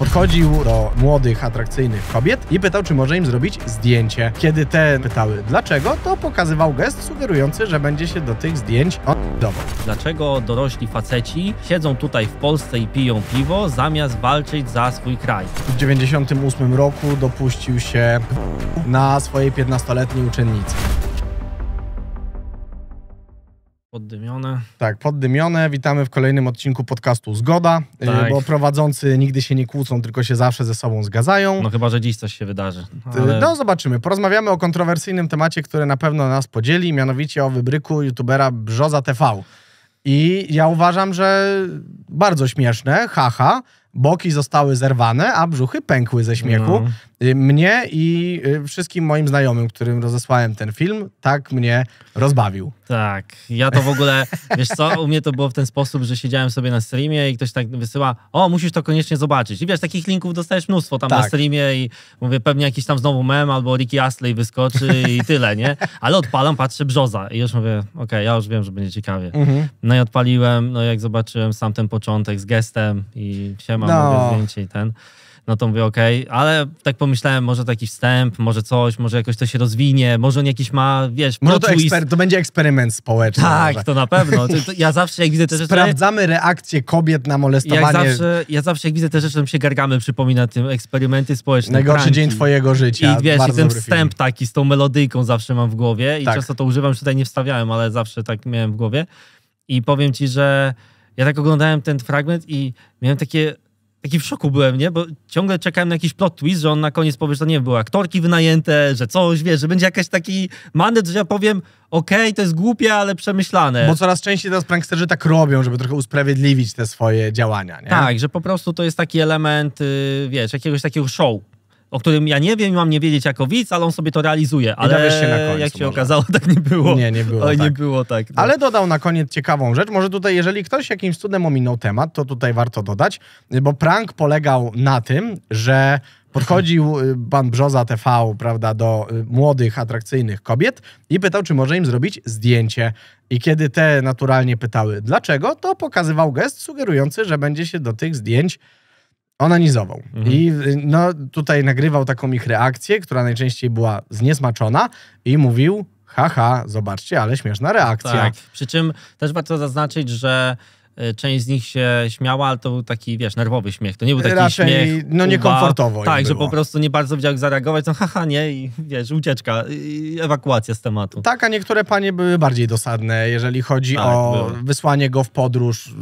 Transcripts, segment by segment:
Podchodził do młodych, atrakcyjnych kobiet i pytał, czy może im zrobić zdjęcie. Kiedy te pytały dlaczego, to pokazywał gest sugerujący, że będzie się do tych zdjęć oddawał. Dlaczego dorośli faceci siedzą tutaj w Polsce i piją piwo, zamiast walczyć za swój kraj? W 1998 roku dopuścił się na swojej 15-letniej uczennicy. Poddymione. Tak, poddymione. Witamy w kolejnym odcinku podcastu Zgoda, y, tak. bo prowadzący nigdy się nie kłócą, tylko się zawsze ze sobą zgadzają. No chyba, że dziś coś się wydarzy. Ale... No zobaczymy. Porozmawiamy o kontrowersyjnym temacie, który na pewno nas podzieli, mianowicie o wybryku youtubera Brzoza TV. I ja uważam, że bardzo śmieszne, haha, boki zostały zerwane, a brzuchy pękły ze śmiechu. No. Y, mnie i y, wszystkim moim znajomym, którym rozesłałem ten film, tak mnie rozbawił. Tak, ja to w ogóle, wiesz co, u mnie to było w ten sposób, że siedziałem sobie na streamie i ktoś tak wysyła, o, musisz to koniecznie zobaczyć. I wiesz, takich linków dostajesz mnóstwo tam tak. na streamie i mówię, pewnie jakiś tam znowu mem albo Ricky Astley wyskoczy i tyle, nie? Ale odpalam, patrzę, brzoza i już mówię, okej, okay, ja już wiem, że będzie ciekawie. Mhm. No i odpaliłem, no jak zobaczyłem sam ten początek z gestem i siema, no. mówię, zdjęcie i ten no to mówię, okej, okay. ale tak pomyślałem, może taki wstęp, może coś, może jakoś to się rozwinie, może on jakiś ma, wiesz, Może to, to będzie eksperyment społeczny. Tak, może. to na pewno. Ja zawsze jak widzę te rzeczy... Sprawdzamy reakcję kobiet na molestowanie. Jak zawsze, ja zawsze jak widzę te rzeczy, to się gargamy przypomina tym eksperymenty społeczne. Najgorszy pranki. dzień twojego życia. I wiesz, i ten wstęp film. taki z tą melodyjką zawsze mam w głowie i tak. często to używam, tutaj nie wstawiałem, ale zawsze tak miałem w głowie. I powiem ci, że ja tak oglądałem ten fragment i miałem takie taki w szoku byłem, nie? Bo ciągle czekałem na jakiś plot twist, że on na koniec powie, że to nie wiem, były aktorki wynajęte, że coś, wiesz, że będzie jakiś taki manet, że ja powiem, okej, okay, to jest głupie, ale przemyślane. Bo coraz częściej teraz pranksterzy tak robią, żeby trochę usprawiedliwić te swoje działania, nie? Tak, że po prostu to jest taki element, y, wiesz, jakiegoś takiego show o którym ja nie wiem i mam nie wiedzieć jako widz, ale on sobie to realizuje. Ale się na końcu, jak się może. okazało, tak nie było. Nie, nie było. tak. Nie było tak no. Ale dodał na koniec ciekawą rzecz. Może tutaj, jeżeli ktoś jakimś cudem ominął temat, to tutaj warto dodać, bo prank polegał na tym, że Podchodził y, pan Brzoza TV, prawda, do y, młodych, atrakcyjnych kobiet i pytał, czy może im zrobić zdjęcie. I kiedy te naturalnie pytały, dlaczego, to pokazywał gest sugerujący, że będzie się do tych zdjęć Onanizował. Mhm. I y, no, tutaj nagrywał taką ich reakcję, która najczęściej była zniesmaczona i mówił, haha, zobaczcie, ale śmieszna reakcja. Tak, przy czym też warto zaznaczyć, że E, część z nich się śmiała, ale to był taki, wiesz, nerwowy śmiech. To nie był taki Raczej, śmiech. No niekomfortowo. Tak, że po prostu nie bardzo wiedział, jak zareagować. No haha, nie, i wiesz, ucieczka, i ewakuacja z tematu. Tak, a niektóre panie były bardziej dosadne, jeżeli chodzi tak, o były. wysłanie go w podróż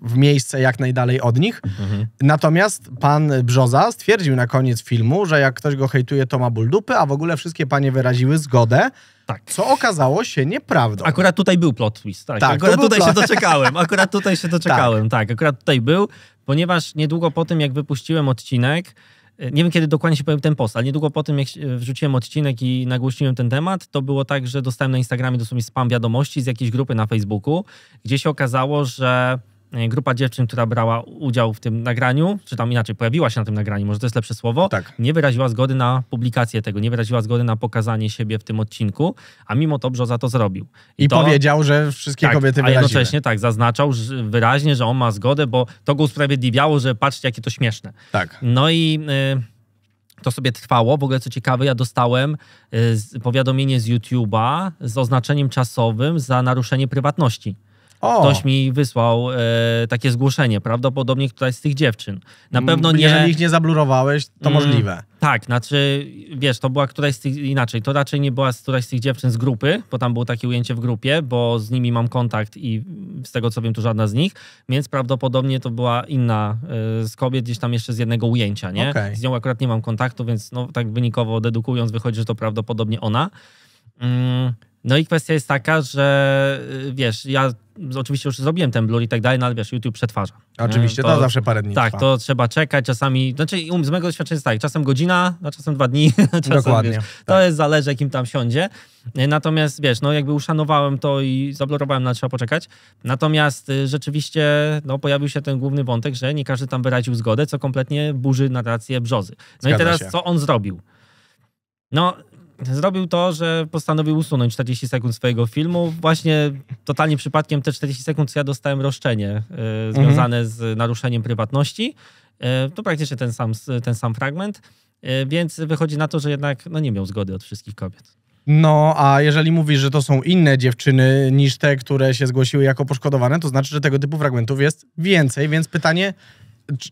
w miejsce jak najdalej od nich. Mhm. Natomiast pan Brzoza stwierdził na koniec filmu, że jak ktoś go hejtuje, to ma ból dupy, a w ogóle wszystkie panie wyraziły zgodę tak. Co okazało się nieprawdą. Akurat tutaj był plot twist, tak. tak akurat tutaj plot. się doczekałem, akurat tutaj się tak. doczekałem, tak. tak. Akurat tutaj był, ponieważ niedługo po tym, jak wypuściłem odcinek, e, nie wiem kiedy dokładnie się powiem ten post, ale niedługo po tym, jak e, wrzuciłem odcinek i nagłośniłem ten temat, to było tak, że dostałem na Instagramie dosłownie spam wiadomości z jakiejś grupy na Facebooku, gdzie się okazało, że E, grupa dziewczyn, która brała udział w tym nagraniu, czy tam inaczej pojawiła się na tym nagraniu, może to jest lepsze słowo, tak. nie wyraziła zgody na publikację tego, nie wyraziła zgody na pokazanie siebie w tym odcinku, a mimo to Brzoza to zrobił. I, I to, powiedział, że wszystkie tak, kobiety wyraziły. A jednocześnie tak, zaznaczał że wyraźnie, że on ma zgodę, bo to go usprawiedliwiało, że patrzcie, jakie to śmieszne. Tak. No i... Y to sobie trwało. W ogóle co ciekawe, ja dostałem e, powiadomienie z YouTube'a z oznaczeniem czasowym za naruszenie prywatności. O. Ktoś mi wysłał e, takie zgłoszenie, prawdopodobnie któraś z tych dziewczyn. Na mm, pewno nie... Jeżeli ich nie zablurowałeś, to mm, możliwe. Tak, znaczy, wiesz, to była któraś z tych... Inaczej, to raczej nie była któraś z tych dziewczyn z grupy, bo tam było takie ujęcie w grupie, bo z nimi mam kontakt i z tego co wiem, to żadna z nich, więc prawdopodobnie to była inna e, z kobiet, gdzieś tam jeszcze z jednego ujęcia, nie? Okay. Z nią akurat nie mam kontaktu, więc no, tak wynikowo dedukując wychodzi, że to prawdopodobnie ona. Mm. No i kwestia jest taka, że y, wiesz, ja oczywiście już zrobiłem ten blur i tak dalej, no ale wiesz, YouTube przetwarza. Oczywiście, to, to zawsze parę dni. Tak, trwa. to trzeba czekać, czasami, znaczy z mojego doświadczenia jest tak, czasem godzina, a no czasem dwa dni. czasem, Dokładnie. Wiesz, tak. To jest, zależy kim tam siądzie. Y, natomiast wiesz, no jakby uszanowałem to i zablurowałem, na trzeba poczekać. Natomiast y, rzeczywiście no, pojawił się ten główny wątek, że nie każdy tam wyraził zgodę, co kompletnie burzy narrację Brzozy. No Zgadza i teraz się. co on zrobił? No, zrobił to, że postanowił usunąć 40 sekund swojego filmu. Właśnie totalnie przypadkiem te 40 sekund ja dostałem roszczenie y, związane mhm. z naruszeniem prywatności. Y, to praktycznie ten sam, ten sam fragment. Y, więc wychodzi na to, że jednak no, nie miał zgody od wszystkich kobiet. No, a jeżeli mówisz, że to są inne dziewczyny niż te, które się zgłosiły jako poszkodowane, to znaczy, że tego typu fragmentów jest więcej, więc pytanie,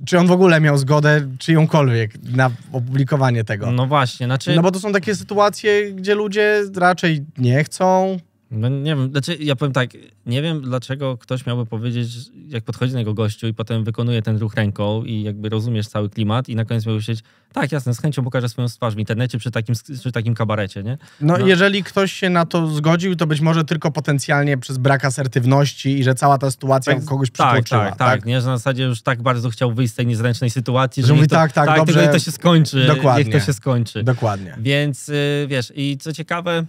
czy on w ogóle miał zgodę czyjąkolwiek na opublikowanie tego. No właśnie, znaczy... No bo to są takie sytuacje, gdzie ludzie raczej nie chcą, no nie wiem, znaczy ja powiem tak, nie wiem dlaczego ktoś miałby powiedzieć, jak podchodzi do jego gościu i potem wykonuje ten ruch ręką i jakby rozumiesz cały klimat i na koniec miałby powiedzieć, tak jasne, z chęcią pokażę swoją twarz w internecie przy takim, przy takim kabarecie, nie? No, no jeżeli ktoś się na to zgodził, to być może tylko potencjalnie przez brak asertywności i że cała ta sytuacja tak, kogoś tak, przytłoczyła. Tak, tak, tak, nie? Że na zasadzie już tak bardzo chciał wyjść z tej niezręcznej sytuacji, że, że mówi to, tak, tak, tak, dobrze. Tylko to się skończy. Dokładnie. Niech to się skończy. Dokładnie. Więc y, wiesz, i co ciekawe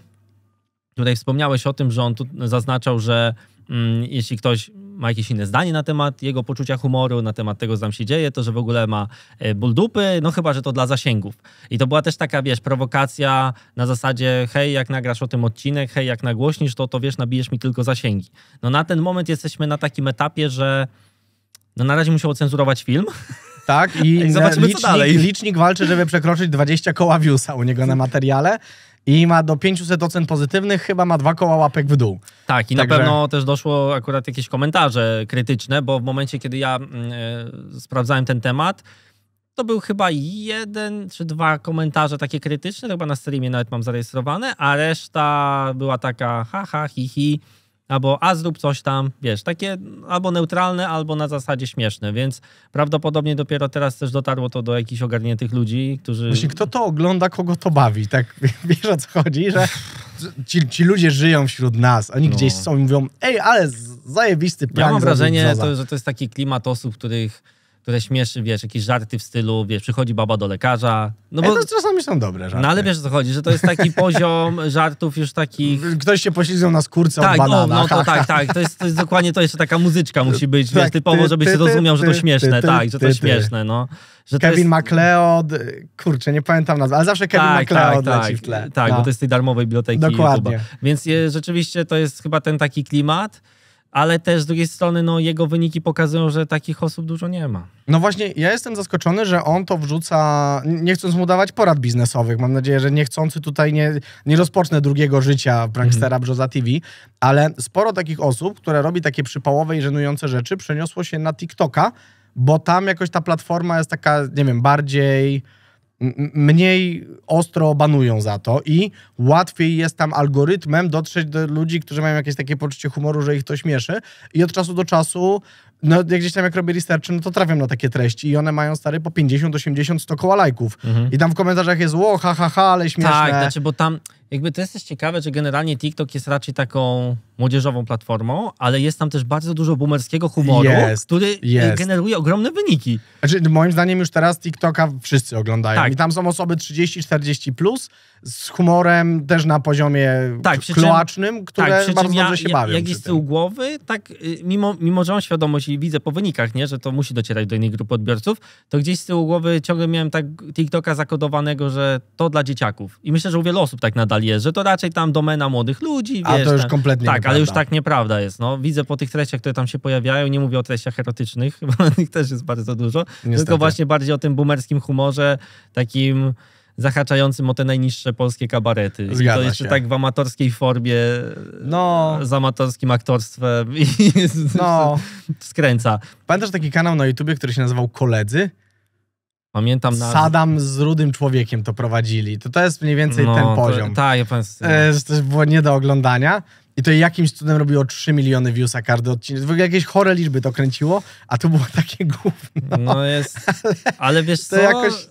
Tutaj wspomniałeś o tym, że on tu zaznaczał, że mm, jeśli ktoś ma jakieś inne zdanie na temat jego poczucia humoru, na temat tego, co tam się dzieje, to że w ogóle ma e, ból dupy, no chyba, że to dla zasięgów. I to była też taka, wiesz, prowokacja na zasadzie hej, jak nagrasz o tym odcinek, hej, jak nagłośnisz to, to wiesz, nabijesz mi tylko zasięgi. No na ten moment jesteśmy na takim etapie, że no na razie musiał ocenzurować film, tak? I, I zobaczymy, licznik, co dalej. Licznik walczy, żeby przekroczyć 20 koła viewsa u niego na materiale i ma do 500 ocen pozytywnych, chyba ma dwa koła łapek w dół. Tak, i Także... na pewno też doszło akurat jakieś komentarze krytyczne, bo w momencie, kiedy ja y, sprawdzałem ten temat, to był chyba jeden czy dwa komentarze takie krytyczne, chyba na streamie nawet mam zarejestrowane, a reszta była taka haha, hihi. Hi albo a zrób coś tam, wiesz, takie albo neutralne, albo na zasadzie śmieszne, więc prawdopodobnie dopiero teraz też dotarło to do jakichś ogarniętych ludzi, którzy... Właśnie kto to ogląda, kogo to bawi, tak wiesz o co chodzi, że ci, ci ludzie żyją wśród nas, oni no. gdzieś są i mówią, ej, ale zajebisty plan. Ja mam wrażenie, to, że to jest taki klimat osób, których które śmieszy, wiesz, jakieś żarty w stylu, wiesz, przychodzi baba do lekarza. No bo... to czasami są dobre żarty. No ale wiesz o co chodzi, że to jest taki poziom żartów już takich... Ktoś się poślizgnął na skórce tak, od no, banana. No, no to tak, tak, to jest, to jest dokładnie to, jeszcze taka muzyczka musi tak, być, wiesz, typowo, żebyś zrozumiał, że to śmieszne, tak, że to śmieszne, no. Że Kevin jest... MacLeod, kurczę, nie pamiętam nazwy, ale zawsze Kevin tak, MacLeod tak, leci w tak, tle. Tak, no. bo to jest tej darmowej biblioteki Dokładnie. Kuba. Więc je, rzeczywiście to jest chyba ten taki klimat, ale też z drugiej strony no, jego wyniki pokazują, że takich osób dużo nie ma. No właśnie, ja jestem zaskoczony, że on to wrzuca, nie chcąc mu dawać porad biznesowych. Mam nadzieję, że niechcący tutaj nie, nie rozpocznę drugiego życia prankstera mhm. Brzoza TV, ale sporo takich osób, które robi takie przypałowe i żenujące rzeczy, przeniosło się na TikToka, bo tam jakoś ta platforma jest taka, nie wiem, bardziej mniej ostro banują za to i łatwiej jest tam algorytmem dotrzeć do ludzi, którzy mają jakieś takie poczucie humoru, że ich to śmieszy i od czasu do czasu, no jak gdzieś tam jak robię research, no to trafiam na takie treści i one mają stary po 50, 80, 100 koła lajków mhm. i tam w komentarzach jest, ło, ha, ha, ha, ale śmieszne. Tak, znaczy, bo tam jakby to jest też ciekawe, że generalnie TikTok jest raczej taką młodzieżową platformą, ale jest tam też bardzo dużo boomerskiego humoru, jest, który e, jest. generuje ogromne wyniki. Znaczy, moim zdaniem już teraz TikToka wszyscy oglądają. Tak. I tam są osoby 30-40 plus z humorem też na poziomie tak, kloacznym, tak, które tak, bardzo ja, dobrze się ja, bawią. Jak jest tył głowy, tak y, mimo, mimo, że mam świadomość i widzę po wynikach, nie, że to musi docierać do innej grupy odbiorców, to gdzieś z tyłu głowy ciągle miałem tak TikToka zakodowanego, że to dla dzieciaków. I myślę, że u wielu osób tak nadal nadal to raczej tam domena młodych ludzi. Wiesz, A to już tak. kompletnie Tak, ale już tak nieprawda jest. No. Widzę po tych treściach, które tam się pojawiają, nie mówię o treściach erotycznych, bo tych też jest bardzo dużo, Niestety. tylko właśnie bardziej o tym boomerskim humorze, takim zahaczającym o te najniższe polskie kabarety. Zgadza I to jeszcze się. tak w amatorskiej formie, no. z amatorskim aktorstwem i no. skręca. Pamiętasz taki kanał na YouTubie, który się nazywał Koledzy? Pamiętam na... Sadam z rudym człowiekiem to prowadzili. To, to jest mniej więcej no, ten to, poziom. Tak, ja pamiętam. E, to było nie do oglądania. I to jakimś cudem robiło 3 miliony views a każdy odcinek. W ogóle jakieś chore liczby to kręciło, a to było takie gówno. No jest, ale, ale wiesz to co? Jakoś...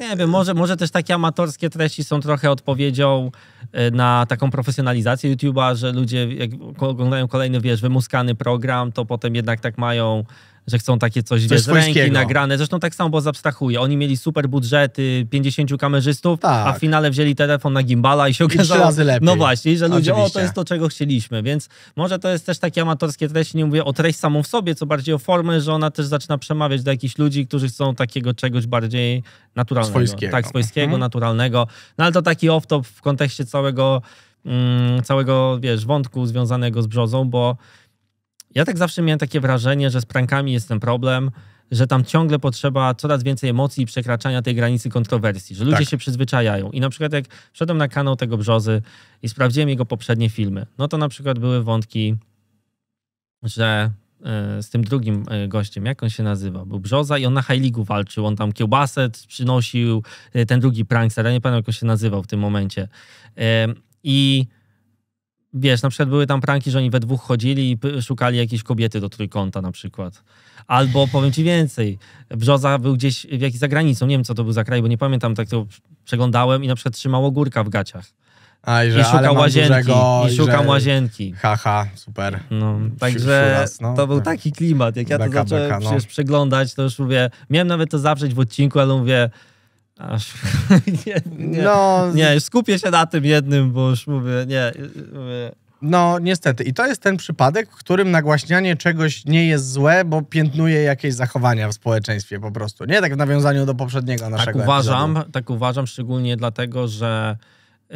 Nie wiem, może, może też takie amatorskie treści są trochę odpowiedzią e, na taką profesjonalizację YouTube'a, że ludzie jak oglądają kolejny, wiesz, wymuskany program, to potem jednak tak mają że chcą takie coś, coś z ręki nagrane. Zresztą tak samo, bo zabstrahuję. Oni mieli super budżety, 50 kamerzystów, tak. a w tak. finale wzięli telefon na gimbala i się okazało... I no właśnie, że ludzie, Oczywiście. o to jest to, czego chcieliśmy, więc może to jest też takie amatorskie treści, nie mówię o treść samą w sobie, co bardziej o formę, że ona też zaczyna przemawiać do jakichś ludzi, którzy chcą takiego czegoś bardziej naturalnego. Swojskiego. Tak, swojskiego, mhm. naturalnego. No ale to taki off-top w kontekście całego, mm, całego, wiesz, wątku związanego z brzozą, bo ja tak zawsze miałem takie wrażenie, że z prankami jest ten problem, że tam ciągle potrzeba coraz więcej emocji i przekraczania tej granicy kontrowersji, że ludzie tak. się przyzwyczajają. I na przykład jak wszedłem na kanał tego Brzozy i sprawdziłem jego poprzednie filmy, no to na przykład były wątki, że e, z tym drugim e, gościem, jak on się nazywa, był Brzoza i on na High walczył, on tam kiełbasę przynosił, e, ten drugi prankster, ja nie pamiętam jak on się nazywał w tym momencie. I wiesz, na przykład były tam pranki, że oni we dwóch chodzili i szukali jakiejś kobiety do trójkąta na przykład. Albo powiem ci więcej, Brzoza był gdzieś w jakiś za granicą, nie wiem co to był za kraj, bo nie pamiętam, tak to przeglądałem i na przykład trzymał ogórka w gaciach. A, i, że, I szukał łazienki. Dużego, I szukam że... łazienki. Haha, super. No, także no. to był taki klimat. Jak ja beka, to zacząłem beka, no. przecież przeglądać, to już mówię, miałem nawet to zawrzeć w odcinku, ale mówię, Aż, nie, nie, no, nie, skupię się na tym jednym, bo już mówię, nie. Mówię. No, niestety. I to jest ten przypadek, w którym nagłaśnianie czegoś nie jest złe, bo piętnuje jakieś zachowania w społeczeństwie po prostu. Nie tak w nawiązaniu do poprzedniego tak naszego tak uważam, Tak uważam, szczególnie dlatego, że e,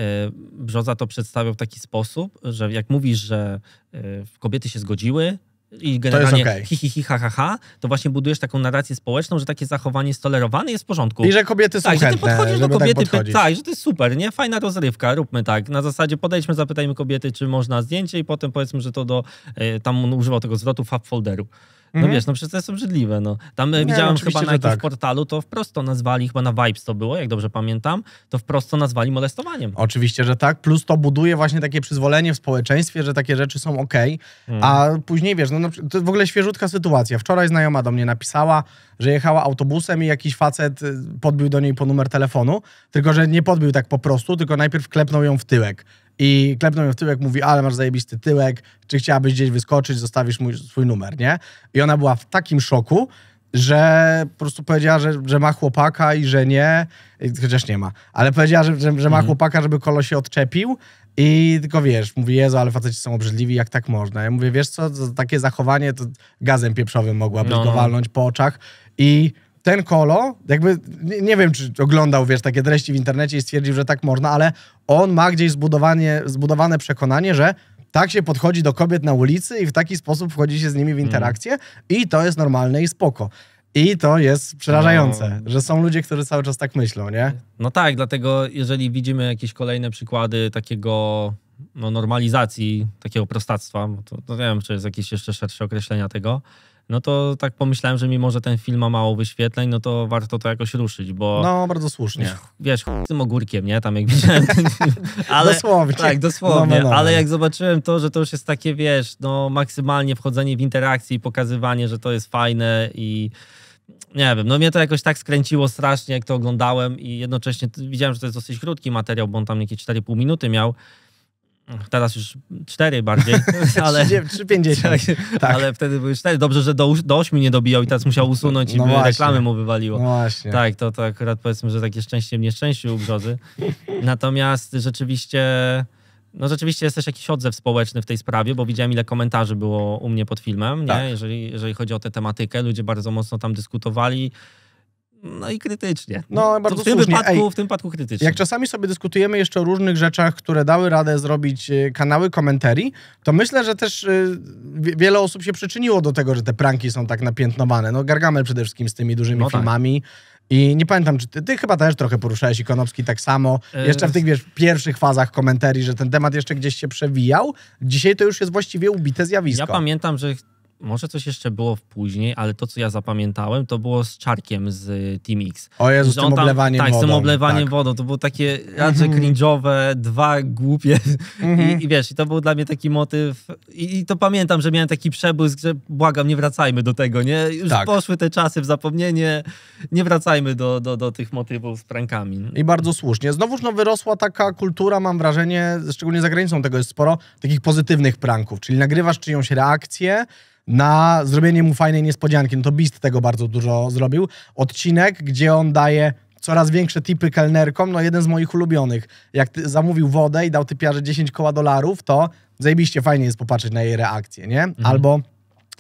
Brzoza to przedstawiał w taki sposób, że jak mówisz, że e, kobiety się zgodziły, i generalnie okay. hi, hi, hi, ha, ha, ha, to właśnie budujesz taką narrację społeczną, że takie zachowanie jest tolerowane jest w porządku. I że kobiety są tak, chętne, że ty podchodzisz do tak kobiety, tak, tak, że to jest super, nie? Fajna rozrywka, róbmy tak. Na zasadzie podejdźmy, zapytajmy kobiety, czy można zdjęcie i potem powiedzmy, że to do, e, tam używał tego zwrotu fab folderu. No mhm. wiesz, no przecież to jest obrzydliwe. No. Tam e, nie, no widziałem chyba na jakimś tak. portalu, to wprost to nazwali, chyba na Vibes to było, jak dobrze pamiętam, to wprost to nazwali molestowaniem. Oczywiście, że tak. Plus to buduje właśnie takie przyzwolenie w społeczeństwie, że takie rzeczy są ok, mhm. A później wiesz, no, no, to w ogóle świeżutka sytuacja. Wczoraj znajoma do mnie napisała, że jechała autobusem i jakiś facet y, podbił do niej po numer telefonu, tylko że nie podbił tak po prostu, tylko najpierw klepnął ją w tyłek i klepnął ją w tyłek, mówi, ale masz zajebisty tyłek, czy chciałabyś gdzieś wyskoczyć, zostawisz mój, swój numer, nie? I ona była w takim szoku, że po prostu powiedziała, że, że ma chłopaka i że nie, chociaż nie ma, ale powiedziała, że, że, że ma mhm. chłopaka, żeby kolo się odczepił i tylko wiesz, mówi, Jezu, ale faceci są obrzydliwi, jak tak można? Ja mówię, wiesz co, takie zachowanie to gazem pieprzowym mogłabyś no. go no. walnąć po oczach i ten kolo, jakby nie, wiem, czy oglądał, wiesz, takie treści w internecie i stwierdził, że tak można, ale on ma gdzieś zbudowanie, zbudowane przekonanie, że tak się podchodzi do kobiet na ulicy i w taki sposób wchodzi się z nimi w interakcję mm. i to jest normalne i spoko. I to jest przerażające, no. że są ludzie, którzy cały czas tak myślą, nie? No tak, dlatego jeżeli widzimy jakieś kolejne przykłady takiego no, normalizacji, takiego prostactwa, to, to nie wiem, czy jest jakieś jeszcze szersze określenia tego, no to tak pomyślałem, że mimo, że ten film ma mało wyświetleń, no to warto to jakoś ruszyć, bo... No, bardzo słusznie. Wiesz, ch... tym ogórkiem, nie? Tam jak widziałem Ale, dosłownie. Tak, dosłownie, no, no, no ale no. jak zobaczyłem to, że to już jest takie, wiesz, no maksymalnie wchodzenie w interakcję i pokazywanie, że to jest fajne i nie wiem, no mnie to jakoś tak skręciło strasznie, jak to oglądałem i jednocześnie widziałem, że to jest dosyć krótki materiał, bo on tam jakieś 4,5 minuty miał, Teraz już cztery bardziej, ale... 3,50. Tak, tak. Ale wtedy były cztery. Dobrze, że do, do 8 nie dobijał i teraz musiał usunąć i no by właśnie. reklamy mu wywaliło. No właśnie. Tak, to, to akurat powiedzmy, że takie szczęście mnie nieszczęściu u Brzozy. Natomiast rzeczywiście... No rzeczywiście jest też jakiś odzew społeczny w tej sprawie, bo widziałem ile komentarzy było u mnie pod filmem, tak. nie? Jeżeli, jeżeli chodzi o tę tematykę. Ludzie bardzo mocno tam dyskutowali. No i krytycznie. No, bardzo w tym, słusznie. wypadku, Ej, w tym wypadku krytycznie. Jak czasami sobie dyskutujemy jeszcze o różnych rzeczach, które dały radę zrobić e, kanały komentarii, to myślę, że też e, wiele osób się przyczyniło do tego, że te pranki są tak napiętnowane. No Gargamel przede wszystkim z tymi dużymi no tak. filmami. Tak. I nie pamiętam, czy ty, ty, chyba też trochę poruszałeś i Konopski tak samo. E, jeszcze w tych, wiesz, pierwszych fazach komentarii, że ten temat jeszcze gdzieś się przewijał. Dzisiaj to już jest właściwie ubite zjawisko. Ja pamiętam, że może coś jeszcze było w później, ale to, co ja zapamiętałem, to było z czarkiem z y, Team X. O Jezu, z tym tam, oblewaniem tak, wodą. Tak, z tym oblewaniem tak. wodą. To było takie raczej mhm. cringe'owe, dwa głupie. I, mhm. I, wiesz, i to był dla mnie taki motyw. I, I, to pamiętam, że miałem taki przebłysk, że błagam, nie wracajmy do tego, nie? Już tak. poszły te czasy w zapomnienie, nie wracajmy do, do, do tych motywów z prankami. I bardzo słusznie. Znowuż no, wyrosła taka kultura, mam wrażenie, szczególnie za granicą tego jest sporo, takich pozytywnych pranków, czyli nagrywasz czyjąś reakcję, na zrobienie mu fajnej niespodzianki. No to Beast tego bardzo dużo zrobił. Odcinek, gdzie on daje coraz większe tipy kelnerkom, no jeden z moich ulubionych. Jak zamówił wodę i dał typiarze 10 koła dolarów, to zajebiście fajnie jest popatrzeć na jej reakcję, nie? Mhm. Albo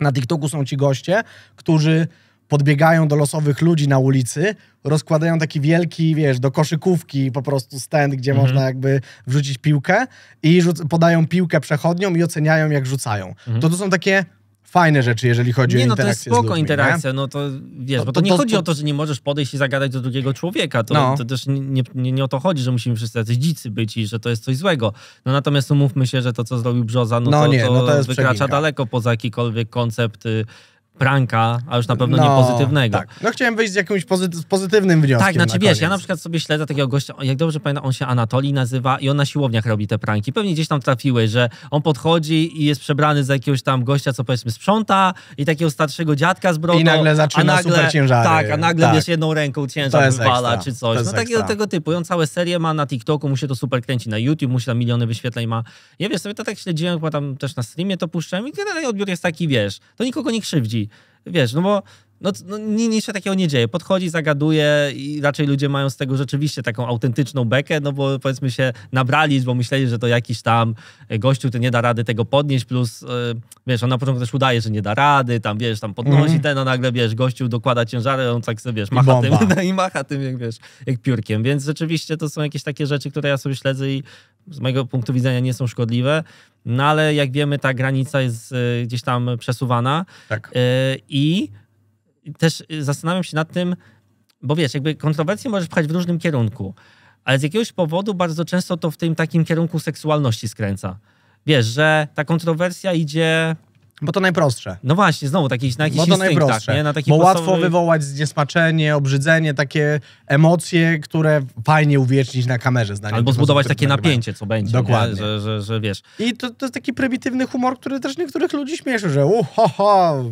na TikToku są ci goście, którzy podbiegają do losowych ludzi na ulicy, rozkładają taki wielki, wiesz, do koszykówki po prostu stand, gdzie mhm. można jakby wrzucić piłkę i podają piłkę przechodniom i oceniają, jak rzucają. Mhm. To to są takie fajne rzeczy, jeżeli chodzi nie, o interakcję. Nie, no to jest spoko interakcja, no to wiesz, to, bo to, to nie to, chodzi o to, że nie możesz podejść i zagadać do drugiego człowieka. To, no. to też nie, nie, nie, o to chodzi, że musimy wszyscy jacyś dzicy być i że to jest coś złego. No natomiast umówmy się, że to, co zrobił Brzoza, no, no to, nie, no to wykracza daleko poza jakikolwiek koncept. Y pranka, a już na pewno no, nie pozytywnego. Tak. No chciałem wyjść z jakimś pozyty pozytywnym wnioskiem. Tak, znaczy wiesz, ja na przykład sobie śledzę takiego gościa, jak dobrze pamiętam, on się Anatolii nazywa i on na siłowniach robi te pranki. Pewnie gdzieś tam trafiłeś, że on podchodzi i jest przebrany za jakiegoś tam gościa, co powiedzmy sprząta i takiego starszego dziadka z brodą. I nagle zaczyna nagle, super ciężary. Tak, a nagle tak. wiesz, jedną ręką ciężar wywala czy coś. No takiego tego typu. I on całe serie ma na TikToku, mu się to super kręci, na YouTube mu się tam miliony wyświetleń ma. Ja wiesz, sobie to tak śledziłem, chyba tam też na streamie to puszczałem i generalnie odbiór jest taki, wiesz, to nikogo nie krzywdzi wiesz, no bo no, no nic się takiego nie dzieje. Podchodzi, zagaduje i raczej ludzie mają z tego rzeczywiście taką autentyczną bekę, no bo powiedzmy się nabrali, bo myśleli, że to jakiś tam e, gościu, to nie da rady tego podnieść, plus yy, wiesz, on na początku też udaje, że nie da rady, tam wiesz, tam podnosi mm. ten, a nagle wiesz, gościu dokłada ciężary, on tak sobie wiesz, macha Bomba. tym i macha tym, jak wiesz, jak piórkiem. Więc rzeczywiście to są jakieś takie rzeczy, które ja sobie śledzę i z mojego punktu widzenia nie są szkodliwe. No ale jak wiemy, ta granica jest y, gdzieś tam przesuwana. Tak. Yy, I też y, zastanawiam się nad tym, bo wiesz, jakby kontrowersje możesz pchać w różnym kierunku, ale z jakiegoś powodu bardzo często to w tym takim kierunku seksualności skręca. Wiesz, że ta kontrowersja idzie bo to najprostsze. No właśnie, znowu taki, na jakiś Bo to tak, najprostsze. Nie? Na taki Bo podstawowy... łatwo wywołać zniesmaczenie, obrzydzenie, takie emocje, które fajnie uwiecznić na kamerze. Zdaniem Albo zbudować takie napięcie, co będzie. Dokładnie. Że, że, że, wiesz. I to, to jest taki prymitywny humor, który też niektórych ludzi śmieszy, że uho, ho,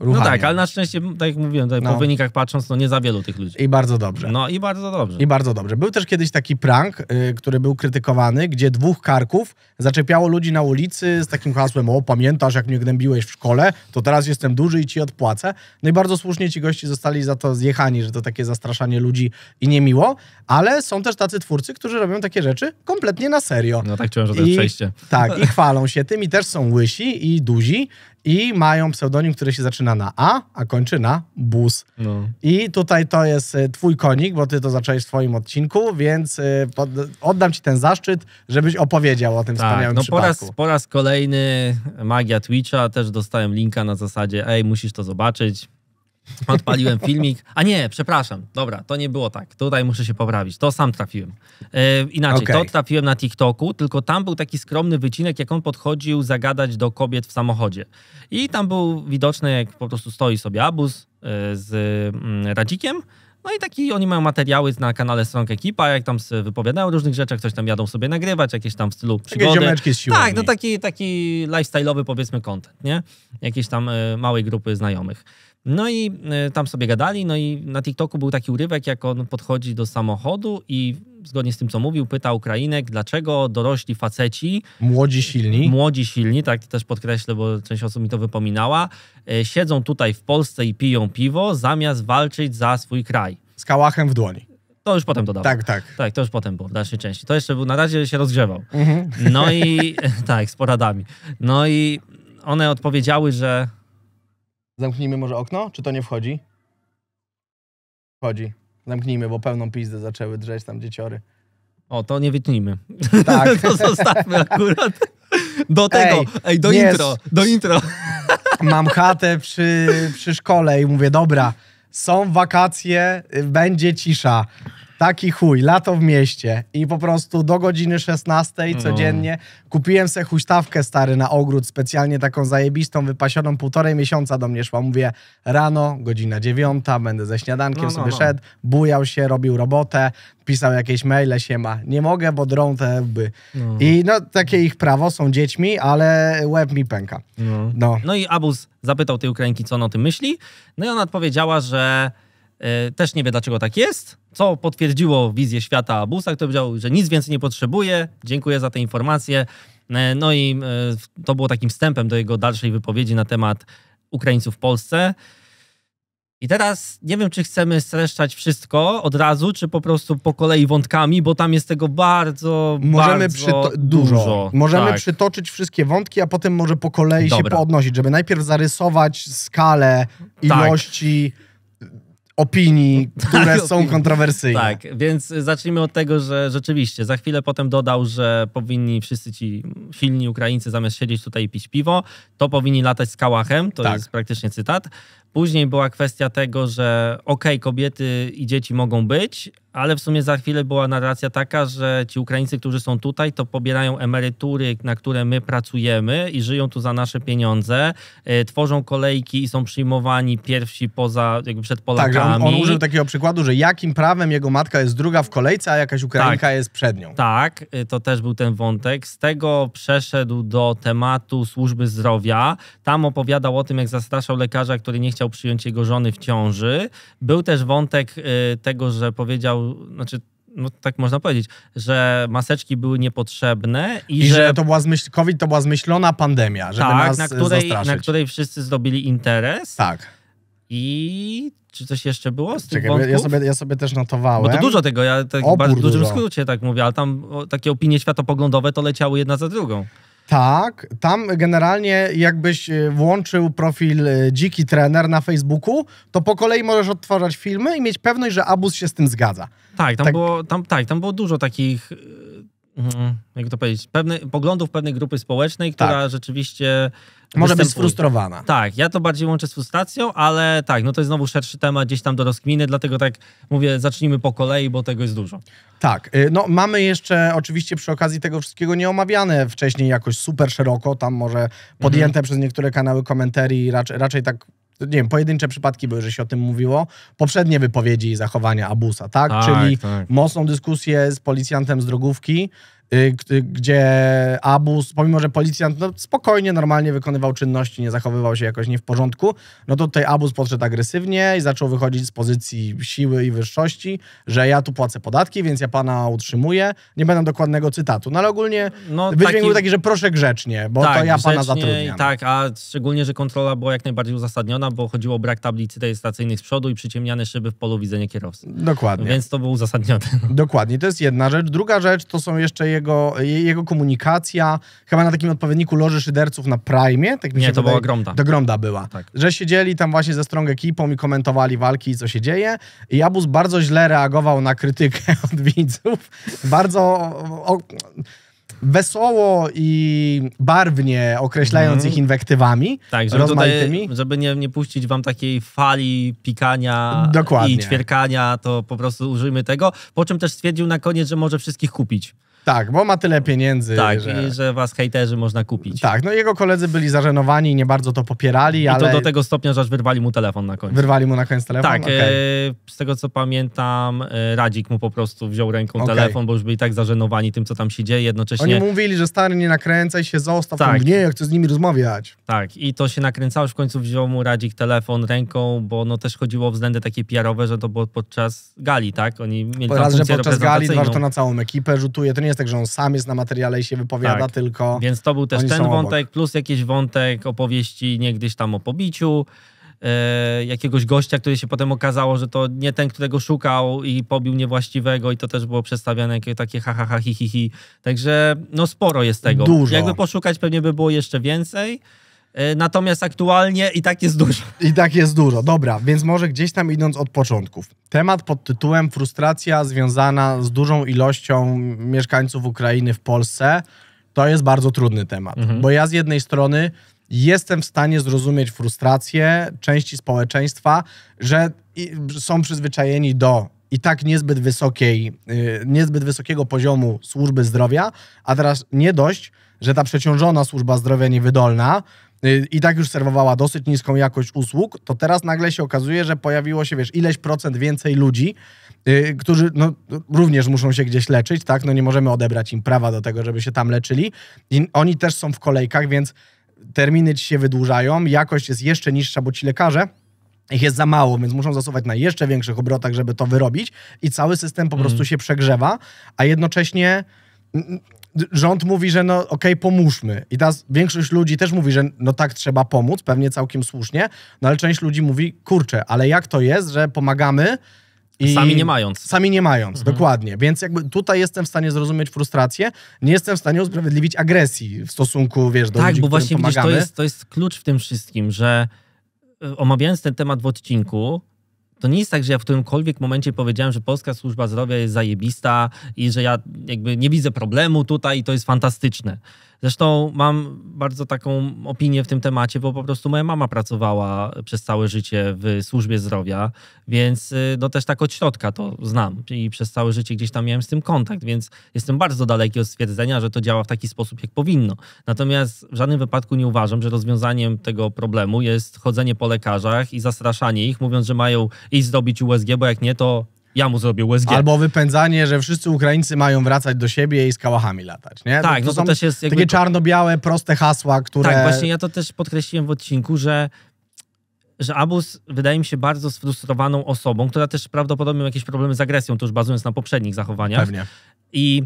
Ruchanie. No tak, ale na szczęście, tak jak mówiłem, tak no. po wynikach patrząc, no nie za wielu tych ludzi. I bardzo dobrze. No i bardzo dobrze. I bardzo dobrze. Był też kiedyś taki prank, y, który był krytykowany, gdzie dwóch karków zaczepiało ludzi na ulicy z takim hasłem, o pamiętasz jak mnie gnębiłeś w szkole, to teraz jestem duży i ci odpłacę. No i bardzo słusznie ci gości zostali za to zjechani, że to takie zastraszanie ludzi i niemiło, ale są też tacy twórcy, którzy robią takie rzeczy kompletnie na serio. No tak czułem, że to jest przejście. Tak, i chwalą się tym i też są łysi i duzi i mają pseudonim, który się zaczyna na A, a kończy na Bus. No. I tutaj to jest e, twój konik, bo ty to zacząłeś w swoim odcinku, więc e, pod, oddam ci ten zaszczyt, żebyś opowiedział o tym tak, wspaniałym no przypadku. Po raz, po raz kolejny magia Twitcha, też dostałem linka na zasadzie, ej, musisz to zobaczyć, Odpaliłem filmik. A nie, przepraszam. Dobra, to nie było tak. Tutaj muszę się poprawić. To sam trafiłem. E, inaczej, okay. to trafiłem na TikToku, tylko tam był taki skromny wycinek, jak on podchodził zagadać do kobiet w samochodzie. I tam był widoczny, jak po prostu stoi sobie abus e, z mm, Radzikiem. No i taki oni mają materiały na kanale Strong Ekipa, jak tam wypowiadają o różnych rzeczach, coś tam jadą sobie nagrywać, jakieś tam w stylu przygody. Takie z siłami. Tak, no taki, taki lifestyle'owy powiedzmy content, nie? Jakiejś tam e, małej grupy znajomych. No i e, tam sobie gadali, no i na TikToku był taki urywek, jak on podchodzi do samochodu i zgodnie z tym, co mówił, pyta Ukrainek, dlaczego dorośli faceci... Młodzi silni. Młodzi silni, tak też podkreślę, bo część osób mi to wypominała, e, siedzą tutaj w Polsce i piją piwo, zamiast walczyć za swój kraj. Z kałachem w dłoni. To już potem dodawał. Tak, tak. Tak, to już potem było w dalszej części. To jeszcze był, na razie się rozgrzewał. Mhm. No i tak, z poradami. No i one odpowiedziały, że Zamknijmy może okno? Czy to nie wchodzi? Wchodzi. Zamknijmy, bo pełną pizdę zaczęły drzeć tam dzieciory. O, to nie wytnijmy. Tak. to zostawmy akurat. Do tego, ej, ej do intro, do intro. Mam chatę przy, przy szkole i mówię, dobra, są wakacje, y, będzie cisza. Taki chuj, lato w mieście i po prostu do godziny 16 no. codziennie kupiłem sobie huśtawkę stary na ogród, specjalnie taką zajebistą, wypasioną, półtorej miesiąca do mnie szła. Mówię, rano, godzina dziewiąta, będę ze śniadankiem no, no, sobie no. szedł, bujał się, robił robotę, pisał jakieś maile, się ma. Nie mogę, bo drą te łby. No. I no, takie ich prawo, są dziećmi, ale łeb mi pęka. No, no, no i Abus zapytał tej Ukrainki, co ona o tym myśli, no i ona odpowiedziała, że E, też nie wie, dlaczego tak jest, co potwierdziło wizję świata Abusa, który powiedział, że nic więcej nie potrzebuje. Dziękuję za te informacje. E, no i e, to było takim wstępem do jego dalszej wypowiedzi na temat Ukraińców w Polsce. I teraz nie wiem, czy chcemy streszczać wszystko od razu, czy po prostu po kolei wątkami, bo tam jest tego bardzo, Możemy bardzo dużo. dużo. Możemy tak. przytoczyć wszystkie wątki, a potem może po kolei Dobra. się podnosić, żeby najpierw zarysować skalę tak. ilości... Tak opinii, tak, które tak, są opinii. kontrowersyjne. Tak, więc zacznijmy od tego, że rzeczywiście za chwilę potem dodał, że powinni wszyscy ci silni Ukraińcy zamiast siedzieć tutaj i pić piwo, to powinni latać z kałachem, to tak. jest praktycznie cytat. Później była kwestia tego, że okej, okay, kobiety i dzieci mogą być, ale w sumie za chwilę była narracja taka, że ci Ukraińcy, którzy są tutaj, to pobierają emerytury, na które my pracujemy i żyją tu za nasze pieniądze, y, tworzą kolejki i są przyjmowani pierwsi poza, jakby przed Polakami. Tak, on, on, użył takiego przykładu, że jakim prawem jego matka jest druga w kolejce, a jakaś Ukrainka tak, jest przed nią. Tak, e, to też był ten wątek. Z tego przeszedł do tematu służby zdrowia. Tam opowiadał o tym, jak zastraszał lekarza, który nie chciał chciał przyjąć jego żony w ciąży. Był też wątek y, tego, że powiedział, znaczy no tak można powiedzieć, że maseczki były niepotrzebne i, I że, że to była zmyśl... COVID to była zmyślona pandemia, żeby tak, nas na której, zastraszyć. na której wszyscy zdobili interes. Tak. I czy coś jeszcze było z Czekaj, tych ja sobie, ja sobie też notowałem. Bo to dużo tego, ja tak w dużym dużo. skrócie tak mówię, ale tam takie opinie światopoglądowe to leciały jedna za drugą. Tak, tam generalnie jakbyś e, włączył profil e, Dziki Trener na Facebooku, to po kolei możesz odtwarzać filmy i mieć pewność, że Abus się z tym zgadza. Tak, tam, tak. Było, tam, tak, tam było dużo takich e, Mhm. jak to powiedzieć, pewny, poglądów pewnej grupy społecznej, która tak. rzeczywiście. Może występuje. być sfrustrowana. Tak, ja to bardziej łączę z frustracją, ale tak, no to jest znowu szerszy temat gdzieś tam do rozkminy, dlatego tak mówię, zacznijmy po kolei, bo tego jest dużo. Tak, y, no mamy jeszcze oczywiście przy okazji tego wszystkiego nie omawiane wcześniej jakoś super szeroko, tam może mhm. podjęte mhm. przez niektóre kanały komentarii, raczej, raczej tak nie wiem, pojedyncze przypadki były, że się o tym mówiło, poprzednie wypowiedzi i zachowania abusa, tak? tak Czyli tak. mocną dyskusję z policjantem z drogówki, Y, gdzie Abus, pomimo że policjant no, spokojnie, normalnie wykonywał czynności, nie zachowywał się jakoś nie w porządku, no to tutaj Abus podszedł agresywnie i zaczął wychodzić z pozycji siły i wyższości, że ja tu płacę podatki, więc ja pana utrzymuję. Nie będę dokładnego cytatu, no ale ogólnie no, wydźwięk taki... był taki, że proszę grzecznie, bo tak, to ja pana zatrudniam. Tak, a szczególnie, że kontrola była jak najbardziej uzasadniona, bo chodziło o brak tablicy rejestracyjnych z przodu i przyciemniane szyby w polu widzenia kierowcy. Dokładnie. Więc to było uzasadnione. Dokładnie, to jest jedna rzecz. Druga rzecz to są jeszcze jego, jego komunikacja, chyba na takim odpowiedniku Loży Szyderców na Prime. Tak mi Nie, to była Gromda. To Gromda była. Tak. Że siedzieli tam właśnie ze strong ekipą i komentowali walki i co się dzieje. I Abus bardzo źle reagował na krytykę od widzów. Bardzo... O, wesoło i barwnie określając mm. ich inwektywami tak, żeby rozmaitymi. Tutaj, żeby nie, nie puścić wam takiej fali pikania Dokładnie. i ćwierkania, to po prostu użyjmy tego. Po czym też stwierdził na koniec, że może wszystkich kupić. Tak, bo ma tyle pieniędzy. Tak, że... i że was hejterzy można kupić. Tak, no jego koledzy byli zażenowani i nie bardzo to popierali, I ale... to do tego stopnia, że aż wyrwali mu telefon na końcu. Wyrwali mu na koniec telefon? Tak, okay. e, z tego co pamiętam, e, Radzik mu po prostu wziął ręką okay. telefon, bo już byli tak zażenowani tym, co tam się dzieje, jednocześnie... Oni mówili, że stary, nie nakręcaj się, zostaw, tak. nie, ja chcę z nimi rozmawiać. Tak, i to się nakręcało, już w końcu wziął mu Radzik telefon ręką, bo no też chodziło o względy takie PR-owe, że to było podczas gali, tak? Oni mieli Raz, że podczas gali, dwa, na całą ekipę rzutuje, to nie nie jest tak, że on sam jest na materiale i się wypowiada, tak. tylko. Więc to był też ten wątek, obok. plus jakiś wątek opowieści niegdyś tam o pobiciu. E, jakiegoś gościa, który się potem okazało, że to nie ten, którego szukał i pobił niewłaściwego i to też było przedstawiane jako takie ha, ha, ha, hi, hi, hi. Także no sporo jest tego. Dużo. Jakby poszukać pewnie by było jeszcze więcej. E, natomiast aktualnie i tak jest dużo. I tak jest dużo, dobra, więc może gdzieś tam idąc od początków. Temat pod tytułem Frustracja związana z dużą ilością mieszkańców Ukrainy w Polsce to jest bardzo trudny temat, mhm. bo ja z jednej strony jestem w stanie zrozumieć frustrację części społeczeństwa, że są przyzwyczajeni do i tak niezbyt wysokiej, y, niezbyt wysokiego poziomu służby zdrowia, a teraz nie dość, że ta przeciążona służba zdrowia niewydolna Y, i tak już serwowała dosyć niską jakość usług, to teraz nagle się okazuje, że pojawiło się, wiesz, ileś procent więcej ludzi, y, którzy no, również muszą się gdzieś leczyć, tak? No nie możemy odebrać im prawa do tego, żeby się tam leczyli. I oni też są w kolejkach, więc terminy ci się wydłużają, jakość jest jeszcze niższa, bo ci lekarze ich jest za mało, więc muszą zasuwać na jeszcze większych obrotach, żeby to wyrobić i cały system po mm. prostu się przegrzewa, a jednocześnie rząd mówi, że no okej, okay, pomóżmy. I teraz większość ludzi też mówi, że no tak trzeba pomóc, pewnie całkiem słusznie, no ale część ludzi mówi, kurczę, ale jak to jest, że pomagamy i... Sami nie mając. Sami nie mając, mhm. dokładnie. Więc jakby tutaj jestem w stanie zrozumieć frustrację, nie jestem w stanie usprawiedliwić agresji w stosunku, wiesz, do tak, ludzi, bo właśnie pomagamy. Tak, bo właśnie to jest klucz w tym wszystkim, że e, omawiając ten temat w odcinku, to nie jest tak, że ja w którymkolwiek momencie powiedziałem, że polska służba zdrowia jest zajebista i że ja jakby nie widzę problemu tutaj i to jest fantastyczne. Zresztą mam bardzo taką opinię w tym temacie, bo po prostu moja mama pracowała przez całe życie w służbie zdrowia, więc y, no też tak od środka to znam i przez całe życie gdzieś tam miałem z tym kontakt, więc jestem bardzo daleki od stwierdzenia, że to działa w taki sposób, jak powinno. Natomiast w żadnym wypadku nie uważam, że rozwiązaniem tego problemu jest chodzenie po lekarzach i zastraszanie ich, mówiąc, że mają iść zrobić USG, bo jak nie, to ja mu zrobię USG. Albo wypędzanie, że wszyscy Ukraińcy mają wracać do siebie i z kałachami latać, nie? Tak, to, to no to też jest jakby... Takie czarno-białe, proste hasła, które... Tak, właśnie ja to też podkreśliłem w odcinku, że że Abus wydaje mi się bardzo sfrustrowaną osobą, która też prawdopodobnie ma jakieś problemy z agresją, to już bazując na poprzednich zachowaniach. Pewnie. I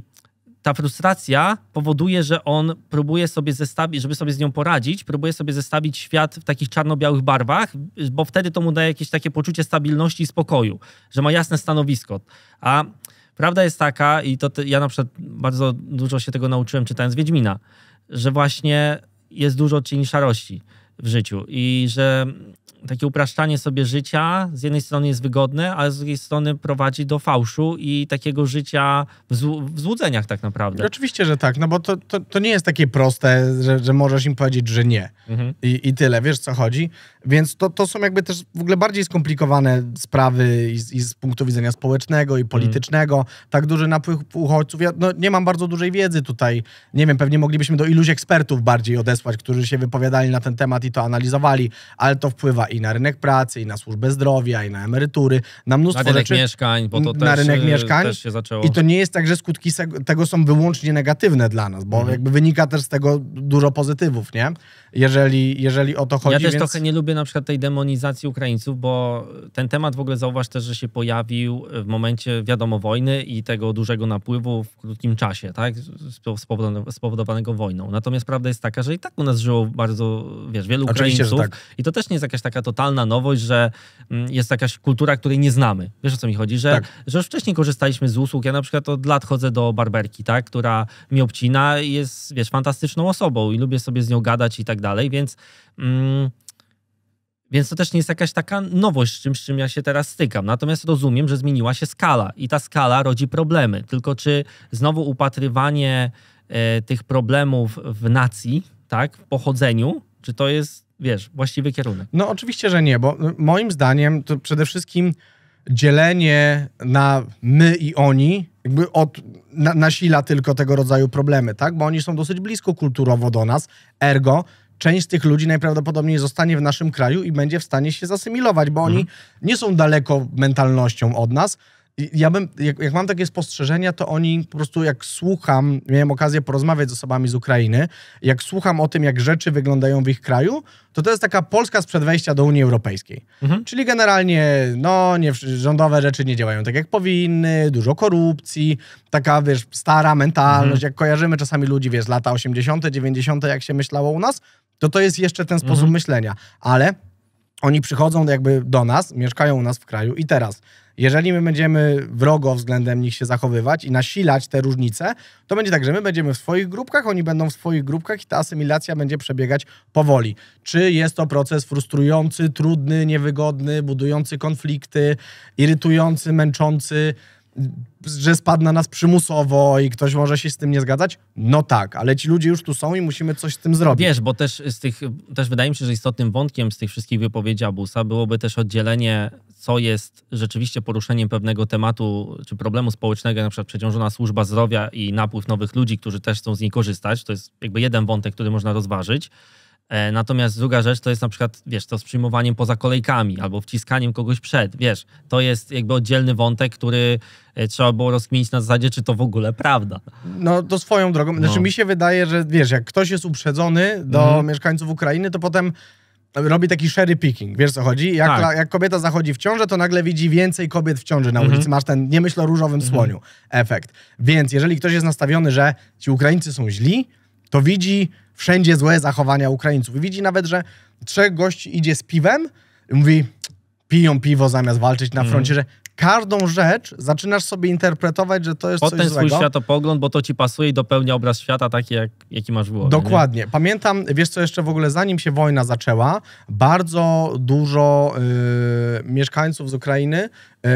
ta frustracja powoduje, że on próbuje sobie zestawić, żeby sobie z nią poradzić, próbuje sobie zestawić świat w takich czarno-białych barwach, bo wtedy to mu daje jakieś takie poczucie stabilności i spokoju, że ma jasne stanowisko. A prawda jest taka, i to ja na przykład bardzo dużo się tego nauczyłem czytając Wiedźmina, że właśnie jest dużo cieni szarości w życiu i że takie upraszczanie sobie życia z jednej strony jest wygodne, ale z drugiej strony prowadzi do fałszu i takiego życia w, zł w złudzeniach tak naprawdę. Oczywiście, że tak, no bo to, to, to nie jest takie proste, że, że możesz im powiedzieć, że nie. Mhm. I, I tyle, wiesz co chodzi. Więc to, to są jakby też w ogóle bardziej skomplikowane sprawy i, i z punktu widzenia społecznego i politycznego. Mhm. Tak duży napływ uchodźców. Ja no, nie mam bardzo dużej wiedzy tutaj. Nie wiem, pewnie moglibyśmy do iluś ekspertów bardziej odesłać, którzy się wypowiadali na ten temat i to analizowali, ale to wpływa i na rynek pracy, i na służbę zdrowia, i na emerytury, na mnóstwo na rynek rzeczy. mieszkań, bo to na też, rynek e, mieszkań. też się zaczęło. I to nie jest tak, że skutki tego są wyłącznie negatywne dla nas, bo mhm. jakby wynika też z tego dużo pozytywów, nie? Jeżeli, jeżeli o to chodzi. Ja też więc... trochę nie lubię na przykład tej demonizacji Ukraińców, bo ten temat w ogóle zauważ też, że się pojawił w momencie, wiadomo, wojny i tego dużego napływu w krótkim czasie, tak? Spowodowanego wojną. Natomiast prawda jest taka, że i tak u nas żyło bardzo, wiesz, wielu Oczywiście, Ukraińców. Tak. I to też nie jest jakaś taka totalna nowość, że mm, jest jakaś kultura, której nie znamy. Wiesz o co mi chodzi? Że, tak. że już wcześniej korzystaliśmy z usług. Ja na przykład od lat chodzę do barberki, tak, która mi obcina i jest, wiesz, fantastyczną osobą i lubię sobie z nią gadać i tak dalej, więc. Mm, więc to też nie jest jakaś taka nowość, z czym z czym ja się teraz stykam. Natomiast rozumiem, że zmieniła się skala i ta skala rodzi problemy. Tylko czy znowu upatrywanie e, tych problemów w nacji, tak, w pochodzeniu, czy to jest wiesz, właściwy kierunek. No oczywiście, że nie, bo y, moim zdaniem to przede wszystkim dzielenie na my i oni jakby od, na, nasila tylko tego rodzaju problemy, tak? Bo oni są dosyć blisko kulturowo do nas, ergo część z tych ludzi najprawdopodobniej zostanie w naszym kraju i będzie w stanie się zasymilować, bo mhm. oni nie są daleko mentalnością od nas, ja bym, jak, jak, mam takie spostrzeżenia, to oni po prostu jak słucham, miałem okazję porozmawiać z osobami z Ukrainy, jak słucham o tym, jak rzeczy wyglądają w ich kraju, to to jest taka Polska sprzed wejścia do Unii Europejskiej. Mhm. Czyli generalnie, no, nie, rządowe rzeczy nie działają tak, jak powinny, dużo korupcji, taka, wiesz, stara mentalność, mhm. jak kojarzymy czasami ludzi, wiesz, lata 80., 90., jak się myślało u nas, to to jest jeszcze ten sposób mhm. myślenia. Ale oni przychodzą jakby do nas, mieszkają u nas w kraju i teraz jeżeli my będziemy wrogo względem nich się zachowywać i nasilać te różnice, to będzie tak, że my będziemy w swoich grupkach, oni będą w swoich grupkach i ta asymilacja będzie przebiegać powoli. Czy jest to proces frustrujący, trudny, niewygodny, budujący konflikty, irytujący, męczący? że spadł na nas przymusowo i ktoś może się z tym nie zgadzać? No tak, ale ci ludzie już tu są i musimy coś z tym zrobić. Wiesz, bo też z tych, też wydaje mi się, że istotnym wątkiem z tych wszystkich wypowiedzi Abusa byłoby też oddzielenie, co jest rzeczywiście poruszeniem pewnego tematu czy problemu społecznego, np na przykład przeciążona służba zdrowia i napływ nowych ludzi, którzy też chcą z niej korzystać. To jest jakby jeden wątek, który można rozważyć E, natomiast druga rzecz to jest na przykład, wiesz, to z przyjmowaniem poza kolejkami albo wciskaniem kogoś przed, wiesz, to jest jakby oddzielny wątek, który e, trzeba było rozkminić na zasadzie, czy to w ogóle prawda. No to swoją drogą, znaczy, no. znaczy mi się wydaje, że wiesz, jak ktoś jest uprzedzony do mhm. mieszkańców Ukrainy, to potem robi taki cherry picking, wiesz co chodzi? Jak, tak. jak, kobieta zachodzi w ciążę, to nagle widzi więcej kobiet w ciąży na ulicy, mhm. masz ten, nie myśl o różowym mhm. słoniu, efekt. Więc jeżeli ktoś jest nastawiony, że ci Ukraińcy są źli, to widzi wszędzie złe zachowania Ukraińców. I widzi nawet, że trzech gości idzie z piwem i mówi, piją piwo zamiast walczyć na mhm. froncie, mm. że każdą rzecz zaczynasz sobie interpretować, że to jest Potem coś złego. ten swój światopogląd, bo to ci pasuje i dopełnia obraz świata taki, jak, jaki masz w głowie. Dokładnie. Nie? Pamiętam, wiesz co, jeszcze w ogóle zanim się wojna zaczęła, bardzo dużo y, mieszkańców z Ukrainy y,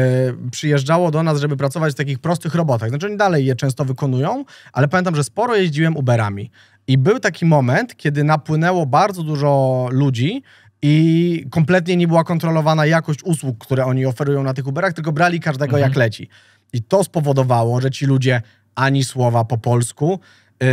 przyjeżdżało do nas, żeby pracować w takich prostych robotach. Znaczy oni dalej je często wykonują, ale pamiętam, że sporo jeździłem Uberami. I był taki moment, kiedy napłynęło bardzo dużo ludzi, i kompletnie nie była kontrolowana jakość usług, które oni oferują na tych Uberach, tylko brali każdego mhm. jak leci. I to spowodowało, że ci ludzie ani słowa po polsku, yy,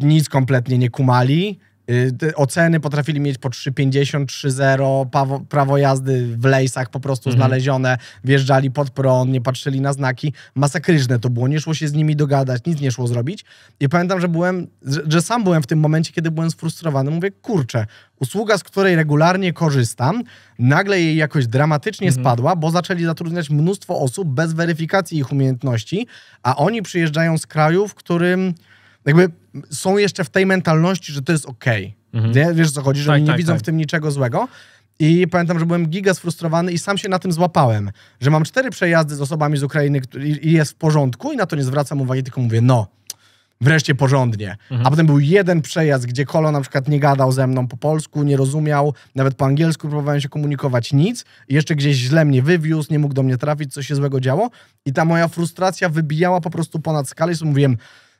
nic kompletnie nie kumali, Y, te oceny potrafili mieć po 3,50, 3,0, prawo jazdy w lejsach po prostu mhm. znalezione, wjeżdżali pod prąd, nie patrzyli na znaki. Masakryczne to było, nie szło się z nimi dogadać, nic nie szło zrobić. I pamiętam, że byłem, że, że sam byłem w tym momencie, kiedy byłem sfrustrowany. Mówię, kurczę, usługa, z której regularnie korzystam, nagle jej jakoś dramatycznie mhm. spadła, bo zaczęli zatrudniać mnóstwo osób bez weryfikacji ich umiejętności, a oni przyjeżdżają z kraju, w którym jakby są jeszcze w tej mentalności, że to jest okej. Okay. Mhm. Wiesz, co chodzi, że tak, oni nie tak, widzą tak. w tym niczego złego. I pamiętam, że byłem giga sfrustrowany i sam się na tym złapałem, że mam cztery przejazdy z osobami z Ukrainy i jest w porządku i na to nie zwracam uwagi, tylko mówię, no, wreszcie porządnie. Mhm. A potem był jeden przejazd, gdzie Kolo na przykład nie gadał ze mną po polsku, nie rozumiał, nawet po angielsku próbowałem się komunikować, nic. I Jeszcze gdzieś źle mnie wywiózł, nie mógł do mnie trafić, coś się złego działo. I ta moja frustracja wybijała po prostu ponad skalę i mówiłem,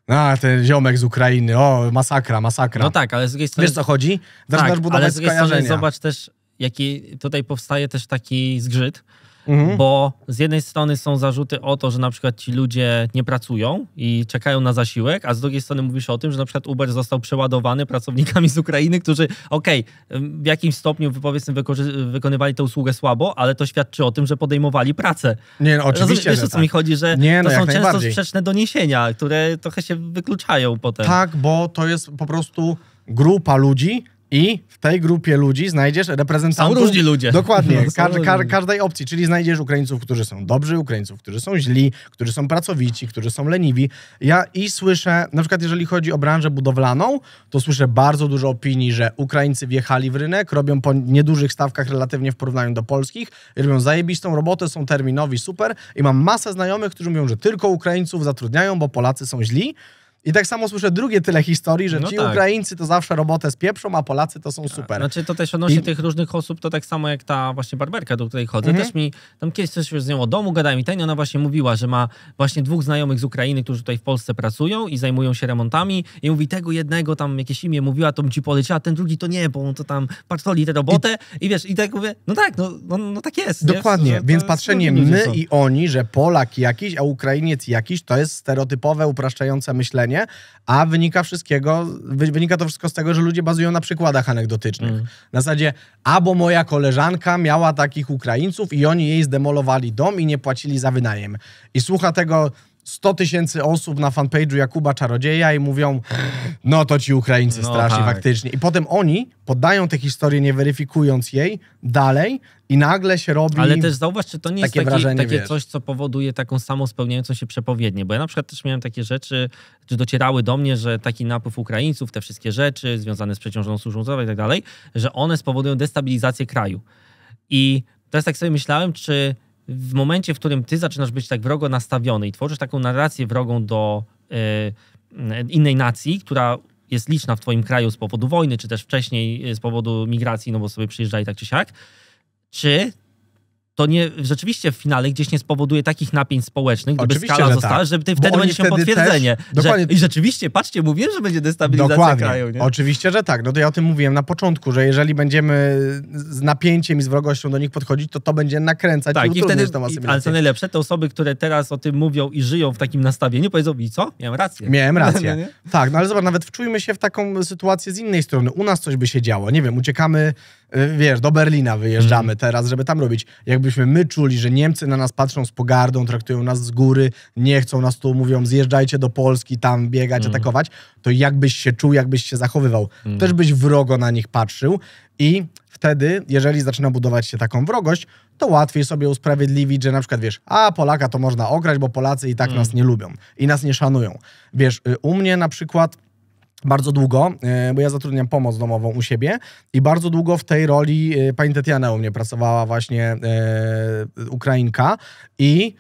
a, ten ziomek z Ukrainy, o, masakra, masakra. No tak, ale z drugiej strony... Wiesz, co chodzi? Zaczynasz tak, budować ale z drugiej strony zobacz też, jaki tutaj powstaje też taki zgrzyt, mhm. bo z jednej strony są zarzuty o to, że na przykład ci ludzie nie pracują i czekają na zasiłek, a z drugiej strony mówisz o tym, że na przykład Uber został przeładowany pracownikami z Ukrainy, którzy okej, okay, w jakimś stopniu powiedzmy wykonywali tę usługę słabo, ale to świadczy o tym, że podejmowali pracę. Nie, no, oczywiście. Rozumiesz, wiesz, o co tak. mi chodzi, że nie, no, to są często sprzeczne doniesienia, które trochę się wykluczają potem. Tak, bo to jest po prostu grupa ludzi, i w tej grupie ludzi znajdziesz reprezentantów... Są różni ludzie. Dokładnie, no, ka każdej opcji, czyli znajdziesz Ukraińców, którzy są dobrzy, Ukraińców, którzy są źli, którzy są pracowici, którzy są leniwi. Ja i słyszę, na przykład jeżeli chodzi o branżę budowlaną, to słyszę bardzo dużo opinii, że Ukraińcy wjechali w rynek, robią po niedużych stawkach relatywnie w porównaniu do polskich, robią zajebistą robotę, są terminowi, super. I mam masę znajomych, którzy mówią, że tylko Ukraińców zatrudniają, bo Polacy są źli. I tak samo słyszę drugie tyle historii, że no ci tak. Ukraińcy to zawsze robotę z pieprzą, a Polacy to są tak. super. Znaczy to też odnośnie I... tych różnych osób, to tak samo jak ta właśnie barberka, do której chodzę, mhm. też mi, tam kiedyś coś już z nią o domu gadałem i ten, ona właśnie mówiła, że ma właśnie dwóch znajomych z Ukrainy, którzy tutaj w Polsce pracują i zajmują się remontami i mówi tego jednego tam jakieś imię mówiła, to ci poleciała, ten drugi to nie, bo on to tam patroli tę robotę I... i, wiesz, i tak mówię, no tak, no, no, no tak jest. Dokładnie, nie? więc patrzenie my i oni, że Polak jakiś, a Ukrainiec jakiś, to jest stereotypowe, upraszczające myślenie a wynika wszystkiego, wynika to wszystko z tego, że ludzie bazują na przykładach anegdotycznych. Mm. Na zasadzie, albo moja koleżanka miała takich Ukraińców i oni jej zdemolowali dom i nie płacili za wynajem. I słucha tego 100 tysięcy osób na fanpage'u Jakuba Czarodzieja i mówią, no to ci Ukraińcy no tak. faktycznie. I potem oni poddają tę historię, nie weryfikując jej dalej i nagle się robi Ale też zauważ, czy to nie takie jest taki, wrażenie, takie coś, co powoduje taką samą spełniającą się przepowiednię, bo ja na przykład też miałem takie rzeczy, czy docierały do mnie, że taki napływ Ukraińców, te wszystkie rzeczy związane z przeciążoną służbą zdrowia i tak dalej, że one spowodują destabilizację kraju. I teraz tak sobie myślałem, czy w momencie, w którym ty zaczynasz być tak wrogo nastawiony i tworzysz taką narrację wrogą do e, innej nacji, która jest liczna w twoim kraju z powodu wojny, czy też wcześniej e, z powodu migracji, no bo sobie przyjeżdżali tak czy siak, czy to nie, rzeczywiście w finale gdzieś nie spowoduje takich napięć społecznych, gdyby Oczywiście, skala że tak. została, tak. żeby wtedy będzie się potwierdzenie. Też, Że, I rzeczywiście, patrzcie, mówiłem, że będzie destabilizacja dokładnie. kraju. Nie? Oczywiście, że tak. No to ja o tym mówiłem na początku, że jeżeli będziemy z napięciem i z wrogością do nich podchodzić, to to będzie nakręcać tak, i, i wtedy, tą asymilację. Ale co najlepsze, te osoby, które teraz o tym mówią i żyją w takim nastawieniu, powiedzą mi, co? Miałem rację. Miałem rację. tak, no ale zobacz, nawet wczujmy się w taką sytuację z innej strony. U nas coś by się działo. Nie wiem, uciekamy Y, wiesz, do Berlina wyjeżdżamy mm. teraz, żeby tam robić. Jakbyśmy my czuli, że Niemcy na nas patrzą z pogardą, traktują nas z góry, nie chcą nas tu, mówią zjeżdżajcie do Polski, tam biegać, mm. atakować, to jakbyś się czuł, jakbyś się zachowywał. Mm. Też byś wrogo na nich patrzył i wtedy, jeżeli zaczyna budować się taką wrogość, to łatwiej sobie usprawiedliwić, że na przykład wiesz, a Polaka to można okraść, bo Polacy i tak mhm. nas nie lubią i nas nie szanują. Wiesz, y, u mnie na przykład bardzo długo, e, bo ja zatrudniam pomoc domową u siebie i bardzo długo w tej roli e, pani Tetiana u mnie pracowała właśnie e, Ukrainka i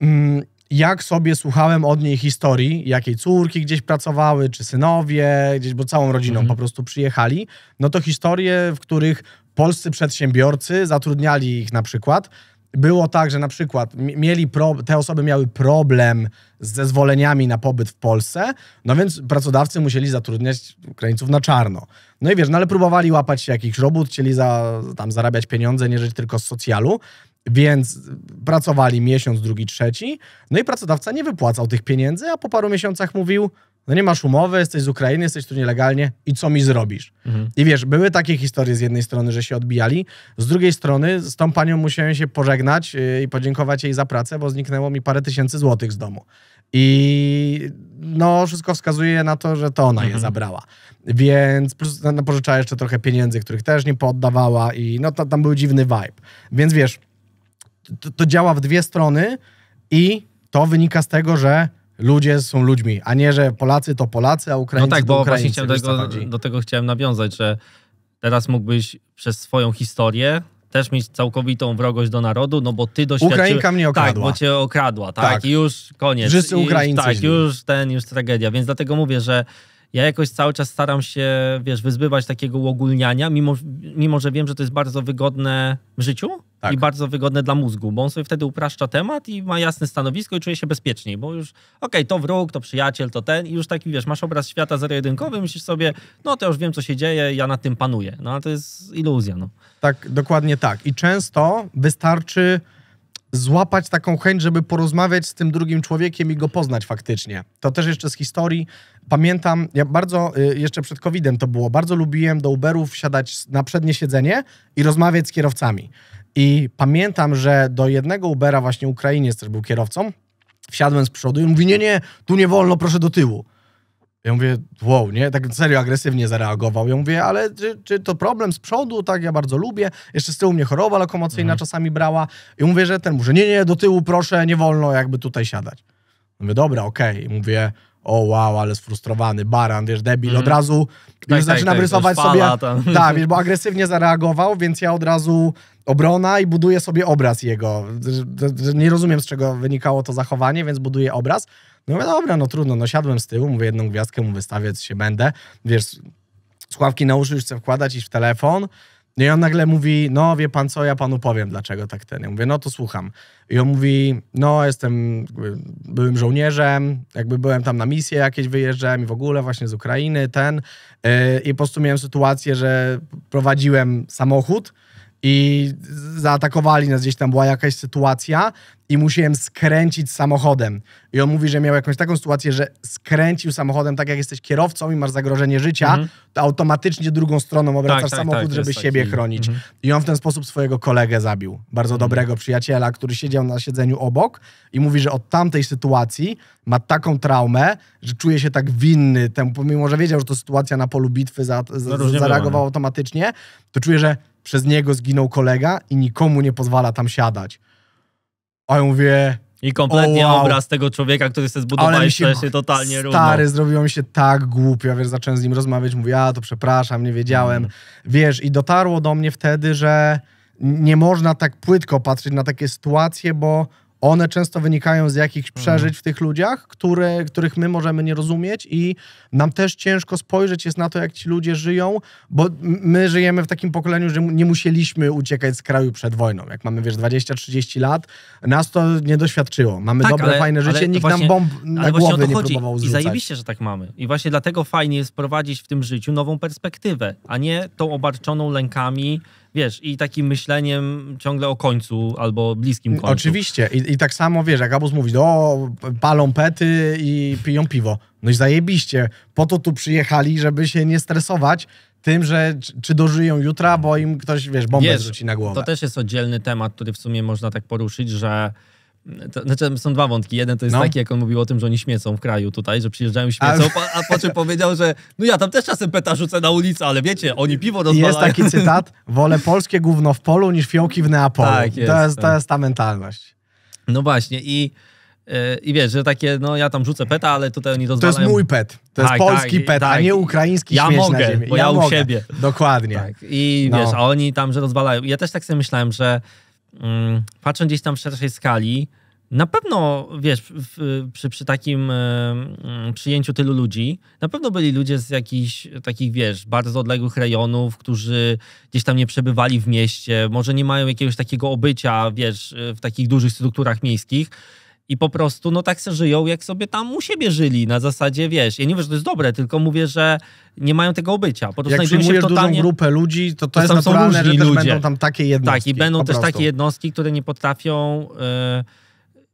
mm, jak sobie słuchałem od niej historii, jakiej córki gdzieś pracowały, czy synowie, gdzieś, bo całą rodziną mhm. po prostu przyjechali, no to historie, w których polscy przedsiębiorcy zatrudniali ich na przykład było tak, że na przykład mieli pro, te osoby miały problem z zezwoleniami na pobyt w Polsce, no więc pracodawcy musieli zatrudniać Ukraińców na czarno. No i wiesz, no ale próbowali łapać jakichś robót, chcieli za, tam zarabiać pieniądze, nie żyć tylko z socjalu, więc pracowali miesiąc, drugi, trzeci, no i pracodawca nie wypłacał tych pieniędzy, a po paru miesiącach mówił, no nie masz umowy, jesteś z Ukrainy, jesteś tu nielegalnie i co mi zrobisz? Mhm. I wiesz, były takie historie z jednej strony, że się odbijali, z drugiej strony z tą panią musiałem się pożegnać y, i podziękować jej za pracę, bo zniknęło mi parę tysięcy złotych z domu. I no, wszystko wskazuje na to, że to ona mhm. je zabrała. Więc plus no, no, pożyczała jeszcze trochę pieniędzy, których też nie pooddawała i no to, tam był dziwny vibe. Więc wiesz, to, to działa w dwie strony i to wynika z tego, że ludzie są ludźmi, a nie, że Polacy to Polacy, a no Ukraińcy no tak, bo Ukraińcy. Właśnie do, tego, do tego chciałem nawiązać, że teraz mógłbyś przez swoją historię też mieć całkowitą wrogość do narodu, no bo ty doświadczyłeś... Ukrainka mnie okradła. Tak, bo cię okradła, tak, tak. i już koniec. Wszyscy Ukraińcy. I, tak, już ten, już tragedia, więc dlatego mówię, że ja jakoś cały czas staram się, wiesz, wyzbywać takiego uogólniania, mimo, mimo że wiem, że to jest bardzo wygodne w życiu tak. i bardzo wygodne dla mózgu, bo on sobie wtedy upraszcza temat i ma jasne stanowisko i czuje się bezpieczniej, bo już okej, okay, to wróg, to przyjaciel, to ten i już taki, wiesz, masz obraz świata zero-jedynkowy, myślisz sobie, no to już wiem, co się dzieje, ja nad tym panuję. No ale to jest iluzja, no. Tak, dokładnie tak. I często wystarczy złapać taką chęć, żeby porozmawiać z tym drugim człowiekiem i go poznać faktycznie. To też jeszcze z historii. Pamiętam, ja bardzo, y, jeszcze przed COVID-em to było, bardzo lubiłem do Uberów siadać na przednie siedzenie i rozmawiać z kierowcami. I pamiętam, że do jednego Ubera właśnie Ukrainie też był kierowcą, wsiadłem z przodu i mówi, nie, nie, tu nie wolno, proszę do tyłu. Ja mówię, wow, nie? Tak serio agresywnie zareagował. Ja mówię, ale czy, czy to problem z przodu? Tak, ja bardzo lubię. Jeszcze z tyłu mnie choroba lokomocyjna mhm. czasami brała. I mówię, że ten mówi, nie, nie, do tyłu proszę, nie wolno jakby tutaj siadać. Mówię, dobra, okej. Okay. Mówię, o wow, ale sfrustrowany, baran, wiesz, debil, mhm. od razu tak, tak, tak, rysować sobie, tak, wiesz, bo agresywnie zareagował, więc ja od razu obrona i buduję sobie obraz jego. Nie rozumiem, z czego wynikało to zachowanie, więc buduję obraz. No mówię, dobra, no trudno, no siadłem z tyłu, mówię jedną gwiazdkę mu wystawię, co się będę. Wiesz, sławki na uszy już chcę wkładać, iść w telefon. No i on nagle mówi, no wie pan co, ja panu powiem, dlaczego tak ten. Ja mówię, no to słucham. I on mówi, no jestem byłym żołnierzem, jakby byłem tam na misję jakieś, wyjeżdżałem i w ogóle właśnie z Ukrainy, ten. Yy, I po prostu miałem sytuację, że prowadziłem samochód, i zaatakowali nas gdzieś tam, była jakaś sytuacja i musiałem skręcić samochodem. I on mówi, że miał jakąś taką sytuację, że skręcił samochodem, tak jak jesteś kierowcą i masz zagrożenie życia, mm -hmm. to automatycznie drugą stroną obracasz tak, tak, samochód, tak, żeby siebie taki... chronić. Mm -hmm. I on w ten sposób swojego kolegę zabił, bardzo mm -hmm. dobrego przyjaciela, który siedział na siedzeniu obok i mówi, że od tamtej sytuacji ma taką traumę, że czuje się tak winny temu, pomimo, że wiedział, że to sytuacja na polu bitwy, za, za, no, zareagował automatycznie, to czuje, że przez niego zginął kolega i nikomu nie pozwala tam siadać. A ja mówię... I kompletnie wow. obraz tego człowieka, który sobie zbudowałeś, się, się totalnie równo. Stary, zrobił zrobiło mi się tak głupio, wiesz, zacząłem z nim rozmawiać, mówię, a to przepraszam, nie wiedziałem. Mm. Wiesz, i dotarło do mnie wtedy, że nie można tak płytko patrzeć na takie sytuacje, bo one często wynikają z jakichś mhm. przeżyć w tych ludziach, które, których my możemy nie rozumieć i nam też ciężko spojrzeć jest na to, jak ci ludzie żyją, bo my żyjemy w takim pokoleniu, że nie musieliśmy uciekać z kraju przed wojną. Jak mamy, wiesz, 20-30 lat, nas to nie doświadczyło. Mamy tak, dobre, ale, fajne życie, ale nikt właśnie, nam bomb na głowę nie chodzi. próbował zrzucać. I zajebiście, że tak mamy. I właśnie dlatego fajnie jest prowadzić w tym życiu nową perspektywę, a nie tą obarczoną lękami, wiesz, i takim myśleniem ciągle o końcu albo bliskim końcu. Oczywiście. I, i tak samo, wiesz, jak Abus mówi, o, no, palą pety i piją piwo. No i zajebiście. Po to tu przyjechali, żeby się nie stresować tym, że czy dożyją jutra, bo im ktoś, wiesz, bombę Jezu, rzuci na głowę. To też jest oddzielny temat, który w sumie można tak poruszyć, że to, znaczy, są dwa wątki. Jeden to jest no. taki, jak on mówił o tym, że oni śmiecą w kraju tutaj, że przyjeżdżają śmiecą, a, po, a po czym powiedział, że no ja tam też czasem peta rzucę na ulicę, ale wiecie, oni piwo rozwalają. Jest taki cytat, wolę polskie gówno w polu niż fiołki w Neapolu. Tak, jest, to, jest, tak. to jest ta mentalność. No właśnie i... E, I wiesz, że takie, no ja tam rzucę peta, ale tutaj oni rozwalają. To jest mój pet. To tak, jest polski tak, pet, tak. a nie ukraiński Ja mogę, bo ja, ja u siebie. Dokładnie. Tak, I no. wiesz, a oni tam, że rozwalają. Ja też tak sobie myślałem, że Mm, patrząc gdzieś tam w szerszej skali, na pewno, wiesz, w, przy, przy, takim y, przyjęciu tylu ludzi, na pewno byli ludzie z jakichś takich, wiesz, bardzo odległych rejonów, którzy gdzieś tam nie przebywali w mieście, może nie mają jakiegoś takiego obycia, wiesz, w takich dużych strukturach miejskich i po prostu no tak se żyją, jak sobie tam u siebie żyli, na zasadzie, wiesz, ja nie wiem, że to jest dobre, tylko mówię, że nie mają tego obycia. Po jak przyjmujesz się totalnie, dużą grupę ludzi, to to, to jest naturalne, że też ludzie. będą tam takie jednostki. Tak, i będą też prostu. takie jednostki, które nie potrafią... Yy,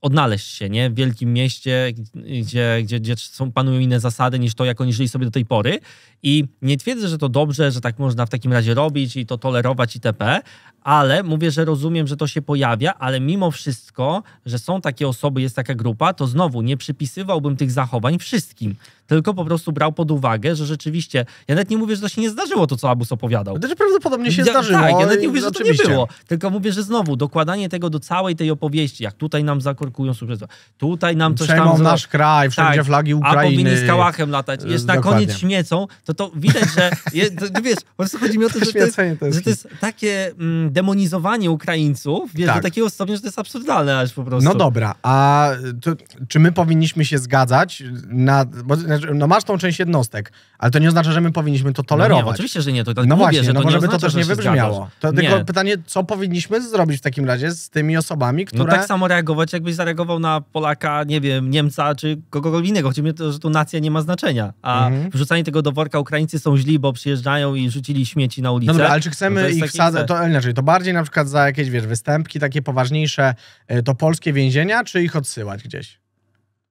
odnaleźć się nie? w wielkim mieście, gdzie, gdzie, gdzie są, panują inne zasady niż to, jak oni żyli sobie do tej pory. I nie twierdzę, że to dobrze, że tak można w takim razie robić i to tolerować itp., ale mówię, że rozumiem, że to się pojawia, ale mimo wszystko, że są takie osoby, jest taka grupa, to znowu nie przypisywałbym tych zachowań wszystkim, tylko po prostu brał pod uwagę, że rzeczywiście, ja nawet nie mówię, że to się nie zdarzyło, to co Abus opowiadał. Znaczy prawdopodobnie się ja, tak, zdarzyło. Tak, ja nawet nie mówię, że to nie było, tylko mówię, że znowu, dokładanie tego do całej tej opowieści, jak tutaj nam zakorkują sukcesy, tutaj nam coś Przejmą tam... nasz kraj, wszędzie tak, flagi Ukrainy. A powinni z kałachem latać, e, jest na koniec śmiecą, to to widać, że, je, to, wiesz, po prostu chodzi mi o to, że to, jest, to jest... to jest takie... Mm, demonizowanie Ukraińców, wiesz, tak. do takiego stopnia, że to jest absurdalne aż po prostu. No dobra, a to, czy my powinniśmy się zgadzać na... Bo, znaczy, no masz tą część jednostek, ale to nie oznacza, że my powinniśmy to tolerować. No nie, oczywiście, że nie. To tak no mówię, właśnie, że no to żeby to też nie wybrzmiało. To nie. tylko pytanie, co powinniśmy zrobić w takim razie z tymi osobami, które... No tak samo reagować, jakbyś zareagował na Polaka, nie wiem, Niemca czy kogokolwiek innego. Chodzi mi to, że tu nacja nie ma znaczenia. A mhm. wrzucanie tego do worka Ukraińcy są źli, bo przyjeżdżają i rzucili śmieci na ulicę. Dobra, ale czy chcemy no ich wsadzać... To e, inaczej, to bardziej na przykład za jakieś, wiesz, występki takie poważniejsze, e, to polskie więzienia, czy ich odsyłać gdzieś?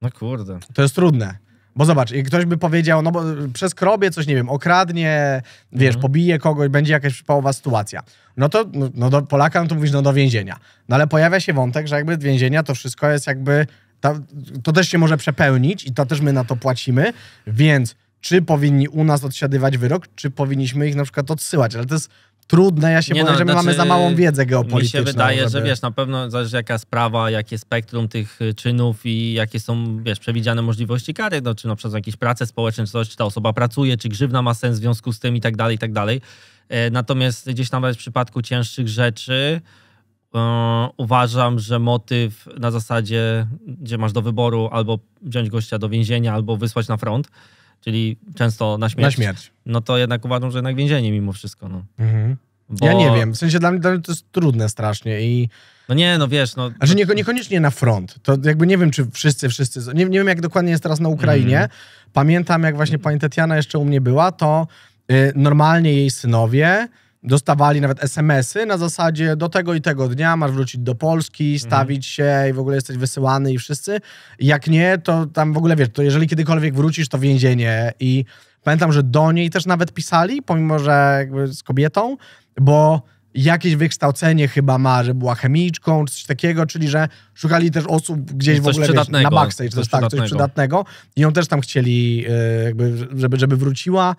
No kurde. To jest trudne. Bo zobacz, jak ktoś by powiedział, no bo y, przez krobie coś, nie wiem, okradnie, wiesz, mhm. pobije kogoś, będzie jakaś przypałowa sytuacja. No to no, no do Polaka, no to mówisz, no do więzienia. No ale pojawia się wątek, że jakby więzienia to wszystko jest jakby, ta, to też się może przepełnić i to też my na to płacimy, więc czy powinni u nas odsiadywać wyrok, czy powinniśmy ich na przykład odsyłać. Ale to jest trudne. Ja się nie no, boję, no, że my znaczy, mamy za małą wiedzę geopolityczną. Mi się wydaje, żeby... że wiesz, na pewno zależy jaka sprawa, jakie spektrum tych y, czynów i jakie są, wiesz, przewidziane możliwości kary, no, czy na przykład jakieś prace społeczne, czy coś, czy ta osoba pracuje, czy grzywna ma sens w związku z tym i tak dalej, i tak dalej. E, natomiast gdzieś nawet w przypadku cięższych rzeczy yy, uważam, że motyw na zasadzie, gdzie masz do wyboru albo wziąć gościa do więzienia, albo wysłać na front, czyli często na śmierć, na śmierć. no to jednak uważam, że jednak więzienie mimo wszystko. No. Mhm. Bo... Ja nie wiem, w sensie dla mnie, dla mnie to jest trudne strasznie i... No nie, no wiesz, no... Znaczy nie, niekoniecznie na front, to jakby nie wiem, czy wszyscy, wszyscy... Nie, nie wiem, jak dokładnie jest teraz na Ukrainie. Mhm. Pamiętam, jak właśnie pani Tatiana jeszcze u mnie była, to y, normalnie jej synowie dostawali nawet SMS-y na zasadzie do tego i tego dnia masz wrócić do Polski, mhm. stawić się i w ogóle jesteś wysyłany i wszyscy. Jak nie, to tam w ogóle wiesz, to jeżeli kiedykolwiek wrócisz, to więzienie. I pamiętam, że do niej też nawet pisali, pomimo że z kobietą, bo jakieś wykształcenie chyba ma, że była chemiczką czy coś takiego, czyli że szukali też osób gdzieś w ogóle wiesz, na backstage, coś, coś, tak, coś przydatnego i ją też tam chcieli, e, jakby, żeby, żeby wróciła.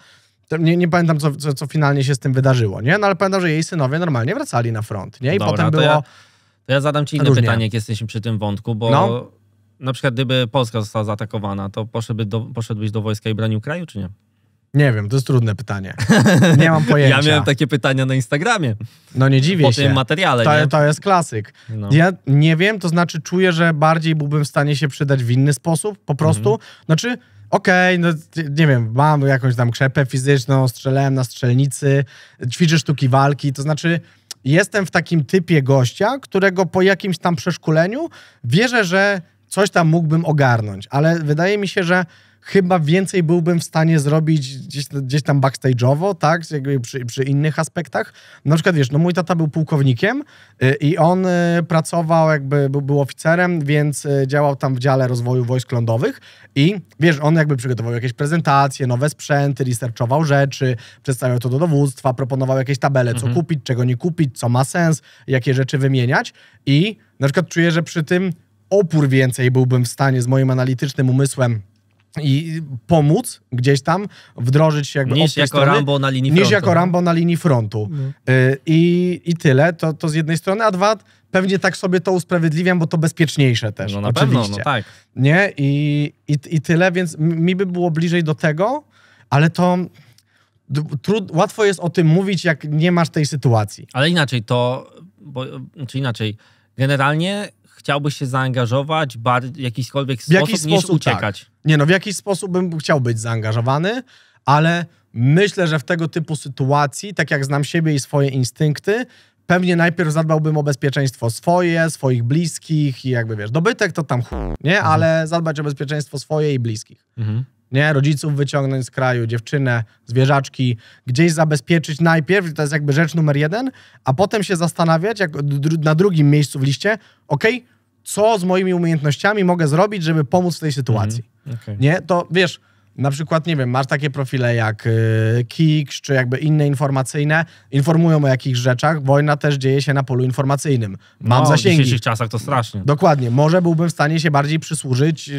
Nie, nie pamiętam, co, co, co, finalnie się z tym wydarzyło, nie? No ale pamiętam, że jej synowie normalnie wracali na front, nie? I Dobra, potem było... To ja, to ja zadam ci inne różnie. pytanie, jak jesteśmy przy tym wątku, bo no. na przykład gdyby Polska została zaatakowana, to poszedłby do, poszedłbyś do wojska i bronił kraju, czy nie? Nie wiem, to jest trudne pytanie. Nie mam pojęcia. Ja miałem takie pytania na Instagramie. No nie dziwię po się. Po tym materiale. To, nie? to jest klasyk. No. Ja nie wiem, to znaczy czuję, że bardziej byłbym w stanie się przydać w inny sposób, po prostu. Mhm. Znaczy okej, okay, no nie wiem, mam jakąś tam krzepę fizyczną, strzelałem na strzelnicy, ćwiczę sztuki walki, to znaczy jestem w takim typie gościa, którego po jakimś tam przeszkoleniu wierzę, że coś tam mógłbym ogarnąć, ale wydaje mi się, że chyba więcej byłbym w stanie zrobić gdzieś, gdzieś tam backstage'owo, tak, jakby przy, przy, innych aspektach. Na przykład, wiesz, no mój tata był pułkownikiem y, i on y, pracował, jakby był oficerem, więc y, działał tam w dziale rozwoju wojsk lądowych i, wiesz, on jakby przygotował jakieś prezentacje, nowe sprzęty, researchował rzeczy, przedstawiał to do dowództwa, proponował jakieś tabele, co mhm. kupić, czego nie kupić, co ma sens, jakie rzeczy wymieniać i na przykład czuję, że przy tym opór więcej byłbym w stanie z moim analitycznym umysłem i pomóc gdzieś tam wdrożyć się jakby niż jako strony, Rambo na linii niż frontu. Niż jako Rambo na linii frontu. No. Y, I, I tyle, to, to z jednej strony, a dwa, pewnie tak sobie to usprawiedliwiam, bo to bezpieczniejsze też. No na oczywiście. pewno, no tak. Nie? I, i, I tyle, więc mi by było bliżej do tego, ale to... Trud, łatwo jest o tym mówić, jak nie masz tej sytuacji. Ale inaczej to, bo, czy znaczy inaczej, generalnie chciałbyś się zaangażować w jakikolwiek w sposób, jakiś niż sposób, tak. uciekać. Tak. Nie no, w jakiś sposób bym chciał być zaangażowany, ale myślę, że w tego typu sytuacji, tak jak znam siebie i swoje instynkty, pewnie najpierw zadbałbym o bezpieczeństwo swoje, swoich bliskich i jakby wiesz, dobytek to tam chuj, nie? Mhm. Ale zadbać o bezpieczeństwo swoje i bliskich. Mhm. Nie, rodziców wyciągnąć z kraju, dziewczynę, zwierzaczki, gdzieś zabezpieczyć najpierw, to jest jakby rzecz numer jeden, a potem się zastanawiać, jak na drugim miejscu w liście, ok, co z moimi umiejętnościami mogę zrobić, żeby pomóc w tej sytuacji. Mhm. Okay. Nie, to wiesz, na przykład, nie wiem, masz takie profile jak y, Kiks czy jakby inne informacyjne, informują o jakichś rzeczach. Wojna też dzieje się na polu informacyjnym. Mam no, zasięgi. W dzisiejszych czasach to strasznie. Dokładnie. Może byłbym w stanie się bardziej przysłużyć, y,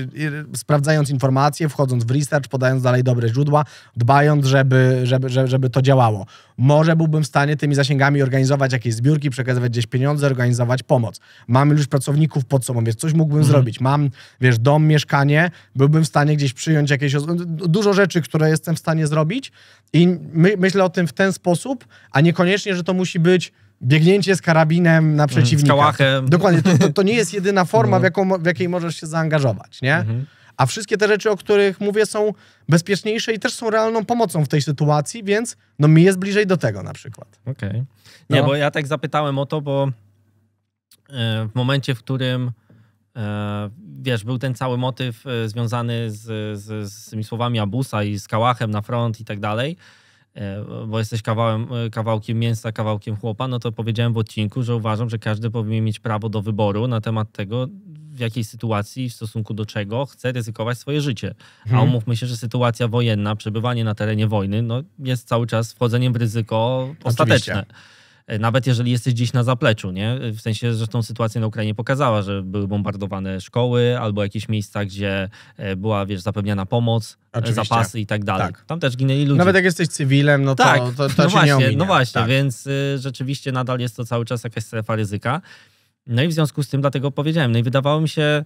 y, sprawdzając informacje, wchodząc w research, podając dalej dobre źródła, dbając, żeby, żeby, żeby, żeby to działało. Może byłbym w stanie tymi zasięgami organizować jakieś zbiórki, przekazywać gdzieś pieniądze, organizować pomoc. Mam już pracowników pod sobą, więc coś mógłbym mhm. zrobić. Mam, wiesz, dom, mieszkanie, byłbym w stanie gdzieś przyjąć jakieś dużo rzeczy, które jestem w stanie zrobić i my, myślę o tym w ten sposób, a niekoniecznie, że to musi być biegnięcie z karabinem na mhm, przeciwnika. Z kałachem. Dokładnie, to, to, to, nie jest jedyna forma, no. w, jaką, w jakiej możesz się zaangażować, nie? Mhm. A wszystkie te rzeczy, o których mówię, są bezpieczniejsze i też są realną pomocą w tej sytuacji, więc no mi jest bliżej do tego na przykład. Okej. Okay. Nie, no. bo ja tak zapytałem o to, bo e, w momencie, w którym E, wiesz, był ten cały motyw e, związany z, z, z tymi słowami Abusa i z Kałachem na front i tak dalej e, bo jesteś kawałem, kawałkiem mięsa, kawałkiem chłopa, no to powiedziałem w odcinku, że uważam, że każdy powinien mieć prawo do wyboru na temat tego, w jakiej sytuacji, w stosunku do czego chce ryzykować swoje życie. A mhm. umówmy się, że sytuacja wojenna, przebywanie na terenie wojny, no jest cały czas wchodzeniem w ryzyko Oczywiście. E, nawet jeżeli jesteś gdzieś na zapleczu, nie? E, w sensie, że tą sytuację na Ukrainie pokazała, że były bombardowane szkoły albo jakieś miejsca, gdzie e, była, wiesz, zapewniana pomoc, Oczywiście. zapasy i tak dalej. Tak. Tam też ginęli ludzie. Nawet jak jesteś cywilem, no to, tak. to, to, to no właśnie, No właśnie, tak. więc y, rzeczywiście nadal jest to cały czas jakaś strefa ryzyka. No i w związku z tym dlatego powiedziałem, no i wydawało mi się,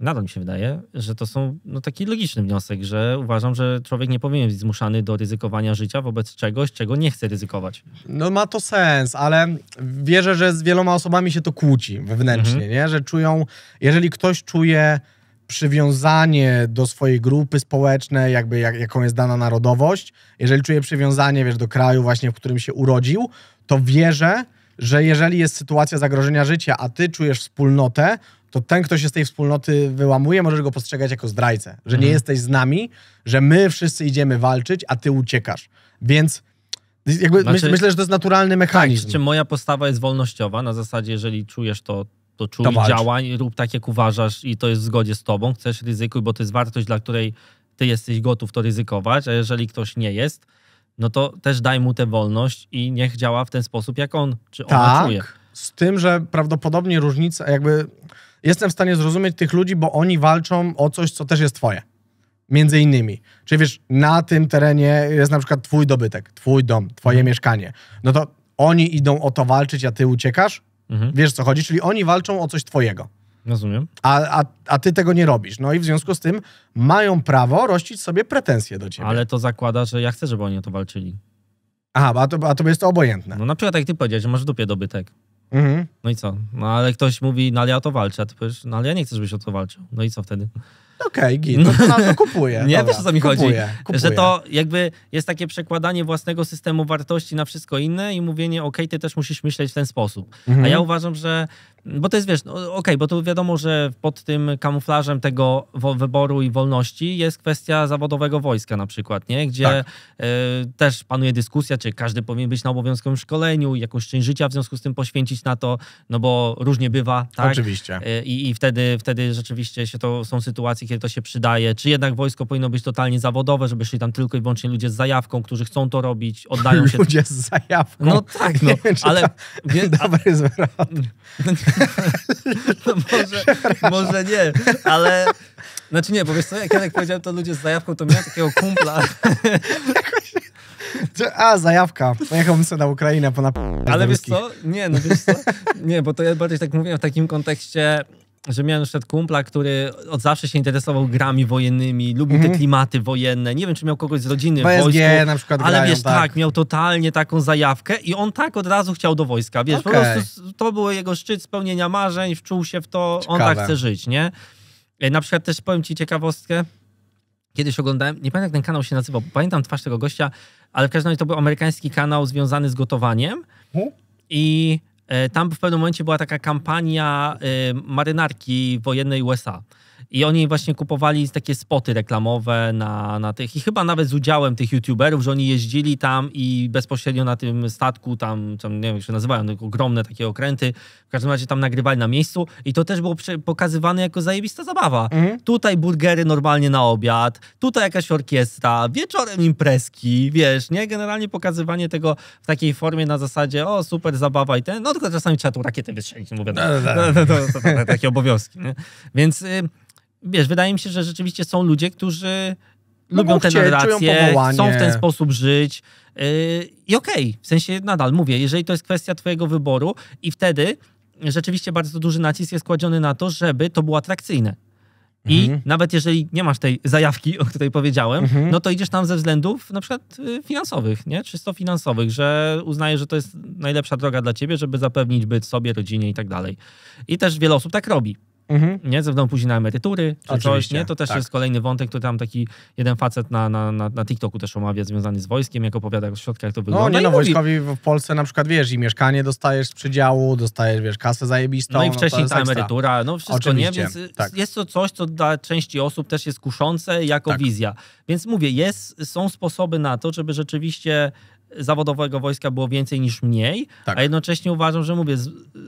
nadal mi się wydaje, że to są no, taki logiczny wniosek, że uważam, że człowiek nie powinien być zmuszany do ryzykowania życia wobec czegoś, czego nie chce ryzykować. No ma to sens, ale wierzę, że z wieloma osobami się to kłóci wewnętrznie, mhm. nie? że czują, jeżeli ktoś czuje przywiązanie do swojej grupy społecznej, jakby jak, jaką jest dana narodowość, jeżeli czuje przywiązanie, wiesz, do kraju właśnie, w którym się urodził, to wierzę, że jeżeli jest sytuacja zagrożenia życia, a ty czujesz wspólnotę, to ten, kto się z tej wspólnoty wyłamuje, możesz go postrzegać jako zdrajcę. Że nie mhm. jesteś z nami, że my wszyscy idziemy walczyć, a ty uciekasz. Więc jakby znaczy, myślę, że to jest naturalny tak, mechanizm. Tak, czy moja postawa jest wolnościowa, na zasadzie, jeżeli czujesz to, to czuj, to działaj, rób tak, jak uważasz i to jest w zgodzie z tobą, chcesz ryzykuj, bo to jest wartość, dla której ty jesteś gotów to ryzykować, a jeżeli ktoś nie jest, no to też daj mu tę wolność i niech działa w ten sposób, jak on, czy ona tak, czuje. z tym, że prawdopodobnie różnica, jakby jestem w stanie zrozumieć tych ludzi, bo oni walczą o coś, co też jest twoje. Między innymi. Czyli wiesz, na tym terenie jest na przykład twój dobytek, twój dom, twoje mhm. mieszkanie. No to oni idą o to walczyć, a ty uciekasz? Mhm. Wiesz, co chodzi? Czyli oni walczą o coś twojego. Rozumiem. A, a, a ty tego nie robisz. No i w związku z tym mają prawo rościć sobie pretensje do ciebie. Ale to zakłada, że ja chcę, żeby oni o to walczyli. Aha, a, to, a tobie jest to obojętne. No na przykład jak ty powiedziałeś, że masz w dupie dobytek. Mhm. No i co? No ale ktoś mówi, no ale ja o to walczę, a ty powiesz, no ale ja nie chcę, żebyś o to walczył. No i co wtedy? Okej, okay, no. no to, no, to kupuję. nie, wiesz o co mi kupuję, chodzi? Kupuję. Że to jakby jest takie przekładanie własnego systemu wartości na wszystko inne i mówienie, okej, okay, ty też musisz myśleć w ten sposób. Mhm. A ja uważam, że bo to jest, wiesz, no, okej, okay, bo tu wiadomo, że pod tym kamuflażem tego wyboru i wolności jest kwestia zawodowego wojska na przykład, nie? Gdzie tak. y, też panuje dyskusja, czy każdy powinien być na obowiązkowym szkoleniu, jakąś część życia w związku z tym poświęcić na to, no bo różnie bywa, tak? Oczywiście. E, I, y, wtedy, wtedy rzeczywiście się to, są sytuacje, kiedy to się przydaje. Czy jednak wojsko powinno być totalnie zawodowe, żeby szli tam tylko i wyłącznie ludzie z zajawką, którzy chcą to robić, oddają się... Ludzie z zajawką? No tak, no. Wiem, ale... Dobry zwrot. No, no może, może nie, ale... Znaczy nie, bo wiesz co, jak Janek powiedział to ludzie z zajawką, to miałem takiego kumpla... A, zajawka. Pojechałbym sobie na Ukrainę po nap... Ale wiesz co? Nie, no wiesz co? Nie, bo to ja bardziej tak mówię w takim kontekście że miałem na kumpla, który od zawsze się interesował grami wojennymi, lubił mm -hmm. te mhm. klimaty wojenne. Nie wiem, czy miał kogoś z rodziny w wojsku, na przykład ale grają, wiesz, tak. tak. miał totalnie taką zajawkę i on tak od razu chciał do wojska, wiesz, okay. po prostu to był jego szczyt spełnienia marzeń, wczuł się w to, Ciekawe. on tak chce żyć, nie? E, na przykład też powiem ci ciekawostkę, kiedyś oglądałem, nie pamiętam jak ten kanał się nazywał, pamiętam twarz tego gościa, ale w każdym razie to był amerykański kanał związany z gotowaniem mhm. i E, tam w pewnym momencie była taka kampania e, marynarki wojennej USA. I oni właśnie kupowali takie spoty reklamowe na, na tych, i chyba nawet z udziałem tych youtuberów, że oni jeździli tam i bezpośrednio na tym statku, tam, tam nie wiem jak się nazywają, ogromne takie okręty, w każdym razie tam nagrywali na miejscu i to też było pokazywane jako zajebista zabawa. Mhm. Tutaj burgery normalnie na obiad, tutaj jakaś orkiestra, wieczorem imprezki, wiesz, nie? Generalnie pokazywanie tego w takiej formie na zasadzie, o super zabawa i ten, no tylko czasami trzeba tu rakietę wystrzelić, mówię, no, no, no, no, takie obowiązki, nie? Więc... Y wiesz, wydaje mi się, że rzeczywiście są ludzie, którzy no lubią te narracje, chcą w ten sposób żyć. Yy, I okej, okay, w sensie nadal mówię, jeżeli to jest kwestia twojego wyboru i wtedy rzeczywiście bardzo duży nacisk jest kładziony na to, żeby to było atrakcyjne. I mhm. nawet jeżeli nie masz tej zajawki, o której powiedziałem, mhm. no to idziesz tam ze względów na przykład y, finansowych, nie? Czysto finansowych, że uznajesz, że to jest najlepsza droga dla ciebie, żeby zapewnić byt sobie, rodzinie i tak dalej. I też wiele osób tak robi. Mhm. Nie, ze wdą później na emerytury, czy coś, nie? To też tak. jest kolejny wątek, który tam taki jeden facet na, na, na, na TikToku też omawia, związany z wojskiem, jak opowiada jak w środkach, jak to wygląda. No nie, no, no wojskowi w Polsce na przykład, wiesz, i mieszkanie dostajesz z przydziału, dostajesz, wiesz, kasę zajebistą. No i no wcześniej no ta emerytura, no wszystko, Oczywiście. nie? Więc y, tak. jest to coś, co dla części osób też jest kuszące jako tak. wizja. Więc mówię, jest, są sposoby na to, żeby rzeczywiście zawodowego wojska było więcej niż mniej, tak. a jednocześnie uważam, że mówię,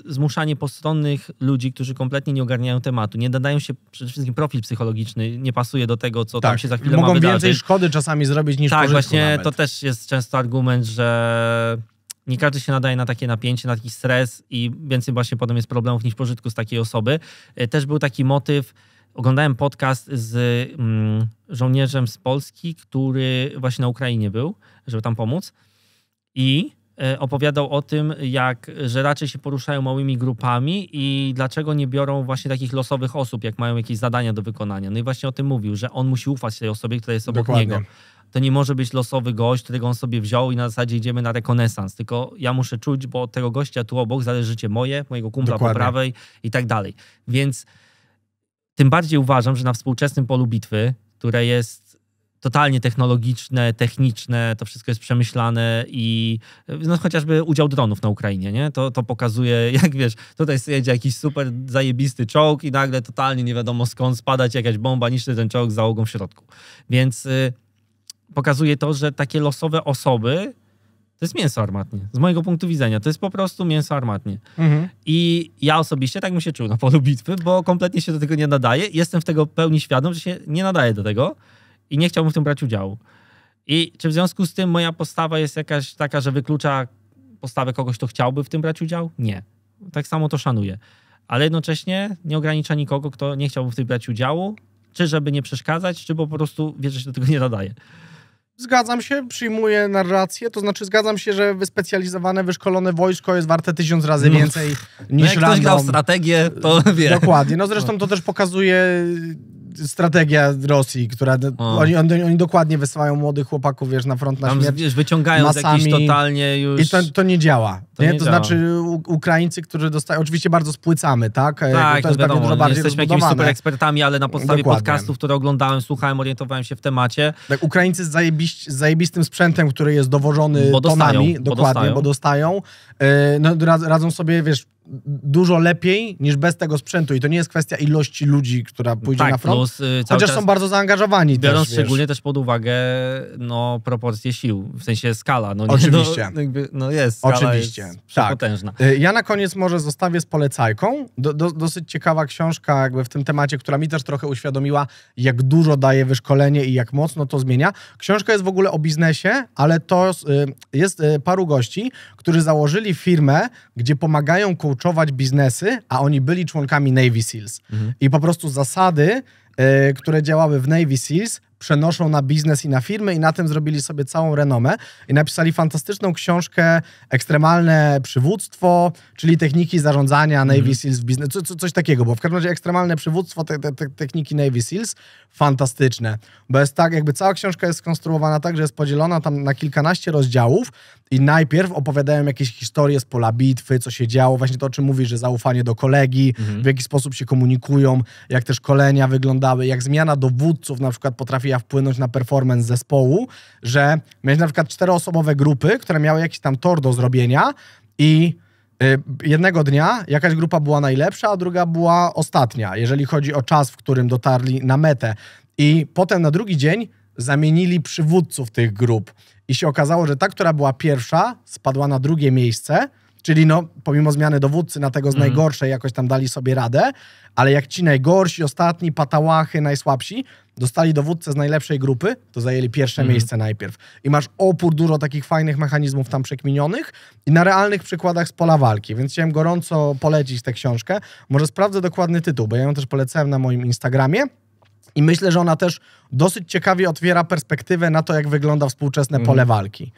zmuszanie postronnych ludzi, którzy kompletnie nie ogarniają tematu, nie nadają się, przede wszystkim profil psychologiczny nie pasuje do tego, co tak. tam się za chwilę Mogą ma Mogą więcej szkody czasami zrobić niż Tak, właśnie nawet. to też jest często argument, że nie każdy się nadaje na takie napięcie, na taki stres i więcej właśnie potem jest problemów niż pożytku z takiej osoby. E, też był taki motyw, oglądałem podcast z mm, żołnierzem z Polski, który właśnie na Ukrainie był, żeby tam pomóc i e, opowiadał o tym, jak, że raczej się poruszają małymi grupami i dlaczego nie biorą właśnie takich losowych osób, jak mają jakieś zadania do wykonania. No i właśnie o tym mówił, że on musi ufać tej osobie, która jest obok Dokładnie. niego. To nie może być losowy gość, którego on sobie wziął i na zasadzie idziemy na rekonesans, tylko ja muszę czuć, bo od tego gościa tu obok zależy życie moje, mojego kumpla Dokładnie. po prawej i tak dalej. Więc tym bardziej uważam, że na współczesnym polu bitwy, które jest totalnie technologiczne, techniczne, to wszystko jest przemyślane i e, no, chociażby udział dronów na Ukrainie, nie? To, to pokazuje, jak wiesz, tutaj jedzie jakiś super zajebisty czołg i nagle totalnie nie wiadomo skąd spadać jakaś bomba, niszczy ten czołg z załogą w środku. Więc y, pokazuje to, że takie losowe osoby to jest mięso armatnie. Z mojego punktu widzenia to jest po prostu mięso armatnie. Mhm. I ja osobiście tak bym się czuł na polu bitwy, bo kompletnie się do tego nie nadaje. Jestem w tego pełni świadom, że się nie nadaje do tego i nie chciałbym w tym brać udziału. I czy w związku z tym moja postawa jest jakaś taka, że wyklucza postawę kogoś, kto chciałby w tym brać udział? Nie. Tak samo to szanuję. Ale jednocześnie nie ogranicza nikogo, kto nie chciałby w tym brać udziału, czy żeby nie przeszkadzać, czy bo po prostu wie, że się do tego nie nadaje. Zgadzam się, przyjmuję narrację, to znaczy zgadzam się, że wyspecjalizowane, wyszkolone wojsko jest warte tysiąc razy no. więcej no. niż no jak random. ktoś grał strategię, to wie. Dokładnie, no, no zresztą to też pokazuje strategia Rosji, która... Oni, oni, oni, dokładnie wysyłają młodych chłopaków, wiesz, na front na Tam śmierć. Wiesz, wyciągają masami. z totalnie już... I to, to nie działa. To, nie? Nie to działa. znaczy Ukraińcy, którzy dostają... Oczywiście bardzo spłycamy, tak? E, tak, to no jest no wiadomo, dużo jesteśmy jakimiś super ekspertami, ale na podstawie dokładnie. podcastów, które oglądałem, słuchałem, orientowałem się w temacie. Tak, Ukraińcy z, zajebiś, z zajebistym sprzętem, który jest dowożony bo dostają, tonami, bo dokładnie, dostają. bo dostają, e, no, radzą sobie, wiesz, dużo lepiej niż bez tego sprzętu. I to nie jest kwestia ilości ludzi, która pójdzie tak, na front. Plus, y, chociaż są bardzo zaangażowani. Biorąc też, szczególnie też pod uwagę no, proporcje sił, w sensie skala. No, nie, Oczywiście. No, jakby, no jest, skala Oczywiście. jest tak. y, Ja na koniec może zostawię z polecajką. Do, do, dosyć ciekawa książka jakby w tym temacie, która mi też trochę uświadomiła, jak dużo daje wyszkolenie i jak mocno to zmienia. Książka jest w ogóle o biznesie, ale to y, jest paru gości, którzy założyli firmę, gdzie pomagają kół rekrutować biznesy, a oni byli członkami Navy Seals. Mhm. I po prostu zasady, y, które działały w Navy Seals, przenoszą na biznes i na firmy i na tym zrobili sobie całą renomę i napisali fantastyczną książkę Ekstremalne przywództwo, czyli techniki zarządzania mhm. Navy mm. Seals w biznesie, co, co, coś takiego, bo w każdym razie ekstremalne przywództwo, te, te, te, techniki Navy Seals, fantastyczne, bo jest tak, jakby cała książka jest skonstruowana tak, że jest podzielona tam na kilkanaście rozdziałów i najpierw opowiadają jakieś historie z pola bitwy, co się działo, właśnie to, o czym mówisz, że zaufanie do kolegi, mm. w jaki sposób się komunikują, jak te szkolenia wyglądały, jak zmiana dowódców na przykład potrafi strategia wpłynąć na performance zespołu, że miałeś na przykład czteroosobowe grupy, które miały jakiś tam tor do zrobienia i y, Jednego dnia jakaś grupa była najlepsza, a druga była ostatnia, jeżeli chodzi o czas, w którym dotarli na metę. I potem na drugi dzień zamienili przywódców tych grup. I się okazało, że ta, która była pierwsza, spadła na drugie miejsce, Czyli no, pomimo zmiany dowódcy na tego z mm. najgorszej jakoś tam dali sobie radę, ale jak ci najgorsi, ostatni, patałachy, najsłabsi, dostali dowódcę z najlepszej grupy, to zajęli pierwsze mm. miejsce najpierw. I masz opór dużo takich fajnych mechanizmów tam przekminionych i na realnych przykładach z pola walki, więc chciałem gorąco polecić tę książkę. Może sprawdzę dokładny tytuł, bo ja ją też polecałem na moim Instagramie. I myślę, że ona też dosyć ciekawie otwiera perspektywę na to, jak wygląda współczesne mm. pole walki.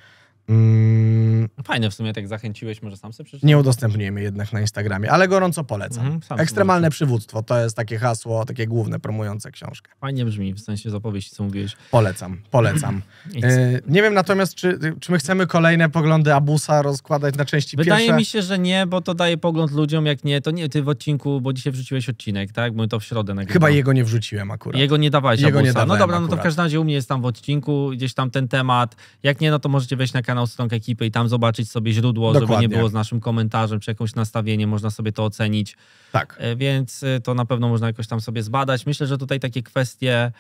Mm. w sumie tak zachęciłeś, może sam sobie przeczytać. Nie udostępnijmy jednak na Instagramie, ale gorąco polecam. Mhm, Ekstremalne przywództwo to jest takie hasło, takie główne promujące książkę. Fajnie brzmi, w sensie zapowieści, co mówiłeś. Polecam, polecam. e, nie wiem natomiast, czy, czy my chcemy kolejne poglądy Abusa rozkładać na części Wydaje pierwsze? Wydaje mi się, że nie, bo to daje pogląd ludziom, jak nie, to nie ty w odcinku, bo dzisiaj wrzuciłeś odcinek, tak? Bo to w środę nagrywa. Chyba jego nie wrzuciłem akurat. Jego nie dawałeś Jego Abusa. Nie no dobra, akurat. no to w każdym razie u mnie jest tam w odcinku, gdzieś tam ten temat. Jak nie, no to możecie wejść na kanał kanał Strong Ekipy i tam zobaczyć sobie źródło, Dokładnie. żeby nie było z naszym komentarzem czy jakąś nastawienie, można sobie to ocenić. Tak. E, więc e, to na pewno można jakoś tam sobie zbadać. Myślę, że tutaj takie kwestie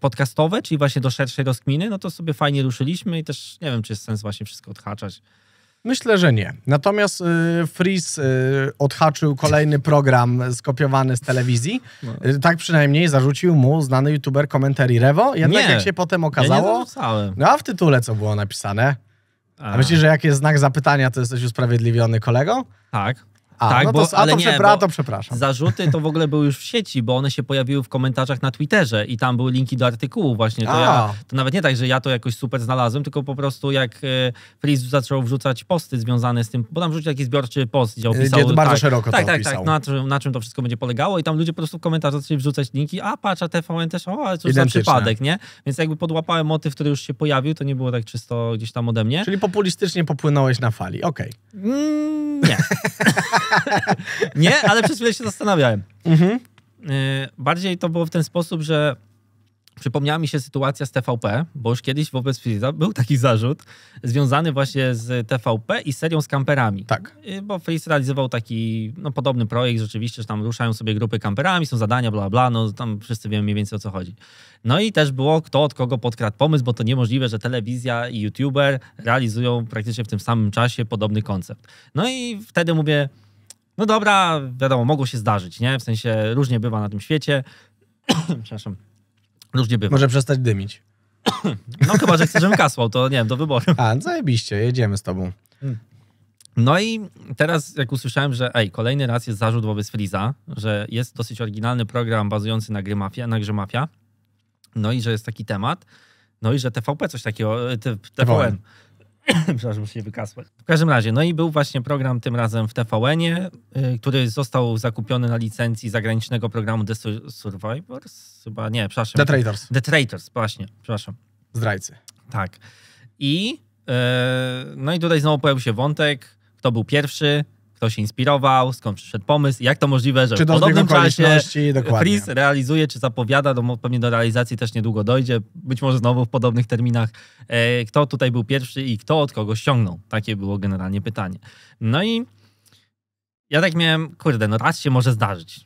podcastowe, czyli właśnie do szerszej rozkminy, no to sobie fajnie ruszyliśmy i też nie wiem, czy jest sens właśnie wszystko odhaczać. Myślę, że nie. Natomiast y, Fris y, odhaczył kolejny program skopiowany z telewizji. No. Tak przynajmniej zarzucił mu znany youtuber Commentary Revo. Jednak nie, jak się potem okazało... Ja nie no a w tytule co było napisane? A, myślisz, że jak jest znak zapytania, to jesteś usprawiedliwiony kolego? Tak. A, tak, no to, a ale to, nie, przepra- to przepraszam. Zarzuty to w ogóle były już w sieci, bo one się pojawiły w komentarzach na Twitterze i tam były linki do artykułu właśnie. To, ja, to nawet nie tak, że ja to jakoś super znalazłem, tylko po prostu jak e, Freeze zaczął wrzucać posty związane z tym, bo tam wrzucił jakiś zbiorczy post, gdzie e, opisał... Gdzie bardzo tak, szeroko tak, to tak, tak, tak na, na, czym to wszystko będzie polegało i tam ludzie po prostu w komentarzach zaczęli wrzucać linki, a patrz, a TVN też, o, ale cóż za przypadek, nie? Więc jakby podłapałem motyw, który już się pojawił, to nie było tak czysto gdzieś tam ode mnie. Czyli populistycznie popłynąłeś na fali, okej. Okay. Mm, nie. nie, ale przez chwilę się zastanawiałem. Mhm. Y, bardziej to było w ten sposób, że przypomniała mi się sytuacja z TVP, bo już kiedyś wobec Freeza był taki zarzut związany właśnie z TVP i serią z kamperami. Tak. Y, bo Freeze realizował taki no, podobny projekt, rzeczywiście, że tam ruszają sobie grupy kamperami, są zadania, bla, bla, no tam wszyscy wiemy mniej więcej o co chodzi. No i też było kto od kogo podkradł pomysł, bo to niemożliwe, że telewizja i youtuber realizują praktycznie w tym samym czasie podobny koncept. No i wtedy mówię no dobra, wiadomo, mogło się zdarzyć, nie? W sensie różnie bywa na tym świecie. Przepraszam. Różnie bywa. Może przestać dymić. no chyba, że chcesz, żebym kasłał, to nie wiem, do wyboru. A, zajebiście, jedziemy z tobą. Mm. No i teraz jak usłyszałem, że ej, kolejny raz jest zarzut wobec Freeza, że jest dosyć oryginalny program bazujący na gry mafia, na grze mafia, no i że jest taki temat, no i że TVP coś takiego, TVN, TVN Przepraszam, muszę się wykasłać. W każdym razie, no i był właśnie program tym razem w TVN-ie, y, który został zakupiony na licencji zagranicznego programu The Survivors? Chyba nie, przepraszam. The Traitors. The Traitors, właśnie, przepraszam. Zdrajcy. Tak. I y, no i tutaj znowu pojawił się wątek, kto był pierwszy, kto się inspirował, skąd przyszedł pomysł, jak to możliwe, że czy w podobnym czasie Chris realizuje, czy zapowiada, no pewnie do realizacji też niedługo dojdzie, być może znowu w podobnych terminach, e, kto tutaj był pierwszy i kto od kogo ściągnął. Takie było generalnie pytanie. No i ja tak miałem, kurde, no raz się może zdarzyć.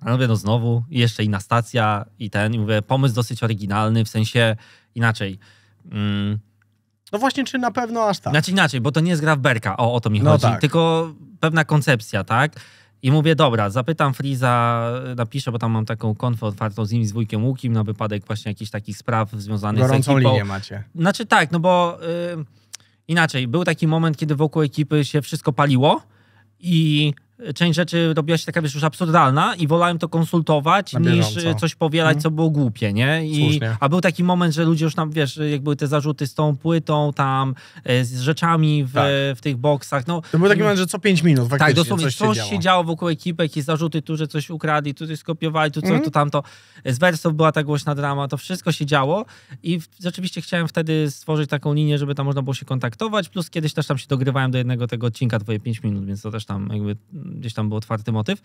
A mówię, no znowu, jeszcze inna stacja i ten, i mówię, pomysł dosyć oryginalny, w sensie inaczej. Mm, no właśnie, czy na pewno aż tak? Znaczy inaczej, bo to nie jest gra w berka, o, o to mi no chodzi, tak. tylko pewna koncepcja, tak? I mówię, dobra, zapytam Friza, napiszę, bo tam mam taką konfę otwartą z nim, z wujkiem Łukim, na wypadek właśnie jakichś takich spraw związanych Gorącą z ekipą. Gorącą linię macie. Znaczy tak, no bo y, inaczej, był taki moment, kiedy wokół ekipy się wszystko paliło i część rzeczy robiła się taka, wiesz, już absurdalna i wolałem to konsultować, niż coś powielać, co mhm. było głupie, nie? I, a był taki moment, że ludzie już tam, wiesz, jak były te zarzuty z tą płytą tam, e, z rzeczami w, tak. w tych boksach, no. To był taki moment, że co pięć minut tak, faktycznie Tak, dosłownie, coś, coś się, działo. się działo wokół ekipy, jakieś zarzuty, tu, że coś ukradli, tu coś skopiowali, tu co, mm. tu tamto. Z Wersów była ta głośna drama, to wszystko się działo i rzeczywiście chciałem wtedy stworzyć taką linię, żeby tam można było się kontaktować, plus kiedyś też tam się dogrywałem do jednego tego odcinka, twoje pięć minut, więc to też tam jakby gdzieś tam był otwarty motyw.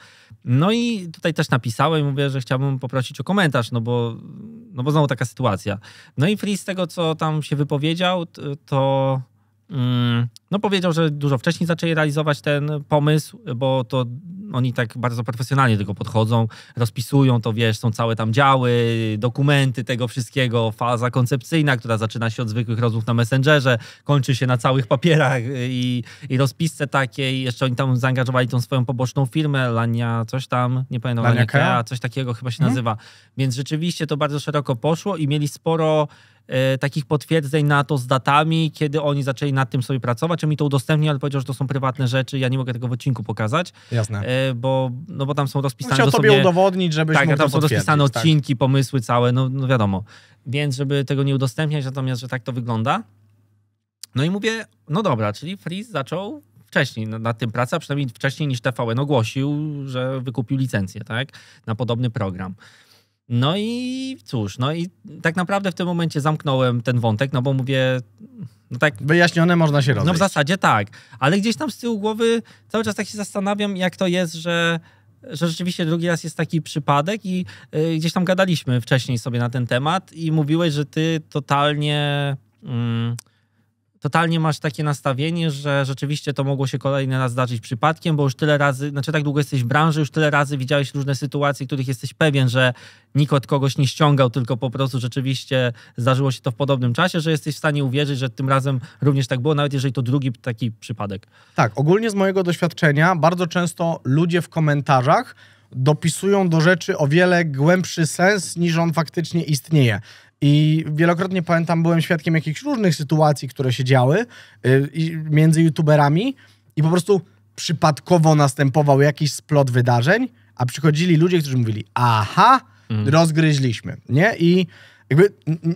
No i tutaj też napisałem, mówię, że chciałbym poprosić o komentarz, no bo, no bo znowu taka sytuacja. No i Free z tego, co tam się wypowiedział, to... Mm, no powiedział, że dużo wcześniej zaczęli realizować ten pomysł, bo to oni tak bardzo profesjonalnie do tego podchodzą, rozpisują to, wiesz, są całe tam działy, dokumenty tego wszystkiego, faza koncepcyjna, która zaczyna się od zwykłych rozmów na Messengerze, kończy się na całych papierach i, i rozpisce takiej. Jeszcze oni tam zaangażowali tą swoją poboczną firmę, Lania coś tam, nie pamiętam, Lania Kea, coś takiego chyba się hmm? nazywa. Więc rzeczywiście to bardzo szeroko poszło i mieli sporo E, takich potwierdzeń na to z datami, kiedy oni zaczęli nad tym sobie pracować. On mi to udostępnił, ale powiedział, że to są prywatne rzeczy, ja nie mogę tego w odcinku pokazać. Jasne. E, bo, no bo tam są rozpisane... Chciał sobie, tobie udowodnić, żebyś Tak, tam są rozpisane tak. odcinki, tak. pomysły całe, no, no wiadomo. Więc żeby tego nie udostępniać, natomiast, że tak to wygląda. No i mówię, no dobra, czyli Freeze zaczął wcześniej nad tym pracę, a przynajmniej wcześniej niż TVN ogłosił, że wykupił licencję, tak, na podobny program. No i cóż, no i tak naprawdę w tym momencie zamknąłem ten wątek, no bo mówię, no tak... Wyjaśnione można się robić. No w zasadzie tak, ale gdzieś tam z tyłu głowy cały czas tak się zastanawiam, jak to jest, że że rzeczywiście drugi raz jest taki przypadek i y, gdzieś tam gadaliśmy wcześniej sobie na ten temat i mówiłeś, że ty totalnie... Mm, totalnie masz takie nastawienie, że rzeczywiście to mogło się kolejny raz zdarzyć przypadkiem, bo już tyle razy, znaczy tak długo jesteś w branży, już tyle razy widziałeś różne sytuacje, których jesteś pewien, że nikt od kogoś nie ściągał, tylko po prostu rzeczywiście zdarzyło się to w podobnym czasie, że jesteś w stanie uwierzyć, że tym razem również tak było, nawet jeżeli to drugi taki przypadek. Tak, ogólnie z mojego doświadczenia bardzo często ludzie w komentarzach dopisują do rzeczy o wiele głębszy sens niż on faktycznie istnieje. I wielokrotnie pamiętam, byłem świadkiem jakichś różnych sytuacji, które się działy yy, między youtuberami i po prostu przypadkowo następował jakiś splot wydarzeń, a przychodzili ludzie, którzy mówili, aha, mm. rozgryźliśmy, nie? I jakby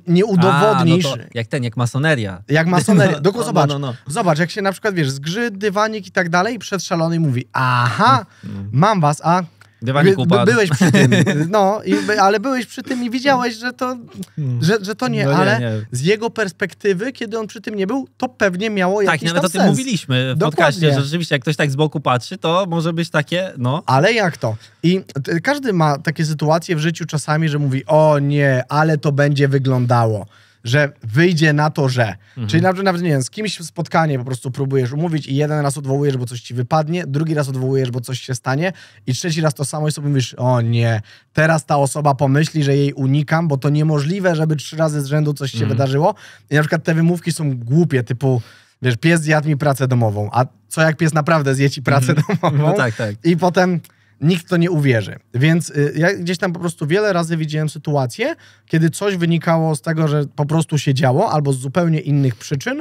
nie udowodnisz... A, no jak ten, jak masoneria. Jak masoneria. No, Dokładnie, no, zobacz. No, no, Zobacz, jak się na przykład, wiesz, zgrzy, dywanik i tak dalej i przed szalony mówi, aha, mm, mm. mam was, a by, byłeś przy tym, no, i, ale byłeś przy tym i widziałeś, że to, hmm. że, że to nie, no nie ale nie. z jego perspektywy, kiedy on przy tym nie był, to pewnie miało jakieś. jakiś Tak, nawet o tym sens. mówiliśmy w Dokładnie. podcaście, że rzeczywiście jak ktoś tak z boku patrzy, to może być takie, no. Ale jak to? I każdy ma takie sytuacje w życiu czasami, że mówi, o nie, ale to będzie wyglądało że wyjdzie na to, że. Mhm. Czyli nawet, przykład, nie wiem, z kimś spotkanie po prostu próbujesz umówić i jeden raz odwołujesz, bo coś ci wypadnie, drugi raz odwołujesz, bo coś się stanie i trzeci raz to samo i sobie mówisz, o nie, teraz ta osoba pomyśli, że jej unikam, bo to niemożliwe, żeby trzy razy z rzędu coś się mhm. wydarzyło. I na przykład te wymówki są głupie, typu wiesz, pies zjadł mi pracę domową, a co jak pies naprawdę zje ci pracę mhm. domową? No tak, tak. I potem nikt to nie uwierzy. Więc y, ja gdzieś tam po prostu wiele razy widziałem sytuacje, kiedy coś wynikało z tego, że po prostu się działo albo z zupełnie innych przyczyn,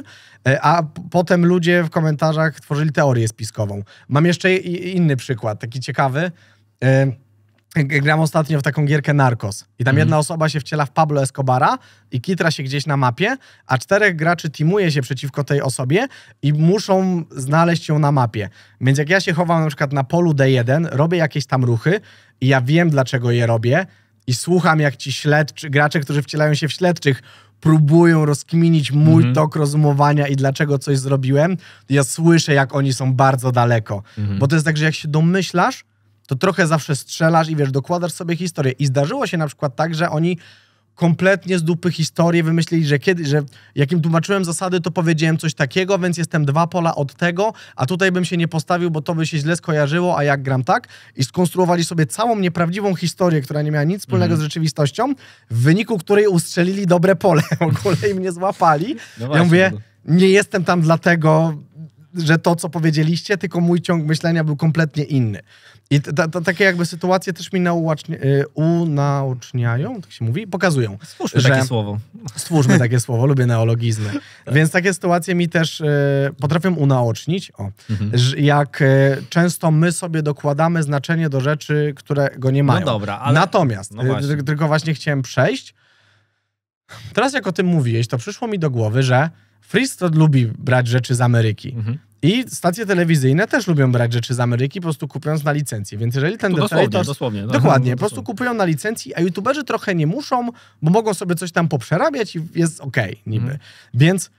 y, a potem ludzie w komentarzach tworzyli teorię spiskową. Mam jeszcze inny przykład, taki ciekawy. Y, gram ostatnio w taką gierkę Narcos i tam mm. jedna osoba się wciela w Pablo Escobara i kitra się gdzieś na mapie, a czterech graczy teamuje się przeciwko tej osobie i muszą znaleźć ją na mapie. Więc jak ja się chowam na przykład na polu D1, robię jakieś tam ruchy i ja wiem dlaczego je robię i słucham jak ci śledczy, gracze, którzy wcielają się w śledczych, próbują rozkminić mój mm tok rozumowania i dlaczego coś zrobiłem, ja słyszę jak oni są bardzo daleko. Mm Bo to jest tak, że jak się domyślasz, to trochę zawsze strzelasz i wiesz, dokładasz sobie historię. I zdarzyło się na przykład tak, że oni kompletnie z dupy historię wymyślili, że kiedy, że jakim tłumaczyłem zasady, to powiedziałem coś takiego, więc jestem dwa pola od tego, a tutaj bym się nie postawił, bo to by się źle skojarzyło, a jak gram tak? I skonstruowali sobie całą nieprawdziwą historię, która nie miała nic wspólnego mhm. z rzeczywistością, w wyniku której ustrzelili dobre pole w ogóle i mnie złapali. No ja mówię, no nie jestem tam dlatego, że to, co powiedzieliście, tylko mój ciąg myślenia był kompletnie inny. I takie jakby sytuacje też mi naucznie, y, unaoczniają, tak się mówi, pokazują. Stwórzmy że, takie słowo. Stwórzmy takie słowo, lubię neologizmy. Tak. Więc takie sytuacje mi też y, potrafią unaocznić, o, mhm. jak y, często my sobie dokładamy znaczenie do rzeczy, które go nie no mają. No dobra, ale... Natomiast, no y, właśnie. tylko właśnie chciałem przejść. Teraz jak o tym mówiłeś, to przyszło mi do głowy, że Freestyle lubi brać rzeczy z Ameryki. Mhm. I stacje telewizyjne też lubią brać rzeczy z Ameryki, po prostu kupując na licencję. Więc jeżeli ten no, dosłownie, detalitor... Dosłownie, no. Dokładnie, no, po prostu kupują na licencji, a youtuberzy trochę nie muszą, bo mogą sobie coś tam poprzerabiać i jest okej okay, niby. Mhm. Więc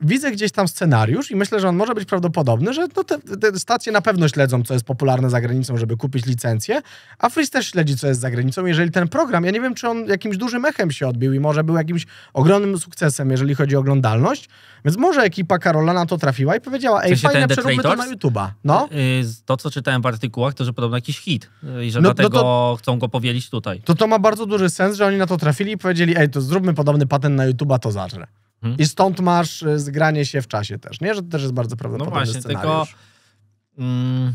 widzę gdzieś tam scenariusz i myślę, że on może być prawdopodobny, że no te, te, stacje na pewno śledzą, co jest popularne za granicą, żeby kupić licencję, a Freeze też śledzi, co jest za granicą. Jeżeli ten program, ja nie wiem, czy on jakimś dużym echem się odbił i może był jakimś ogromnym sukcesem, jeżeli chodzi o oglądalność, więc może ekipa Karola na to trafiła i powiedziała, ej, fajne, przeróbmy to na YouTube'a. Y, no? Y, to, co czytałem w artykułach, to, że podobno jakiś hit y, i że no, no dlatego no to, chcą go powielić tutaj. To to ma bardzo duży sens, że oni na to trafili i powiedzieli, ej, to zróbmy podobny patent na YouTube'a, to zażre. Mhm. I stąd masz y, zgranie się w czasie też, nie? Że to też jest bardzo no prawdopodobny no właśnie, scenariusz. Tylko, mm,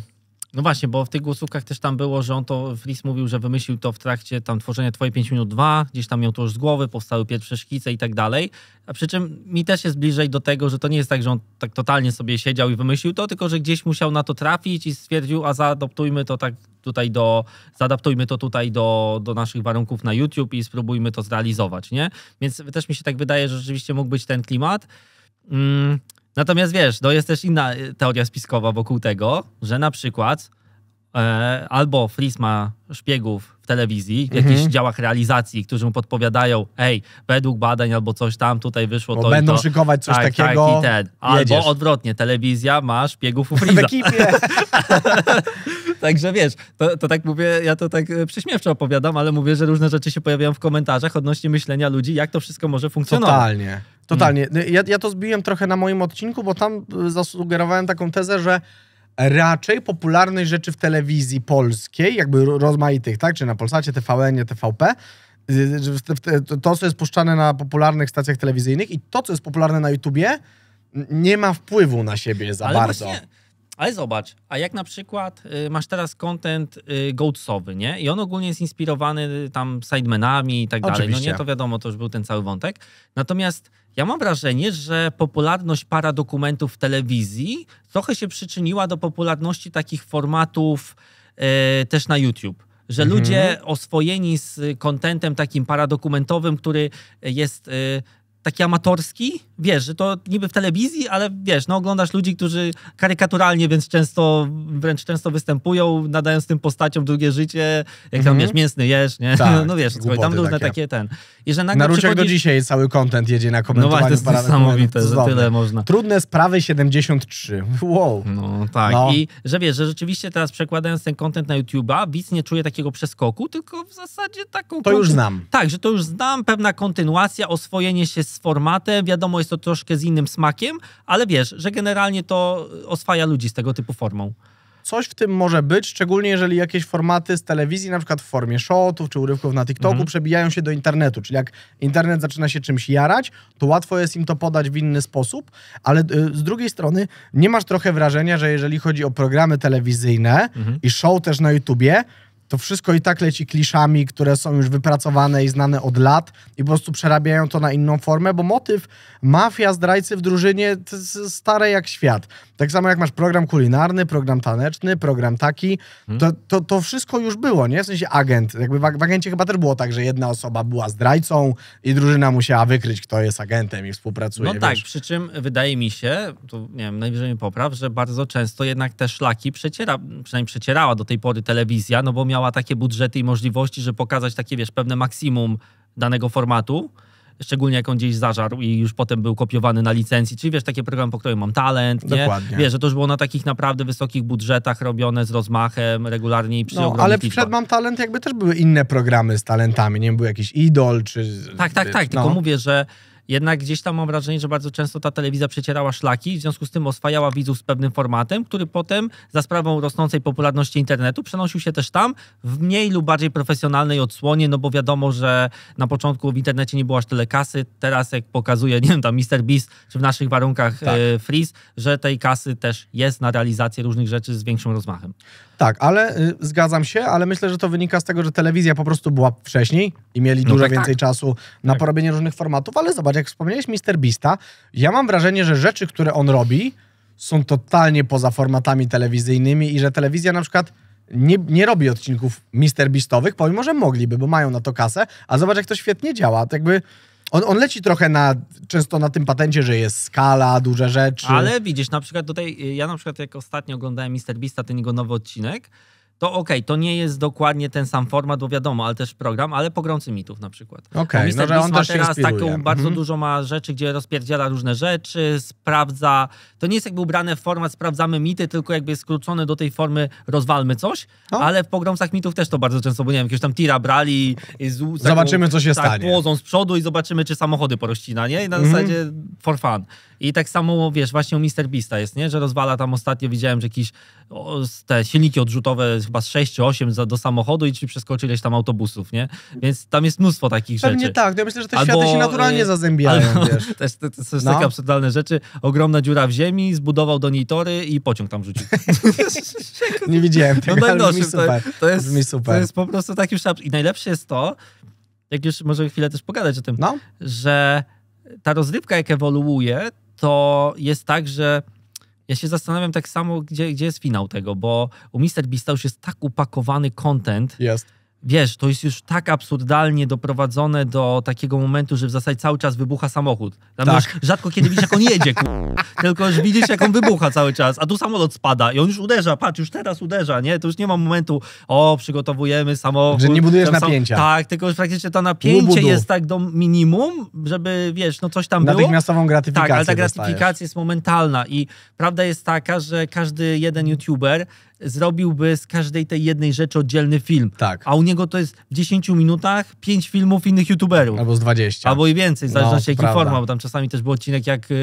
no właśnie, bo w tych głosówkach też tam było, że on to, Fris mówił, że wymyślił to w trakcie tam tworzenia Twoje 5 minut 2, gdzieś tam miał to już z głowy, powstały pierwsze szkice i tak dalej. A przy czym mi też jest bliżej do tego, że to nie jest tak, że on tak totalnie sobie siedział i wymyślił to, tylko że gdzieś musiał na to trafić i stwierdził, a zaadoptujmy to tak tutaj do, zadaptujmy to tutaj do, do naszych warunków na YouTube i spróbujmy to zrealizować, nie? Więc też mi się tak wydaje, że rzeczywiście mógł być ten klimat. Mm, natomiast wiesz, no jest też inna e, teoria spiskowa wokół tego, że na przykład E, albo Fris ma szpiegów w telewizji, w jakichś mhm. działach realizacji, którzy mu podpowiadają, ej, według badań albo coś tam, tutaj wyszło Bo to Będą i szykować coś tak, tak takiego. Tak, i ten. Albo odwrotnie, telewizja ma szpiegów u Friza. W ekipie. Także wiesz, to, to, tak mówię, ja to tak e, przyśmiewczo opowiadam, ale mówię, że różne rzeczy się pojawiają w komentarzach odnośnie myślenia ludzi, jak to wszystko może funkcjonować. Totalnie. Totalnie. Hmm. Ja, ja to zbiłem trochę na moim odcinku, bo tam e, zasugerowałem taką tezę, że raczej popularnych rzeczy w telewizji polskiej, jakby rozmaitych, tak? Czy na Polsacie, TVN, TVP, y, y, to, co jest puszczane na popularnych stacjach telewizyjnych i to, co jest popularne na YouTubie, nie ma wpływu na siebie za ale bardzo. Właśnie, ale zobacz, a jak na przykład y, masz teraz content goatsowy, nie? I on ogólnie jest inspirowany tam sidemenami i tak dalej. Oczywiście. No nie, to wiadomo, to już był ten cały wątek. Natomiast ja mam wrażenie, że popularność paradokumentów w telewizji trochę się przyczyniła do popularności takich formatów yy, też na YouTube że mhm. ludzie oswojeni z kontentem takim paradokumentowym, który jest e, taki amatorski, wiesz, że to niby w telewizji, ale wiesz, no oglądasz ludzi, którzy karykaturalnie, więc często, wręcz często występują, nadając tym postaciom drugie życie, jak tam, mm -hmm. mięsny jesz, nie? Tak, no wiesz, głupoty, tam różne takie. ten. I że nagle na przychodzi... do dzisiaj cały content jedzie na komentarze. No właśnie, to jest niesamowite, że tyle można. Trudne sprawy 73. Wow. No tak. No. I że wiesz, że rzeczywiście teraz przekładając ten content na YouTube'a, widz nie czuje takiego przeskoku, tylko w zasadzie taką... To już znam. Tak, że to już znam, pewna kontynuacja, oswojenie się z formatem, wiadomo jest to troszkę z innym smakiem, ale wiesz, że generalnie to oswaja ludzi z tego typu formą. Coś w tym może być, szczególnie jeżeli jakieś formaty z telewizji, na przykład w formie shotów czy urywków na TikToku, mhm. przebijają się do internetu. Czyli jak internet zaczyna się czymś jarać, to łatwo jest im to podać w inny sposób, ale y, z drugiej strony nie masz trochę wrażenia, że jeżeli chodzi o programy telewizyjne mhm. i show też na YouTubie, to wszystko i tak leci kliszami, które są już wypracowane i znane od lat i po prostu przerabiają to na inną formę, bo motyw mafia, zdrajcy w drużynie to jest stare jak świat. Tak samo jak masz program kulinarny, program taneczny, program taki, hmm. to, to, to wszystko już było, nie? W sensie agent. Jakby w, w agencie chyba też było tak, że jedna osoba była zdrajcą i drużyna musiała wykryć, kto jest agentem i współpracuje. No tak, wiesz? tak, przy czym wydaje mi się, tu nie wiem, najwyżej mi popraw, że bardzo często jednak te szlaki przeciera, przynajmniej przecierała do tej pory telewizja, no bo miała miała takie budżety i możliwości, żeby pokazać takie, wiesz, pewne maksimum danego formatu, szczególnie jak on gdzieś zażarł i już potem był kopiowany na licencji, czyli wiesz, takie programy, po których mam talent, nie? Dokładnie. Wiesz, że to już było na takich naprawdę wysokich budżetach robione z rozmachem, regularnie i przy No, ale liczbach. przed mam talent jakby też były inne programy z talentami, nie wiem, był jakiś idol, czy... Tak, tak, tak, no. tylko mówię, że jednak gdzieś tam mam wrażenie, że bardzo często ta telewizja przecierała szlaki, w związku z tym oswajała widzów z pewnym formatem, który potem za sprawą rosnącej popularności internetu przenosił się też tam w mniej lub bardziej profesjonalnej odsłonie, no bo wiadomo, że na początku w internecie nie było aż tyle kasy, teraz jak pokazuje, nie wiem, tam Mr. Beast, czy w naszych warunkach tak. E, freeze, że tej kasy też jest na realizację różnych rzeczy z większym rozmachem. Tak, ale y, zgadzam się, ale myślę, że to wynika z tego, że telewizja po prostu była wcześniej i mieli no dużo tak, tak. więcej tak. czasu na tak. porobienie różnych formatów, ale zobacz, jak wspomniałeś Mister Bista, ja mam wrażenie, że rzeczy, które on robi, są totalnie poza formatami telewizyjnymi i że telewizja na przykład nie, nie robi odcinków Mister Beastowych, pomimo, że mogliby, bo mają na to kasę, a zobacz, jak to świetnie działa. To tak jakby on, on leci trochę na, często na tym patencie, że jest skala, duże rzeczy. Ale widzisz, na przykład tutaj, y, ja na przykład jak ostatnio oglądałem Mister Beasta, ten jego nowy odcinek, to okej, okay, to nie jest dokładnie ten sam format, bo wiadomo, ale też program, ale pogromcy mitów na przykład. Okej, okay, no, on też teraz inspiruje. taką mhm. bardzo dużo ma rzeczy, gdzie rozpierdziela różne rzeczy, sprawdza, to nie jest jakby ubrane w format sprawdzamy mity, tylko jakby skrócone do tej formy rozwalmy coś, no. ale w pogromcach mitów też to bardzo często, bo nie wiem, jakieś tam tira brali z, zobaczymy taką, co się tak, stanie. Płozą z przodu i zobaczymy, czy samochody porościna, nie? I na mhm. zasadzie for fun. I tak samo, wiesz, właśnie u Mister Bista jest, nie? Że rozwala tam ostatnio, widziałem, że jakieś o, te silniki odrzutowe chyba z 6 czy 8 do samochodu i czy przeskoczy ileś tam autobusów, nie? Więc tam jest mnóstwo takich Pewnie rzeczy. Pewnie tak, no ja myślę, że te albo, światy się naturalnie y, zazębiają, albo, wiesz. Też, to, to są no. takie absurdalne rzeczy. Ogromna dziura w ziemi, zbudował do niej tory i pociąg tam rzucił. Nie widziałem tego, no super. To, to, jest, mi super. To jest po prostu tak już... I najlepsze jest to, jak już może chwilę też pogadać o tym, no. że ta rozrywka jak ewoluuje, to jest tak, że ja się zastanawiam tak samo, gdzie, gdzie jest finał tego, bo u Mr. Beast już jest tak upakowany content. Jest wiesz, to jest już tak absurdalnie doprowadzone do takiego momentu, że w zasadzie cały czas wybucha samochód. Tam tak. rzadko kiedy widzisz, jak on jedzie, kur... tylko już widzisz, jak on wybucha cały czas, a tu samolot spada i on już uderza, patrz, już teraz uderza, nie? To już nie ma momentu, o, przygotowujemy samochód. Że nie budujesz napięcia. Tak, tylko już praktycznie to napięcie jest tak do minimum, żeby, wiesz, no coś tam było. Natychmiastową gratyfikację Tak, ale ta gratyfikacja dostajesz. jest momentalna i prawda jest taka, że każdy jeden youtuber zrobiłby z każdej tej jednej rzeczy oddzielny film. Tak. A u niego to jest w 10 minutach 5 filmów innych youtuberów. Albo z 20. Albo i więcej, w no, zależności no, jaki forma, bo tam czasami też był odcinek jak y,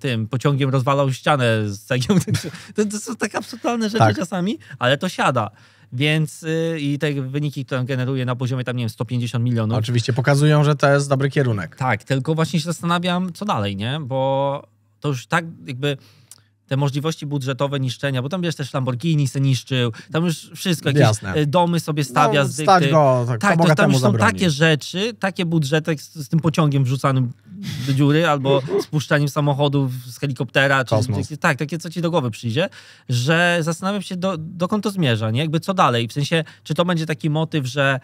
tym pociągiem rozwalał ścianę z cegiem. To, to są tak absurdalne rzeczy tak. czasami, ale to siada. Więc y, i te wyniki, które on generuje na poziomie tam, nie wiem, 150 milionów. Oczywiście pokazują, że to jest dobry kierunek. Tak, tylko właśnie się zastanawiam, co dalej, nie? Bo to już tak jakby te możliwości budżetowe niszczenia, bo tam wiesz też Lamborghini se niszczył, tam już wszystko, jakieś Jasne. E, domy sobie stawia no, z dykty. Go, tak, tak to, tam już są takie rzeczy, takie budżety z, z, tym pociągiem wrzucanym do dziury albo spuszczaniem samochodów z helikoptera. Czy, czy, tak, takie co ci do głowy przyjdzie, że zastanawiam się do, dokąd to zmierza, nie? Jakby co dalej? W sensie, czy to będzie taki motyw, że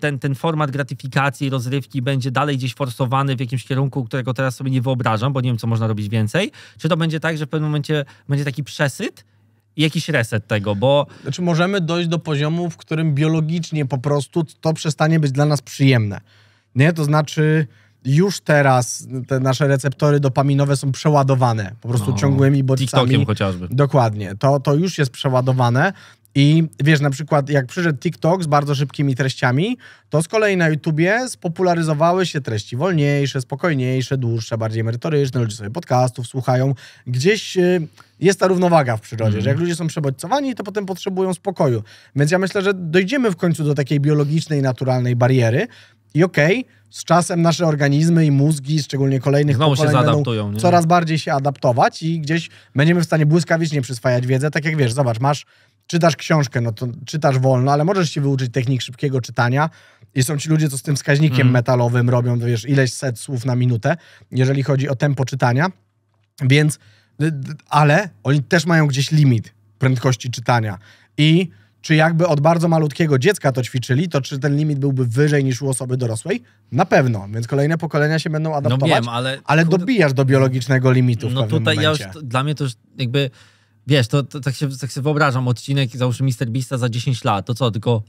ten, ten format gratyfikacji, rozrywki będzie dalej gdzieś forsowany w jakimś kierunku, którego teraz sobie nie wyobrażam, bo nie wiem, co można robić więcej? Czy to będzie tak, że w pewnym momencie będzie taki przesyt i jakiś reset tego, bo... Znaczy możemy dojść do poziomu, w którym biologicznie po prostu to przestanie być dla nas przyjemne. Nie? To znaczy już teraz te nasze receptory dopaminowe są przeładowane po prostu no, ciągłymi bodźcami. TikTokiem chociażby. Dokładnie. To, to już jest przeładowane i wiesz, na przykład jak przyszedł TikTok z bardzo szybkimi treściami, to z kolei na YouTubie spopularyzowały się treści wolniejsze, spokojniejsze, dłuższe, bardziej merytoryczne, ludzie sobie podcastów słuchają. Gdzieś... Yy, jest ta równowaga w przyrodzie, mm. że jak mhm. ludzie są przebodźcowani, to potem potrzebują spokoju. Więc ja myślę, że dojdziemy w końcu do takiej biologicznej, naturalnej bariery i okej, okay, z czasem nasze organizmy i mózgi, szczególnie kolejnych Znowu pokoleń, będą nie? coraz bardziej się adaptować i gdzieś będziemy w stanie błyskawicznie przyswajać wiedzę, tak jak wiesz, zobacz, masz czytasz książkę, no to czytasz wolno, ale możesz się wyuczyć technik szybkiego czytania i są ci ludzie, co z tym wskaźnikiem mm. metalowym robią, wiesz, ileś set słów na minutę, jeżeli chodzi o tempo czytania, więc Y, ale oni też mają gdzieś limit prędkości czytania. I czy jakby od bardzo malutkiego dziecka to ćwiczyli, to czy ten limit byłby wyżej niż u osoby dorosłej? Na pewno, więc kolejne pokolenia się będą no adaptować. No wiem, ale... Ale dobijasz do biologicznego limitu w no pewnym tutaj momencie. Ja już, dla mnie to już jakby Wiesz, to, to, tak, się, tak się wyobrażam, odcinek załóżmy Mister Beasta za 10 lat, to co, tylko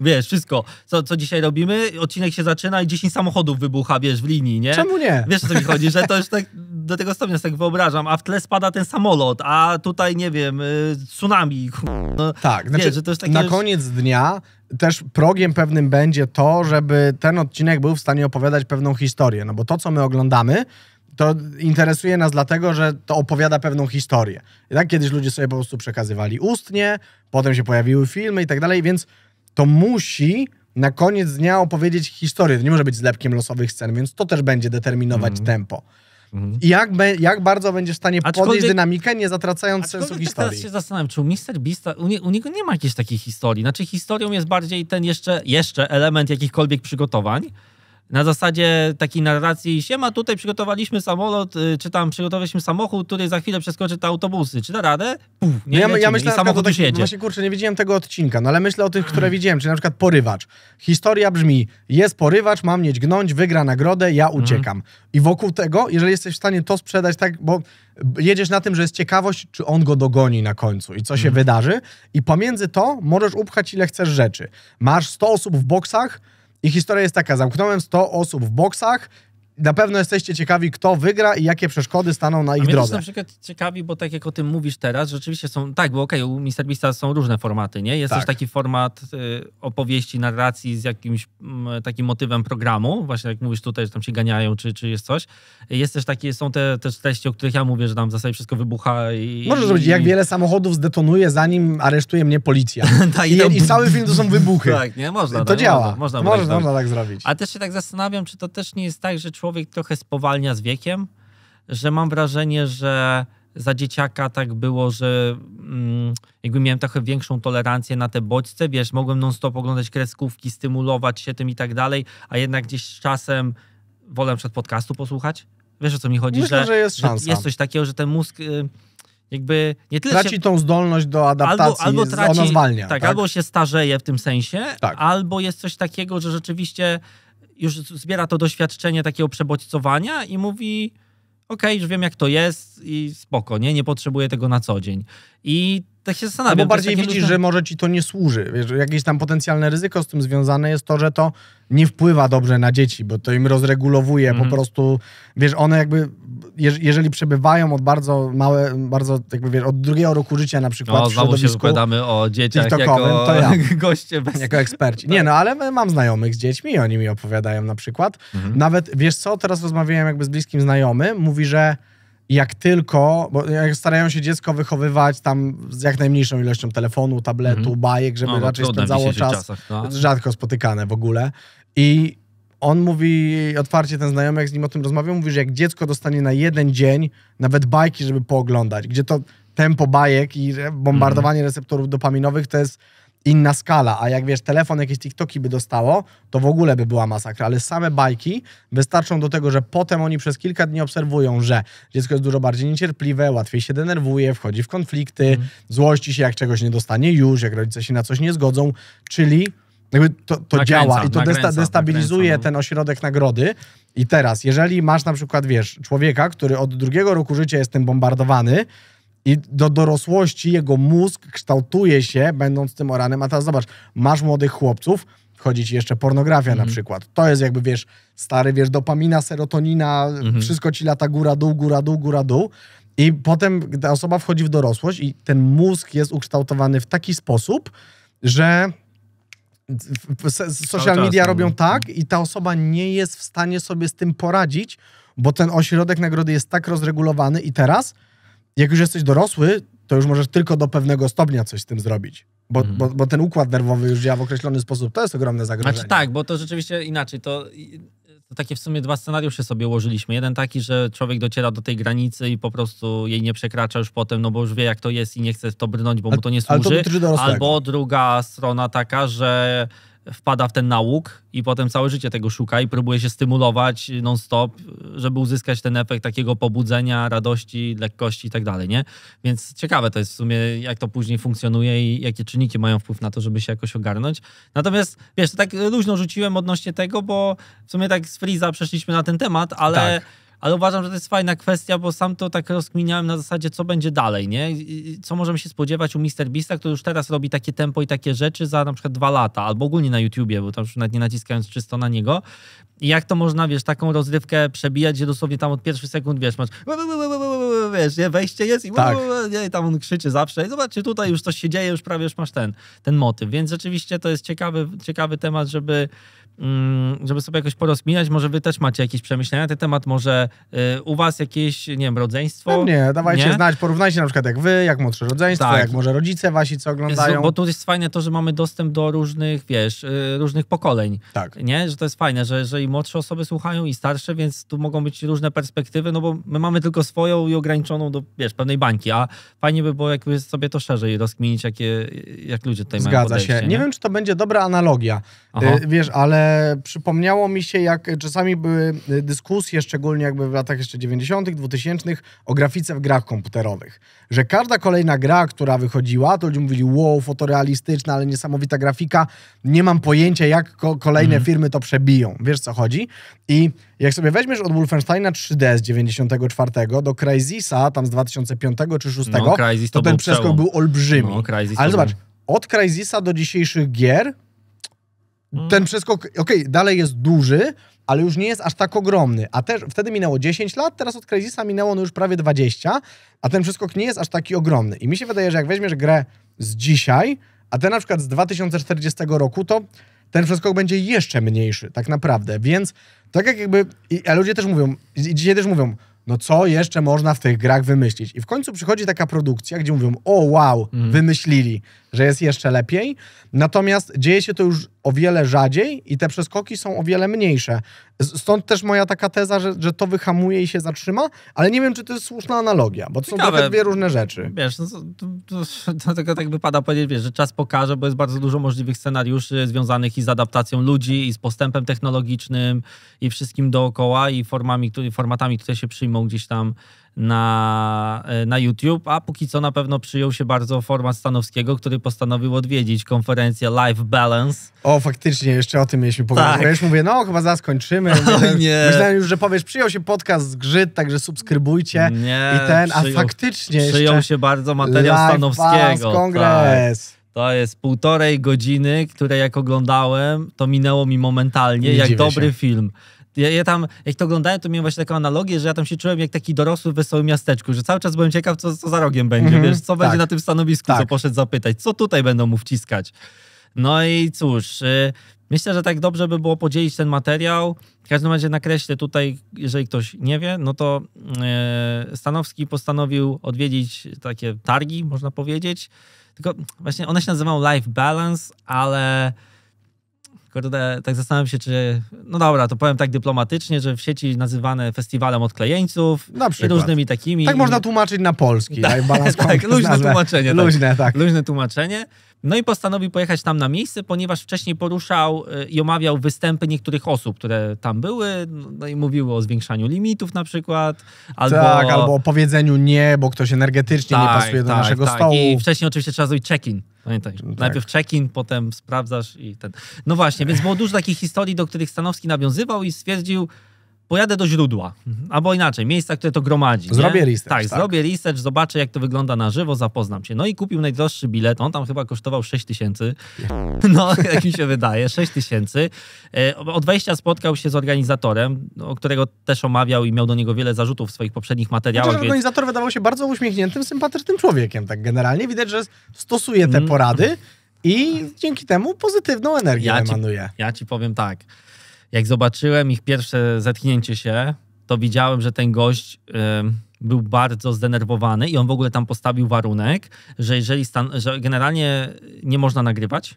wiesz, wszystko, co, co dzisiaj robimy, odcinek się zaczyna i 10 samochodów wybucha, wiesz, w linii, nie? Czemu nie? Wiesz, o co mi chodzi, że to już tak do tego stopnia sobie tak wyobrażam, a w tle spada ten samolot, a tutaj, nie wiem, y, tsunami, no, Tak, wiesz, znaczy, że to jest takie na już... koniec dnia też progiem pewnym będzie to, żeby ten odcinek był w stanie opowiadać pewną historię, no bo to, co my oglądamy, to interesuje nas dlatego, że to opowiada pewną historię. I tak kiedyś ludzie sobie po prostu przekazywali ustnie, potem się pojawiły filmy i tak dalej, więc to musi na koniec dnia opowiedzieć historię. To nie może być zlepkiem losowych scen, więc to też będzie determinować mm. tempo. Mhm. I jak, be, jak bardzo będzie w stanie aczkolwiek, podnieść dynamikę, nie zatracając sensu tak historii. Teraz się zastanawiam, czy u Mr. Beasta, u, nie, u, niego nie ma jakiejś takiej historii. Znaczy historią jest bardziej ten jeszcze, jeszcze element jakichkolwiek przygotowań, na zasadzie takiej narracji, siema, tutaj przygotowaliśmy samolot, y, czy tam przygotowaliśmy samochód, który za chwilę przeskoczy te autobusy. Czy da radę? Puf, nie wiem, no ja, ja myślę, I samochód tak, jedzie. Właśnie, kurczę, nie widziałem tego odcinka, no ale myślę o tych, które widziałem, czyli na przykład porywacz. Historia brzmi, jest porywacz, mam mieć gnąć, wygra nagrodę, ja mhm. uciekam. Mhm. I wokół tego, jeżeli jesteś w stanie to sprzedać tak, bo jedziesz na tym, że jest ciekawość, czy on go dogoni na końcu i co się mhm. wydarzy i pomiędzy to możesz upchać ile chcesz rzeczy. Masz 100 osób w boksach, i historia jest taka, zamknąłem 100 osób w boksach, na pewno jesteście ciekawi, kto wygra i jakie przeszkody staną na ich drodze. Jestem na przykład ciekawi, bo tak jak o tym mówisz teraz, rzeczywiście są, tak, bo okej, okay, u MrBeasta są różne formaty, nie? Jest tak. też taki format y, opowieści, narracji z jakimś m, mm, takim motywem programu, właśnie jak mówisz tutaj, że tam się ganiają, czy, czy jest coś. Jest też takie, są te też treści, o których ja mówię, że tam w zasadzie wszystko wybucha i... Możesz zrobić, jak wiele samochodów zdetonuje, zanim aresztuje mnie policja. Ta, I, I, cały film to są wybuchy. Tak, nie? Można. To tak, działa. Można, można, można, tak można tak zrobić. A też się tak zastanawiam, czy to też nie jest tak, że człowiek trochę spowalnia z wiekiem, że mam wrażenie, że za dzieciaka tak było, że mm, jakby miałem trochę większą tolerancję na te bodźce, wiesz, mogłem non-stop oglądać kreskówki, stymulować się tym i tak dalej, a jednak gdzieś z czasem wolę przed podcastu posłuchać. Wiesz o co mi chodzi? Myślę, że, że jest szansa. Że jest coś takiego, że ten mózg y, jakby nie tyle Traci się, tą zdolność do adaptacji, albo, albo traci, ona zwalnia. Tak, tak, albo się starzeje w tym sensie, tak. albo jest coś takiego, że rzeczywiście już zbiera to doświadczenie takiego przebodźcowania i mówi okej, okay, już wiem jak to jest i spoko, nie? Nie potrzebuję tego na co dzień. I tak się zastanawiam. bo bardziej widzisz, różne... że może ci to nie służy. Wiesz, jakieś tam potencjalne ryzyko z tym związane jest to, że to nie wpływa dobrze na dzieci, bo to im rozregulowuje mm -hmm. po mhm. prostu, wiesz, one jakby, jeż, jeżeli przebywają od bardzo małe, bardzo jakby, wiesz, od drugiego roku życia na przykład o, no, w się składamy o dzieciach jako to ja, goście bez... Jako eksperci. Nie, tak. no ale mam znajomych z dziećmi i oni mi opowiadają na przykład. Mm -hmm. Nawet, wiesz co, teraz rozmawiałem jakby z bliskim znajomym, mówi, że jak tylko, bo jak starają się dziecko wychowywać tam z jak najmniejszą ilością telefonu, tabletu, mhm. bajek, żeby no, no raczej spędzało czas czasach, tak. rzadko spotykane w ogóle. I on mówi otwarcie, ten znajomy, jak z nim o tym rozmawiał, mówi, że jak dziecko dostanie na jeden dzień nawet bajki, żeby pooglądać, gdzie to tempo bajek i bombardowanie mm. receptorów dopaminowych to jest inna skala, a jak wiesz, telefon jakieś TikToki by dostało, to w ogóle by była masakra, ale same bajki wystarczą do tego, że potem oni przez kilka dni obserwują, że dziecko jest dużo bardziej niecierpliwe, łatwiej się denerwuje, wchodzi w konflikty, mm. złości się, jak czegoś nie dostanie już, jak rodzice się na coś nie zgodzą, czyli jakby to, to nakręca, działa i to nakręca, destabilizuje nakręca, no. ten ośrodek nagrody. I teraz, jeżeli masz na przykład, wiesz, człowieka, który od drugiego roku życia jest tym bombardowany, i do dorosłości jego mózg kształtuje się, będąc tym oranem. A teraz zobacz, masz młodych chłopców, wchodzi ci jeszcze pornografia na mhm. przykład. To jest jakby, wiesz, stary, wiesz, dopamina, serotonina, mhm. wszystko ci lata góra, dół, góra, dół, góra, dół. I potem ta osoba wchodzi w dorosłość i ten mózg jest ukształtowany w taki sposób, że social media no. robią tak i ta osoba nie jest w stanie sobie z tym poradzić, bo ten ośrodek nagrody jest tak rozregulowany i teraz jak już jesteś dorosły, to już możesz tylko do pewnego stopnia coś z tym zrobić. Bo, mhm. bo, bo ten układ nerwowy już działa w określony sposób. To jest ogromne zagrożenie. Znaczy tak, bo to rzeczywiście inaczej. To, to takie w sumie dwa scenariusze sobie ułożyliśmy. Jeden taki, że człowiek dociera do tej granicy i po prostu jej nie przekracza już potem, no bo już wie jak to jest i nie chce w to brnąć, bo mu to nie służy. Albo druga strona taka, że wpada w ten nałóg i potem całe życie tego szuka i próbuje się stymulować non-stop, żeby uzyskać ten efekt takiego pobudzenia, radości, lekkości i tak dalej, nie? Więc ciekawe to jest w sumie, jak to później funkcjonuje i jakie czynniki mają wpływ na to, żeby się jakoś ogarnąć. Natomiast, wiesz, to tak luźno rzuciłem odnośnie tego, bo w sumie tak z Freeza przeszliśmy na ten temat, ale... Tak ale uważam, że to jest fajna kwestia, bo sam to tak rozkminiałem na zasadzie, co będzie dalej, nie? I co możemy się spodziewać u Mister Beasta, który już teraz robi takie tempo i takie rzeczy za na przykład dwa lata, albo ogólnie na YouTubie, bo tam już nawet nie naciskając czysto na niego. I jak to można, wiesz, taką rozrywkę przebijać, gdzie dosłownie tam od pierwszych sekund, wiesz, masz wiesz, nie, wejście jest i tak. nie, tam on krzyczy zawsze. I zobaczcie, tutaj już coś się dzieje, już prawie już masz ten, ten motyw. Więc rzeczywiście to jest ciekawy, ciekawy temat, żeby Mm, żeby sobie jakoś porozmieniać, może wy też macie jakieś przemyślenia na ten temat, może y, u was jakieś, nie wiem, rodzeństwo? No nie, dawajcie nie? znać, porównajcie na przykład jak wy, jak młodsze rodzeństwo, tak. jak może rodzice wasi co oglądają. bo tu jest fajne to, że mamy dostęp do różnych, wiesz, y, różnych pokoleń, tak. nie? Że to jest fajne, że, że i młodsze osoby słuchają i starsze, więc tu mogą być różne perspektywy, no bo my mamy tylko swoją i ograniczoną do, wiesz, pewnej bańki, a fajnie by było jakby sobie to szerzej rozkminić, jakie, jak ludzie tutaj Zgadza mają Zgadza się. Nie? nie? wiem, czy to będzie dobra analogia, y, wiesz, ale przypomniało mi się, jak czasami były dyskusje, szczególnie jakby w latach jeszcze 90., 2000, o grafice w grach komputerowych. Że każda kolejna gra, która wychodziła, to ludzie mówili, wow, fotorealistyczna, ale niesamowita grafika. Nie mam pojęcia, jak ko kolejne mhm. firmy to przebiją. Wiesz, co chodzi? I jak sobie weźmiesz od Wolfensteina 3D z 94 do Crysisa tam z 2005 czy 2006, no, to, to, ten był przeskok przełom. był olbrzymi. No, ale zobacz, był... od Crysisa do dzisiejszych gier Mhm. ten przeskok, okej, okay, dalej jest duży, ale już nie jest aż tak ogromny. A też wtedy minęło 10 lat, teraz od kryzysa minęło no już prawie 20, a ten przeskok nie jest aż taki ogromny. I mi się wydaje, że jak weźmiesz grę z dzisiaj, a ten na przykład z 2040 roku, to ten przeskok będzie jeszcze mniejszy, tak naprawdę. Więc tak jak jakby. I, a ludzie też mówią, i dzisiaj też mówią, no co jeszcze można w tych grach wymyślić? I w końcu przychodzi taka produkcja, gdzie mówią, o wow, mm. wymyślili, że jest jeszcze lepiej. Natomiast dzieje się to już o wiele rzadziej i te przeskoki są o wiele mniejsze. Stąd też moja taka teza, że, że to wyhamuje i się zatrzyma, ale nie wiem, czy to jest słuszna analogia, bo to Ciekawe. są dwie różne rzeczy. Wiesz, no, to, to, to, to, tak wypada tak powiedzieć, wiesz, że czas pokaże, bo jest bardzo dużo możliwych scenariuszy związanych i z adaptacją ludzi, i z postępem technologicznym, i wszystkim dookoła, i formami, formatami, które się przyjmą gdzieś tam na, e, na YouTube, a póki co na pewno przyjął się bardzo format Stanowskiego, który postanowił odwiedzić konferencję Life Balance. O, faktycznie, jeszcze o tym mieliśmy pogadać. Tak. Ja już mówię, no chyba zaraz skończymy. nie. myślałem już, że powiesz, przyjął się podcast z Grzyd, także subskrybujcie. Nie, I ten, przyjął, a faktycznie Przyjął się bardzo materiał Life Stanowskiego. Tak. Kongres. Tak. To jest półtorej godziny, które jak oglądałem, to minęło mi momentalnie, nie jak dobry się. film. Ja, ja, tam, jak to oglądałem, to miałem właśnie taką analogię, że ja tam się czułem jak taki dorosły w wesołym miasteczku, że cały czas byłem ciekaw, co, co za rogiem będzie, mm -hmm. wiesz, co tak. będzie na tym stanowisku, tak. co poszedł zapytać, co tutaj będą mu wciskać. No i cóż, y, myślę, że tak dobrze by było podzielić ten materiał. W każdym razie nakreślę tutaj, jeżeli ktoś nie wie, no to y, Stanowski postanowił odwiedzić takie targi, można powiedzieć. Tylko właśnie one się nazywały Life Balance, ale kurde, tak zastanawiam się, czy, no dobra, to powiem tak dyplomatycznie, że w sieci nazywane festiwalem odklejeńców na i różnymi takimi. Tak można tłumaczyć na polski. Tak, tak, tak. tak luźne tłumaczenie. Luźne, tak. tak. Luźne tłumaczenie. No i postanowił pojechać tam na miejsce, ponieważ wcześniej poruszał y, i omawiał występy niektórych osób, które tam były, no i mówiły o zwiększaniu limitów na przykład. Albo... Tak, albo o powiedzeniu nie, bo ktoś energetycznie tak, nie pasuje do tak, naszego tak. stołu. I wcześniej oczywiście trzeba zrobić check-in. Pamiętaj, tak. najpierw check-in, potem sprawdzasz i ten. No właśnie, więc było dużo takich historii, do których Stanowski nawiązywał i stwierdził, pojadę do źródła, mhm. albo inaczej, miejsca, które to gromadzi. Zrobię listę. Tak, tak, zrobię listę, zobaczę, jak to wygląda na żywo, zapoznam się. No i kupił najdroższy bilet, on tam chyba kosztował 6 tysięcy, no jak mi się wydaje, 6 tysięcy. E, Od wejścia spotkał się z organizatorem, no, o którego też omawiał i miał do niego wiele zarzutów w swoich poprzednich materiałach. Chociaż więc... organizator wydawał się bardzo uśmiechniętym, sympatycznym człowiekiem, tak generalnie. Widać, że stosuje te mhm. porady. I dzięki temu pozytywną energię ja emanuje. Ci, ja ci powiem tak jak zobaczyłem ich pierwsze zetknięcie się, to widziałem, że ten gość y, był bardzo zdenerwowany i on w ogóle tam postawił warunek, że jeżeli że generalnie nie można nagrywać,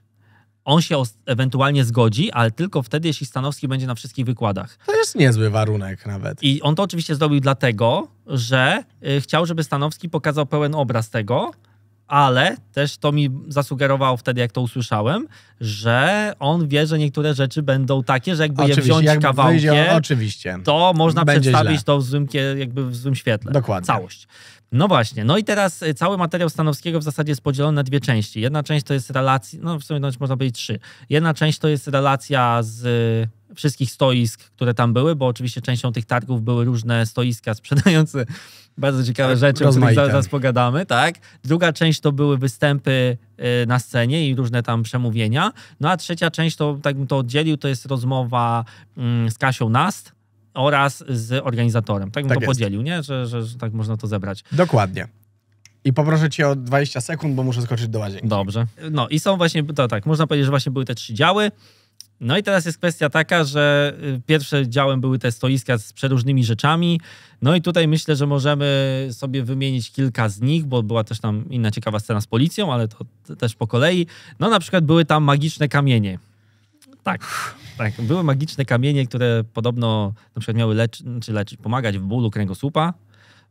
on się ewentualnie zgodzi, ale tylko wtedy, jeśli Stanowski będzie na wszystkich wykładach. To jest niezły warunek nawet. I on to oczywiście zrobił dlatego, że y, chciał, żeby Stanowski pokazał pełen obraz tego, ale też to mi zasugerowało wtedy, jak to usłyszałem, że on wie, że niektóre rzeczy będą takie, że jakby oczywiście, je wziąć jakby kawałkiem, wyjdzie, oczywiście. to można Będzie przedstawić źle. to w złym, jakby w złym świetle. Dokładnie. Całość. No właśnie, no i teraz y, cały materiał Stanowskiego w zasadzie jest podzielony na dwie części. Jedna część to jest relacja, no w sumie można powiedzieć trzy. Jedna część to jest relacja z y, wszystkich stoisk, które tam były, bo oczywiście częścią tych targów były różne stoiska sprzedające bardzo ciekawe tak, rzeczy, o których zaraz pogadamy, tak? Druga część to były występy y, na scenie i różne tam przemówienia. No a trzecia część, to tak bym to oddzielił, to jest rozmowa mm, z Kasią Nast, oraz z organizatorem. Tak bym tak to jest. podzielił, nie? Że, że, że, tak można to zebrać. Dokładnie. I poproszę cię o 20 sekund, bo muszę skoczyć do łazienki. Dobrze. No i są właśnie, to tak, można powiedzieć, że właśnie były te trzy działy. No i teraz jest kwestia taka, że y, pierwsze działem były te stoiska z przeróżnymi rzeczami. No i tutaj myślę, że możemy sobie wymienić kilka z nich, bo była też tam inna ciekawa scena z policją, ale to też po kolei. No na przykład były tam magiczne kamienie. Tak. Tak, były magiczne kamienie, które podobno na przykład miały leczyć, czy leczyć, pomagać w bólu kręgosłupa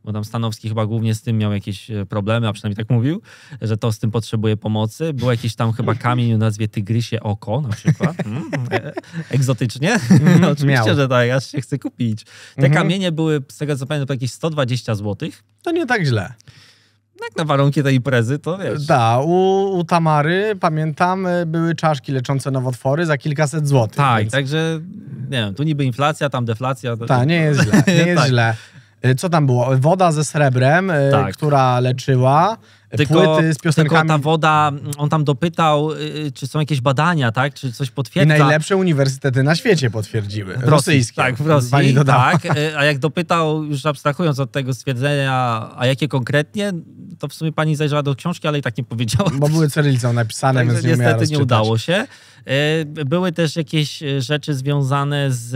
bo tam Stanowski chyba głównie z tym miał jakieś e, problemy, a przynajmniej tak mówił, że to z tym potrzebuje pomocy. Był jakiś tam chyba kamień o nazwie Tygrysie Oko na przykład. Mm, e, e, egzotycznie. Mm, no, oczywiście, miał. że tak, aż się chce kupić. Te mhm. kamienie były, z tego co pamiętam, jakieś 120 zł. To nie tak źle. Jak na warunki tej imprezy, to wiesz. Da, u, u, Tamary, pamiętam, były czaszki leczące nowotwory za kilkaset złotych. Tak, więc... także nie wiem, tu niby inflacja, tam deflacja. Tak, nie jest źle, nie jest tak. źle. E, co tam było? Woda ze srebrem, e, tak. która leczyła. E, tylko, płyty z piosenkami. Tylko ta woda, mm, on tam dopytał, y, y, czy są jakieś badania, tak? Czy coś potwierdza. I najlepsze uniwersytety na świecie potwierdziły. Rosyjskie. Tak, w Rosji. Pani tak. A jak dopytał, już abstrahując od tego stwierdzenia, a jakie konkretnie, to w sumie pani zajrzała do książki, ale i tak nie powiedziała. Bo były cyrylicą napisane, tak, więc nie Niestety nie udało się. Były też jakieś rzeczy związane z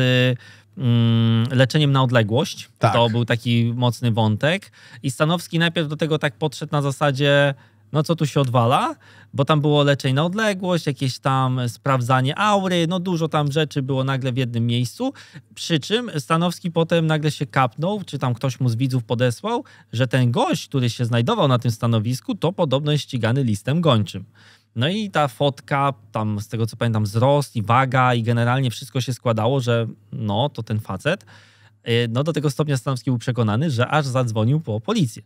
Mm, leczeniem na odległość. Tak. To był taki mocny wątek. I Stanowski najpierw do tego tak podszedł na zasadzie, no co tu się odwala, bo tam było leczenie na odległość, jakieś tam sprawdzanie aury, no dużo tam rzeczy było nagle w jednym miejscu. Przy czym Stanowski potem nagle się kapnął, czy tam ktoś mu z widzów podesłał, że ten gość, który się znajdował na tym stanowisku, to podobno jest ścigany listem gończym. No i ta fotka, tam z tego co pamiętam, wzrost i waga i generalnie wszystko się składało, że no, to ten facet. Y, no do tego stopnia Stanowski był przekonany, że aż zadzwonił po policję.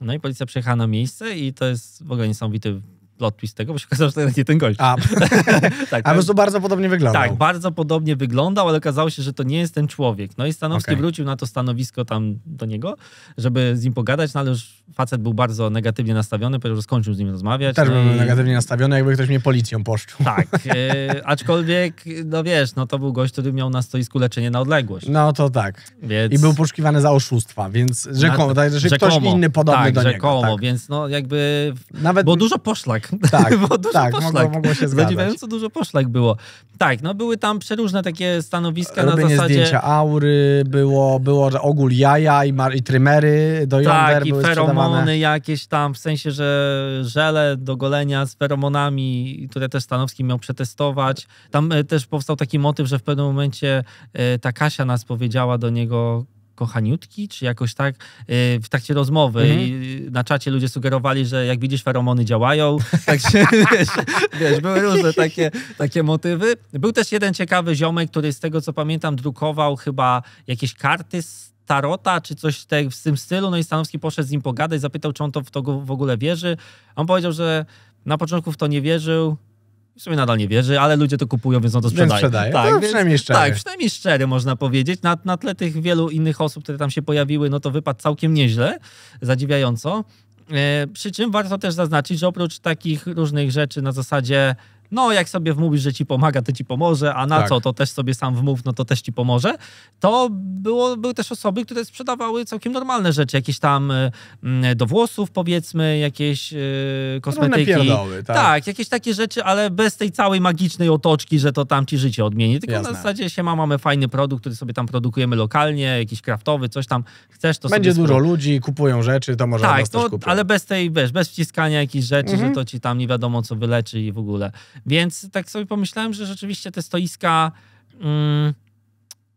No i policja przyjechała na miejsce i to jest w ogóle niesamowity plot twist tego, bo się okazało, że to jest nie ten gość. A, tak, A po prostu bardzo podobnie wyglądał. Tak, bardzo podobnie wyglądał, ale okazało się, że to nie jest ten człowiek. No i Stanowski okay. wrócił na to stanowisko tam do niego, żeby z nim pogadać, no ale już facet był bardzo negatywnie nastawiony, ponieważ skończył z nim rozmawiać. Też no byłem i... negatywnie nastawiony, jakby ktoś mnie policją poszczył. Tak, e, aczkolwiek, no wiesz, no to był gość, który miał na stoisku leczenie na odległość. No to tak. Więc... I był poszukiwany za oszustwa, więc rzekomo, na... tak, że rzekomo. ktoś inny podobny tak, do rzekomo, niego. Tak, rzekomo, więc no jakby, Nawet... dużo poszlak Tak, było dużo tak, poszlak. Mogło, mogło się zgadzać. Zadziwiająco dużo poszlak było. Tak, no były tam przeróżne takie stanowiska Robienie na zasadzie... zdjęcia aury, było, było że ogól jaja i, mar... i trymery do tak, jąder były feromony jakieś tam, w sensie, że żele do golenia z feromonami, które też Stanowski miał przetestować. Tam e, też powstał taki motyw, że w pewnym momencie e, ta Kasia nas powiedziała do niego, kochaniutki, czy jakoś tak y, w trakcie rozmowy mhm. na czacie ludzie sugerowali, że jak widzisz, feromony działają. Tak się, wiesz, wiesz, były różne takie, takie motywy. Był też jeden ciekawy ziomek, który z tego co pamiętam drukował chyba jakieś karty z Tarota, czy coś te, w tym stylu. No i Stanowski poszedł z nim pogadać, zapytał, czy on to w to w ogóle wierzy. On powiedział, że na początku w to nie wierzył, w sumie nadal nie wierzy, ale ludzie to kupują, więc on no to sprzedaje. Więc sprzedaje. Tak, no, więc, przynajmniej szczery. Tak, przynajmniej szczery można powiedzieć. Na, na tle tych wielu innych osób, które tam się pojawiły, no to wypadł całkiem nieźle, zadziwiająco. E, przy czym warto też zaznaczyć, że oprócz takich różnych rzeczy na zasadzie no jak sobie wmówisz, że ci pomaga, to ci pomoże, a na tak. co, to też sobie sam wmów, no to też ci pomoże, to było, były też osoby, które sprzedawały całkiem normalne rzeczy, jakieś tam y, mm, do włosów powiedzmy, jakieś y, kosmetyki. tak. tak, jakieś takie rzeczy, ale bez tej całej magicznej otoczki, że to tam ci życie odmieni, tylko Jasne. na zasadzie się ma, mamy fajny produkt, który sobie tam produkujemy lokalnie, jakiś kraftowy, coś tam chcesz, to Będzie dużo ludzi, kupują rzeczy, to może tak, to, no, ale bez tej, wiesz, bez wciskania jakichś rzeczy, mhm. że to ci tam nie wiadomo co wyleczy i w ogóle. Więc tak sobie pomyślałem, że rzeczywiście te stoiska mm,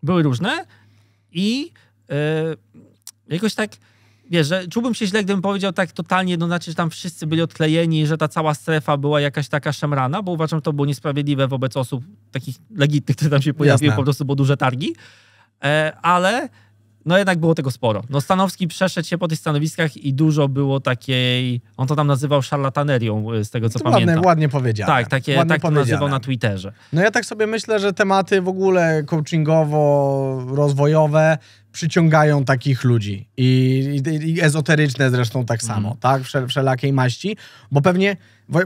były różne i yy, jakoś tak wiesz, że czułbym się źle, gdybym powiedział tak totalnie, no znaczy, że tam wszyscy byli odklejeni, że ta cała strefa była jakaś taka szemrana, bo uważam, że to było niesprawiedliwe wobec osób takich legitnych, które tam się pojawiły Jasne. po prostu, bo duże targi. E, ale no jednak było tego sporo. No Stanowski przeszedł się po tych stanowiskach i dużo było takiej, on to tam nazywał szarlatanerią, y, z tego co to pamiętam. Ładnie, ładnie powiedziane. Tak, takie, ładnie tak powiedziane. nazywał na Twitterze. No ja tak sobie myślę, że tematy w ogóle coachingowo-rozwojowe przyciągają takich ludzi. I, i, i ezoteryczne zresztą tak mhm. samo, mm. tak? Wszel, wszelakiej maści, bo pewnie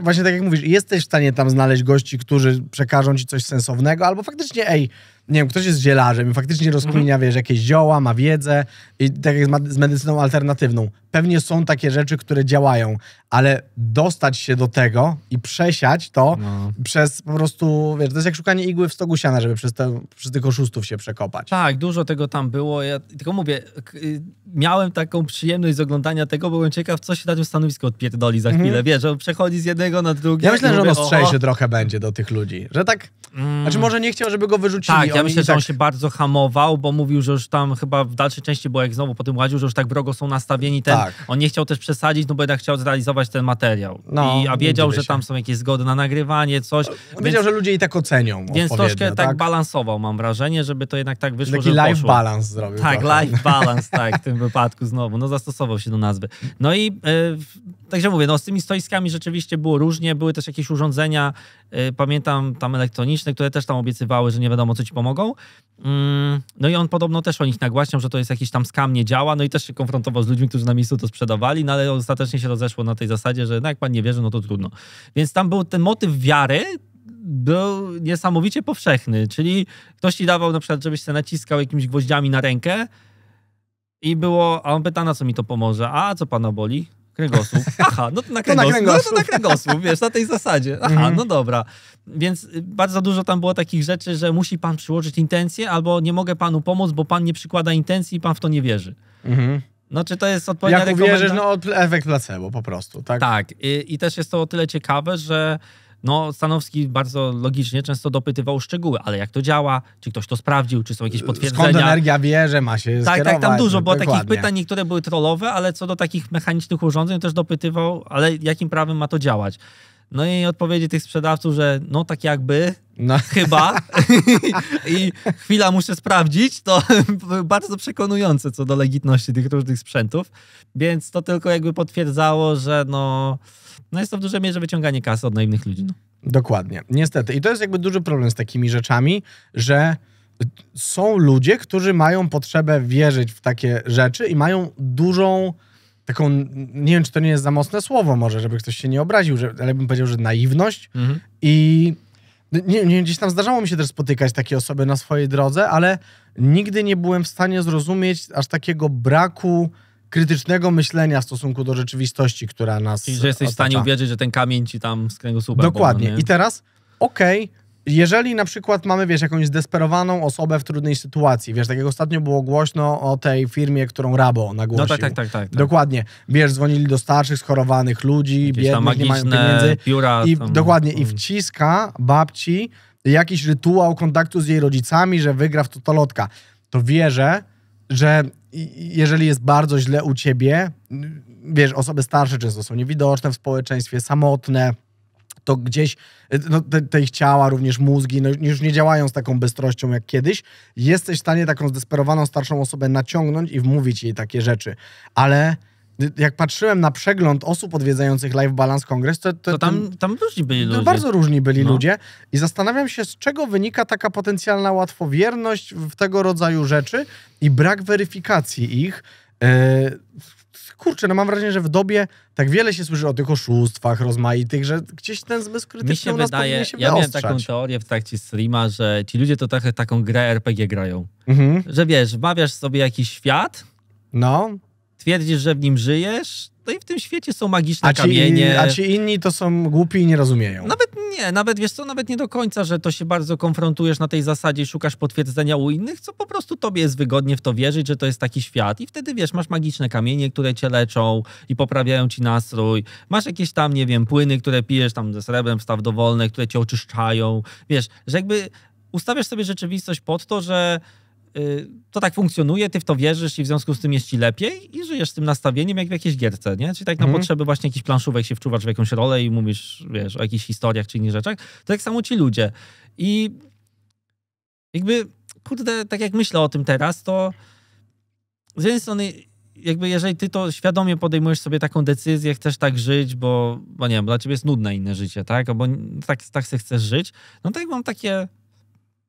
właśnie tak jak mówisz, jesteś w stanie tam znaleźć gości, którzy przekażą ci coś sensownego, albo faktycznie, ej, nie wiem, ktoś jest zielarzem i faktycznie rozkminia, mhm. wiesz, jakieś zioła, ma wiedzę i tak jak z medycyną alternatywną. Pewnie są takie rzeczy, które działają, ale dostać się do tego i przesiać to no. przez po prostu, wiesz, to jest jak szukanie igły w stogu siana, żeby przez, te, przez tych oszustów się przekopać. Tak, dużo tego tam było. Ja tylko mówię, y, miałem taką przyjemność z oglądania tego, bo byłem ciekaw, co się na tym stanowisku odpierdoli za mhm. chwilę. Mhm. Wiesz, że przechodzi z jednego na drugie. Ja myślę, że on ostrzejszy trochę będzie do tych ludzi, że tak Mm, znaczy może nie chciał, żeby go wyrzucili. Tak, ja myślę, że tak... on się bardzo hamował, bo mówił, że już tam chyba w dalszej części było jak znowu po tym ładziu, że już tak wrogo są nastawieni. Ten, tak. On nie chciał też przesadzić, no bo jednak chciał zrealizować ten materiał. No, I, a wiedział, że tam są jakieś zgody na nagrywanie, coś. On więc, wiedział, że ludzie i tak ocenią Więc troszkę tak? tak? balansował, mam wrażenie, żeby to jednak tak wyszło, Taki że life poszło. balance zrobił. Tak, trochę. life balance, tak, w tym wypadku znowu. No zastosował się do nazwy. No i e, także mówię, no z tymi stoiskami rzeczywiście było różnie. Były też jakieś urządzenia, y, pamiętam tam elektroniczne, które też tam obiecywały, że nie wiadomo, co ci pomogą. Mm, no i on podobno też o nich nagłaśniał, że to jest jakiś tam skam, nie działa, no i też się konfrontował z ludźmi, którzy na miejscu to sprzedawali, no ale ostatecznie się rozeszło na tej zasadzie, że no jak pan nie wierzy, no to trudno. Więc tam był ten motyw wiary, był niesamowicie powszechny, czyli ktoś ci dawał na przykład, żebyś się naciskał jakimiś gwoździami na rękę i było, a on pyta, na co mi to pomoże, a co pana boli? Kręgosłup. Aha, no to na kręgosłup. To na kręgosłup. No to na kręgosłup, wiesz, na tej zasadzie. Aha, mhm. no dobra. Więc y, bardzo dużo tam było takich rzeczy, że musi pan przyłożyć intencję, albo nie mogę panu pomóc, bo pan nie przykłada intencji i pan w to nie wierzy. Mhm. No czy to jest odpowiednia Jak uwierzysz, no efekt placebo po prostu, tak? Tak. I, I, też jest to o tyle ciekawe, że no Stanowski bardzo logicznie często dopytywał szczegóły, ale jak to działa, czy ktoś to sprawdził, czy są jakieś potwierdzenia. Skąd energia wie, że ma się Tak, tak, tam dużo było takich pytań, niektóre były trollowe, ale co do takich mechanicznych urządzeń też dopytywał, ale jakim prawem ma to działać. No i odpowiedzi tych sprzedawców, że no tak jakby, no. chyba, i chwila muszę sprawdzić, to bardzo przekonujące co do legitności tych różnych sprzętów. Więc to tylko jakby potwierdzało, że no no jest to w dużej mierze wyciąganie kasy od naiwnych ludzi. No. Dokładnie, niestety. I to jest jakby duży problem z takimi rzeczami, że są ludzie, którzy mają potrzebę wierzyć w takie rzeczy i mają dużą taką, nie wiem, czy to nie jest za mocne słowo może, żeby ktoś się nie obraził, że, ale bym powiedział, że naiwność mhm. i nie, nie, gdzieś tam zdarzało mi się też spotykać takie osoby na swojej drodze, ale nigdy nie byłem w stanie zrozumieć aż takiego braku krytycznego myślenia w stosunku do rzeczywistości, która nas. Czyli, że jesteś otacza. w stanie uwierzyć, że ten kamień ci tam z kręgosłupa. Dokładnie. Bo, no I teraz, okej, okay, jeżeli na przykład mamy, wiesz, jakąś zdesperowaną osobę w trudnej sytuacji, wiesz, tak jak ostatnio było głośno o tej firmie, którą Rabo nagłosił. No tak, tak, tak. tak, tak. Dokładnie. Wiesz, dzwonili do starszych, schorowanych ludzi, Jakieś biednych, nie mają pieniędzy. Pióra, i, tam, dokładnie. I mm. wciska babci jakiś rytuał kontaktu z jej rodzicami, że wygra w lotka. To wierzę, że jeżeli jest bardzo źle u ciebie, wiesz, osoby starsze często są niewidoczne w społeczeństwie, samotne, to gdzieś no, te, te, ich ciała, również mózgi, no, już nie działają z taką bystrością jak kiedyś. Jesteś w stanie taką zdesperowaną starszą osobę naciągnąć i wmówić jej takie rzeczy, ale jak patrzyłem na przegląd osób odwiedzających Live Balance Kongres, to, to, to tam, tam różni byli ludzie. Bardzo różni byli no. ludzie i zastanawiam się, z czego wynika taka potencjalna łatwowierność w tego rodzaju rzeczy i brak weryfikacji ich. E, kurczę, no mam wrażenie, że w dobie tak wiele się słyszy o tych oszustwach rozmaitych, że gdzieś ten zmysł krytyczny Mi się u nas wydaje, się Ja miałem taką teorię w trakcie streama, że ci ludzie to trochę taką grę RPG grają. Mhm. Że wiesz, bawiasz sobie jakiś świat, no twierdzisz, że w nim żyjesz, no i w tym świecie są magiczne a ci, kamienie. A ci inni to są głupi i nie rozumieją. Nawet nie, nawet wiesz co, nawet nie do końca, że to się bardzo konfrontujesz na tej zasadzie i szukasz potwierdzenia u innych, co po prostu tobie jest wygodnie w to wierzyć, że to jest taki świat. I wtedy wiesz, masz magiczne kamienie, które cię leczą i poprawiają ci nastrój. Masz jakieś tam, nie wiem, płyny, które pijesz tam ze srebrem, staw dowolne, które cię oczyszczają. Wiesz, że jakby ustawiasz sobie rzeczywistość pod to, że Y, to tak funkcjonuje, ty w to wierzysz i w związku z tym jest ci lepiej i żyjesz z tym nastawieniem jak w jakiejś gierce, nie? Czyli tak na mhm. potrzeby właśnie jakichś planszówek się wczuwasz w jakąś rolę i mówisz, wiesz, o jakichś historiach czy innych rzeczach. To tak samo ci ludzie. I jakby, kurde, tak jak myślę o tym teraz, to z jednej strony jakby jeżeli ty to świadomie podejmujesz sobie taką decyzję, chcesz tak żyć, bo, bo nie wiem, dla ciebie jest nudne inne życie, tak? Albo tak, tak chcesz żyć, no to jak mam takie,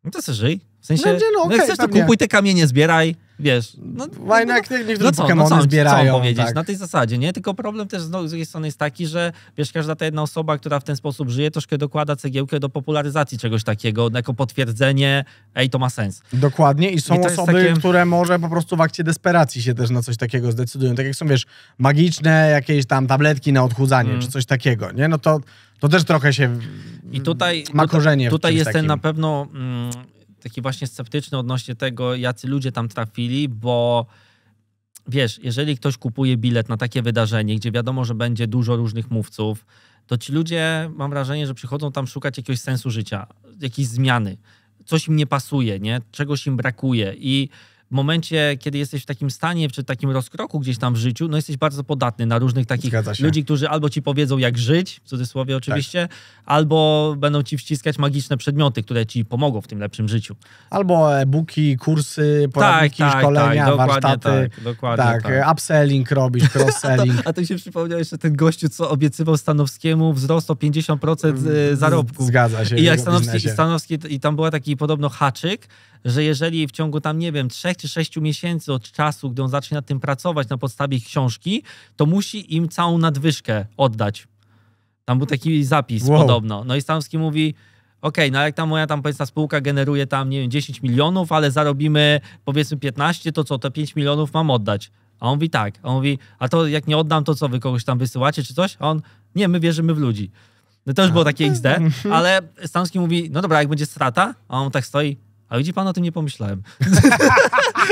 no to se żyj, w sensie, no, no, okay, jak chcesz, to kupuj te kamienie, zbieraj, wiesz. No, Wajnak, no, niektóre no, no co, Pokemony no, co, zbierają. Co powiedzieć, tak. na tej zasadzie, nie? Tylko problem też z drugiej no, strony jest taki, że wiesz, każda ta jedna osoba, która w ten sposób żyje, troszkę dokłada cegiełkę do popularyzacji czegoś takiego, jako potwierdzenie, ej, to ma sens. Dokładnie i są I osoby, takie... które może po prostu w akcie desperacji się też na coś takiego zdecydują. Tak jak są, wiesz, magiczne jakieś tam tabletki na odchudzanie mm. czy coś takiego, nie? No to, to też trochę się I tutaj, ma korzenie. Tutaj, tutaj jest takim. ten na pewno... Mm, taki właśnie sceptyczny odnośnie tego, jacy ludzie tam trafili, bo wiesz, jeżeli ktoś kupuje bilet na takie wydarzenie, gdzie wiadomo, że będzie dużo różnych mówców, to ci ludzie, mam wrażenie, że przychodzą tam szukać jakiegoś sensu życia, jakiejś zmiany. Coś im nie pasuje, nie? czegoś im brakuje i momencie, kiedy jesteś w takim stanie, czy takim rozkroku gdzieś tam w życiu, no jesteś bardzo podatny na różnych takich ludzi, którzy albo ci powiedzą, jak żyć, w cudzysłowie tak. oczywiście, tak. albo będą ci wciskać magiczne przedmioty, które ci pomogą w tym lepszym życiu. Albo e-booki, kursy, poradniki, tak, tak, szkolenia, tak, warsztaty. Tak, dokładnie, tak, tak. upselling robisz, cross-selling. a, to, a to się przypomniał jeszcze ten gościu, co obiecywał Stanowskiemu wzrost o 50% e, zarobków. Zgadza się. I jak Stanowski, Stanowski, i tam była taki podobno haczyk, że jeżeli w ciągu tam, nie wiem, trzech czy sześciu miesięcy od czasu, gdy on zacznie nad tym pracować na podstawie ich książki, to musi im całą nadwyżkę oddać. Tam był taki zapis wow. podobno. No i Stanowski mówi, OK, no jak tam moja tam powiedzmy spółka generuje tam, nie wiem, 10 milionów, ale zarobimy powiedzmy 15, to co, te 5 milionów mam oddać? A on mówi tak, a on mówi, a to jak nie oddam, to co, wy kogoś tam wysyłacie czy coś? A on, nie, my wierzymy w ludzi. No to już było takie XD, ale Stanowski mówi, no dobra, jak będzie strata? A on tak stoi, a widzi pan, o tym nie pomyślałem.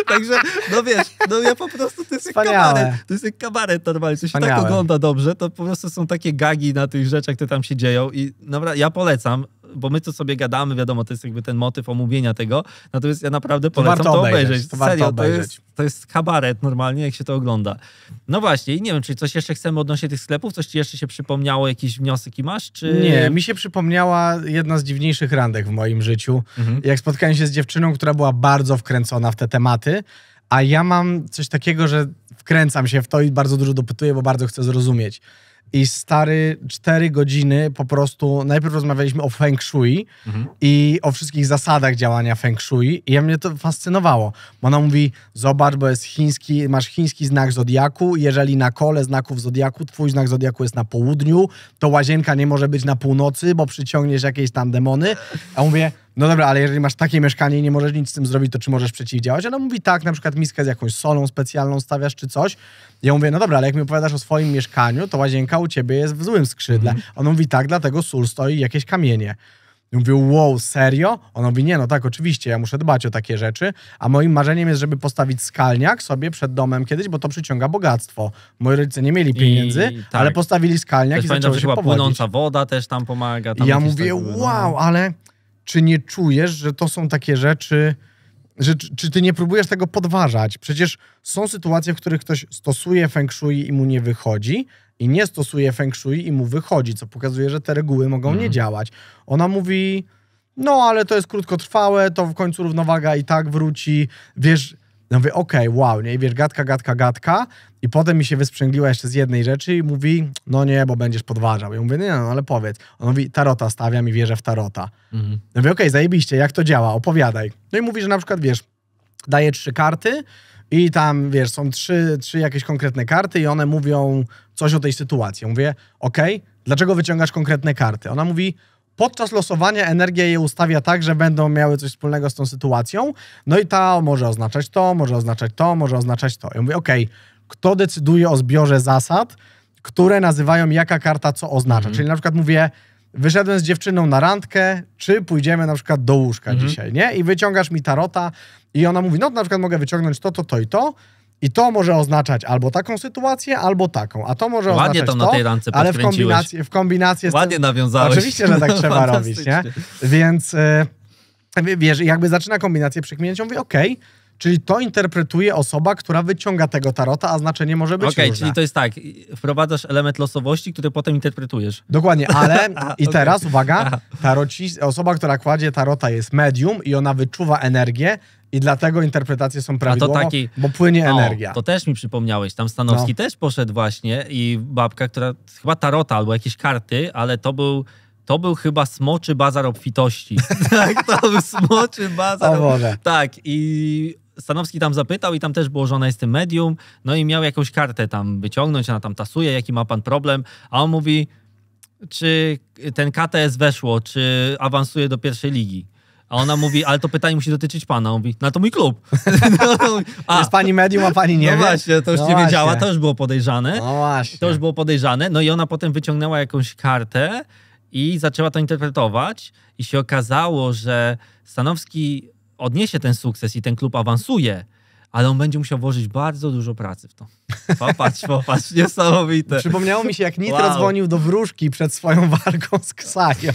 Także, no wiesz, no ja po prostu, to jest jak Wspaniałe. kabaret. To jest kabaret normalnie, co się tak Wspaniałe. tak ogląda dobrze, to po prostu są takie gagi na tych rzeczach, które tam się dzieją i no, ja polecam, bo my tu sobie gadamy, wiadomo, to jest jakby ten motyw omówienia tego, natomiast ja naprawdę polecam to, to obejrzeć. obejrzeć. To Serio, To, jest, to jest kabaret normalnie, jak się to ogląda. No właśnie, i nie wiem, czy coś jeszcze chcemy odnośnie tych sklepów, coś ci jeszcze się przypomniało, jakiś wniosek i masz, czy... Nie, mi się przypomniała jedna z dziwniejszych randek w moim życiu, mhm. jak spotkałem się z dziewczyną, która była bardzo wkręcona w te tematy, a ja mam coś takiego, że wkręcam się w to i bardzo dużo dopytuję, bo bardzo chcę zrozumieć i stary cztery godziny po prostu najpierw rozmawialiśmy o feng shui mhm. i o wszystkich zasadach działania feng shui i ja mnie to fascynowało. Ona mówi, zobacz, bo jest chiński, masz chiński znak zodiaku, jeżeli na kole znaków zodiaku twój znak zodiaku jest na południu, to łazienka nie może być na północy, bo przyciągniesz jakieś tam demony. A ja mówię, no dobra, ale jeżeli masz takie mieszkanie i nie możesz nic z tym zrobić, to czy możesz przeciwdziałać? Ona mówi tak, na przykład miskę z jakąś solą specjalną stawiasz czy coś. Ja mówię, no dobra, ale jak mi opowiadasz o swoim mieszkaniu, to łazienka u ciebie jest w złym skrzydle. Mhm. mówi tak, dlatego sól stoi jakieś kamienie. Ja mówię, wow, serio? Ona mówi, nie, no tak, oczywiście, ja muszę dbać o takie rzeczy, a moim marzeniem jest, żeby postawić skalniak sobie przed domem kiedyś, bo to przyciąga bogactwo. Moi rodzice nie mieli pieniędzy, I, tak. ale postawili skalniak też i zaczęło pamiętam, się chyba płynąca woda też tam pomaga. Tam ja mówię, tak, no, no. wow, ale czy nie czujesz, że to są takie rzeczy, że, czy ty nie próbujesz tego podważać? Przecież są sytuacje, w których ktoś stosuje feng shui i mu nie wychodzi, i nie stosuje feng shui i mu wychodzi, co pokazuje, że te reguły mogą nie mhm. działać. Ona mówi, no ale to jest krótkotrwałe, to w końcu równowaga i tak wróci. Wiesz, no mówię, okej, okay, wow, nie? I wiesz, gadka, gadka, gadka. I potem mi się wysprzęgliła jeszcze z jednej rzeczy i mówi, no nie, bo będziesz podważał. I mówię, nie, no ale powiedz. On mówi, tarota stawiam i wierzę w tarota. Mhm. Ja mówię, okej, okay, zajebiście, jak to działa, opowiadaj. No i mówi, że na przykład, wiesz, daje trzy karty i tam, wiesz, są trzy, trzy jakieś konkretne karty i one mówią coś o tej sytuacji. Ja mówię, okej, okay, dlaczego wyciągasz konkretne karty? Ona mówi, podczas losowania energia je ustawia tak, że będą miały coś wspólnego z tą sytuacją. No i ta może oznaczać to, może oznaczać to, może oznaczać to. Ja mówię, okej, okay, kto decyduje o zbiorze zasad, które nazywają jaka karta co oznacza. Mhm. Czyli na przykład mówię, wyszedłem z dziewczyną na randkę, czy pójdziemy na przykład do łóżka mhm. dzisiaj, nie? I wyciągasz mi tarota i ona mówi, no na przykład mogę wyciągnąć to, to, to i to. I to może oznaczać albo taką sytuację, albo taką. A to może Ładnie oznaczać Ładnie to, na tej rance ale w kombinacji, w z Ładnie tym, nawiązałeś. Oczywiście, że tak trzeba robić, nie? Więc yy, wiesz, jakby zaczyna kombinację przekminięcia, mówi ok, Czyli to interpretuje osoba, która wyciąga tego tarota, a znaczenie może być okay, czyli to jest tak, wprowadzasz element losowości, który potem interpretujesz. Dokładnie, ale i teraz uwaga, taroci, osoba, która kładzie tarota jest medium i ona wyczuwa energię, i dlatego interpretacje są prawidłowe, taki... bo płynie o, energia. To też mi przypomniałeś. Tam Stanowski no. też poszedł właśnie i babka, która chyba tarota albo jakieś karty, ale to był to był chyba smoczy bazar obfitości. tak, to był smoczy bazar. O Tak, i Stanowski tam zapytał i tam też było, że ona jest tym medium, no i miał jakąś kartę tam wyciągnąć, ona tam tasuje, jaki ma pan problem, a on mówi, czy ten KTS weszło, czy awansuje do pierwszej ligi. A ona mówi, ale to pytanie musi dotyczyć pana. On mówi, no to mój klub. a. Jest pani medium, a pani nie no wie? właśnie, to już no nie właśnie. wiedziała, to już było podejrzane. No właśnie. To już było podejrzane. No i ona potem wyciągnęła jakąś kartę i zaczęła to interpretować. I się okazało, że Stanowski odniesie ten sukces i ten klub awansuje ale on będzie musiał włożyć bardzo dużo pracy w to. Popatrz, popatrz, niesamowite. Przypomniało mi się, jak Nitro wow. dzwonił do wróżki przed swoją walką z Ksajo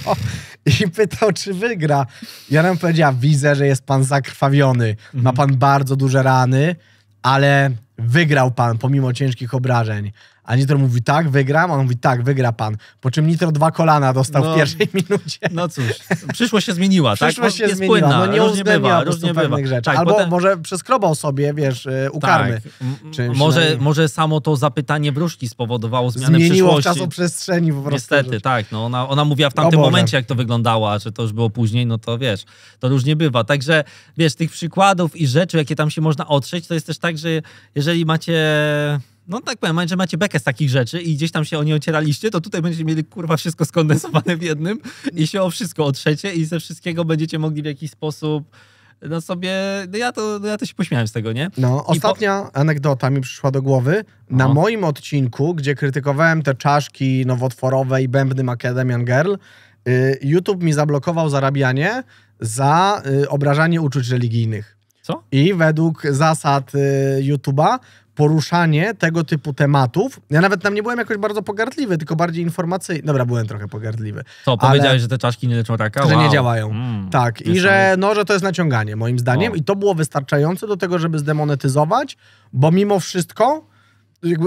i pytał, czy wygra. Ja nam powiedział, widzę, że jest pan zakrwawiony, ma mhm. pan bardzo duże rany, ale wygrał pan pomimo ciężkich obrażeń. A Nitro mówi tak, wygram. A on mówi tak, wygra pan. Po czym Nitro dwa kolana dostał no, w pierwszej minucie. No cóż, przyszłość się zmieniła, tak? Przyszłość no, się jest zmieniła. Płynna, no nie różnie pewnych bywa. rzeczy. Tak, Albo potem... może przeskrobał sobie, wiesz, y, ukarmy. Tak. Może, no może samo to zapytanie Bruszki spowodowało zmianę Zmieniło przyszłości. Zmieniło przestrzeni po prostu. Niestety, rzecz. tak. No ona, ona mówiła w tamtym momencie, jak to wyglądała, że to już było później, no to wiesz, to różnie bywa. Także, wiesz, tych przykładów i rzeczy, jakie tam się można otrzeć, to jest też tak, że jeżeli macie no tak powiem, że macie bekę z takich rzeczy i gdzieś tam się o nie ocieraliście, to tutaj będziecie mieli kurwa wszystko skondensowane w jednym i się o wszystko otrzecie i ze wszystkiego będziecie mogli w jakiś sposób no sobie, no ja to, no ja to się pośmiałem z tego, nie? No, I ostatnia po... anegdota mi przyszła do głowy. Na o. moim odcinku, gdzie krytykowałem te czaszki nowotworowe i bębny Macadamian Girl, y, YouTube mi zablokował zarabianie za y, obrażanie uczuć religijnych. Co? I według zasad y, YouTube'a poruszanie tego typu tematów. Ja nawet tam nie byłem jakoś bardzo pogardliwy, tylko bardziej informacyjny. Dobra, byłem trochę pogardliwy. Co, powiedziałeś, ale... że te czaszki nie leczą raka? Wow. Że nie działają. Mm, tak. I że, no, że to jest naciąganie, moim zdaniem. Wow. I to było wystarczające do tego, żeby zdemonetyzować, bo mimo wszystko jakby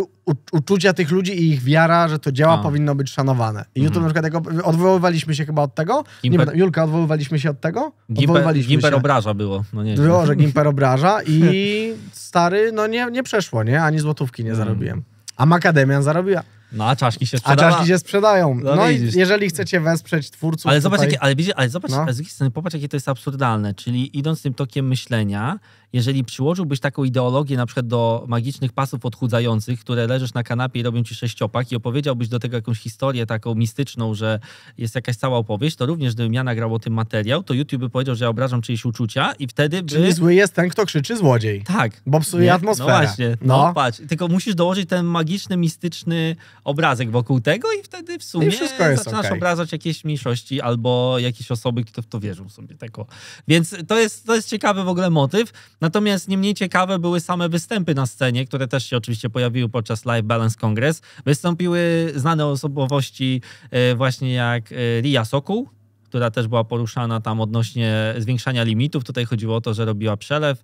uczucia tych ludzi i ich wiara, że to działa, A. powinno być szanowane. I YouTube mhm. na przykład, odwoływaliśmy się chyba od tego? Gimper... Nie, Julka, odwoływaliśmy się od tego? Odwoływaliśmy Gimper, się. obraża było. No nie, było, że Gimper obraża i stary, no nie, nie przeszło, nie? Ani złotówki nie mm. zarobiłem. A Macadamian zarobiła. No, a czaszki się sprzedają. A czaszki się sprzedają. No, no i jeżeli chcecie wesprzeć twórców. Ale zobacz, tutaj... jakie, ale, ale zobacz, no. ale z drugiej strony, popatrz, jakie to jest absurdalne. Czyli idąc tym tokiem myślenia, jeżeli przyłożyłbyś taką ideologię na przykład do magicznych pasów odchudzających, które leżysz na kanapie i robią ci sześciopak i opowiedziałbyś do tego jakąś historię taką mistyczną, że jest jakaś cała opowieść, to również gdybym ja nagrał o tym materiał, to YouTube by powiedział, że ja obrażam czyjeś uczucia i wtedy by... Czyli zły jest ten, kto krzyczy złodziej. Tak. Bo psuje nie? atmosferę. No właśnie, no. no. patrz. Tylko musisz dołożyć ten magiczny, mistyczny obrazek wokół tego i wtedy w sumie wszystko jest zaczynasz okay. obrażać jakieś mniejszości albo jakieś osoby, które w to wierzą sobie. Tego. Więc to jest, to jest ciekawy w ogóle motyw. Natomiast nie mniej ciekawe były same występy na scenie, które też się oczywiście pojawiły podczas Live Balance Congress. Wystąpiły znane osobowości e, właśnie jak Ria e, Sokół, która też była poruszana tam odnośnie zwiększania limitów. Tutaj chodziło o to, że robiła przelew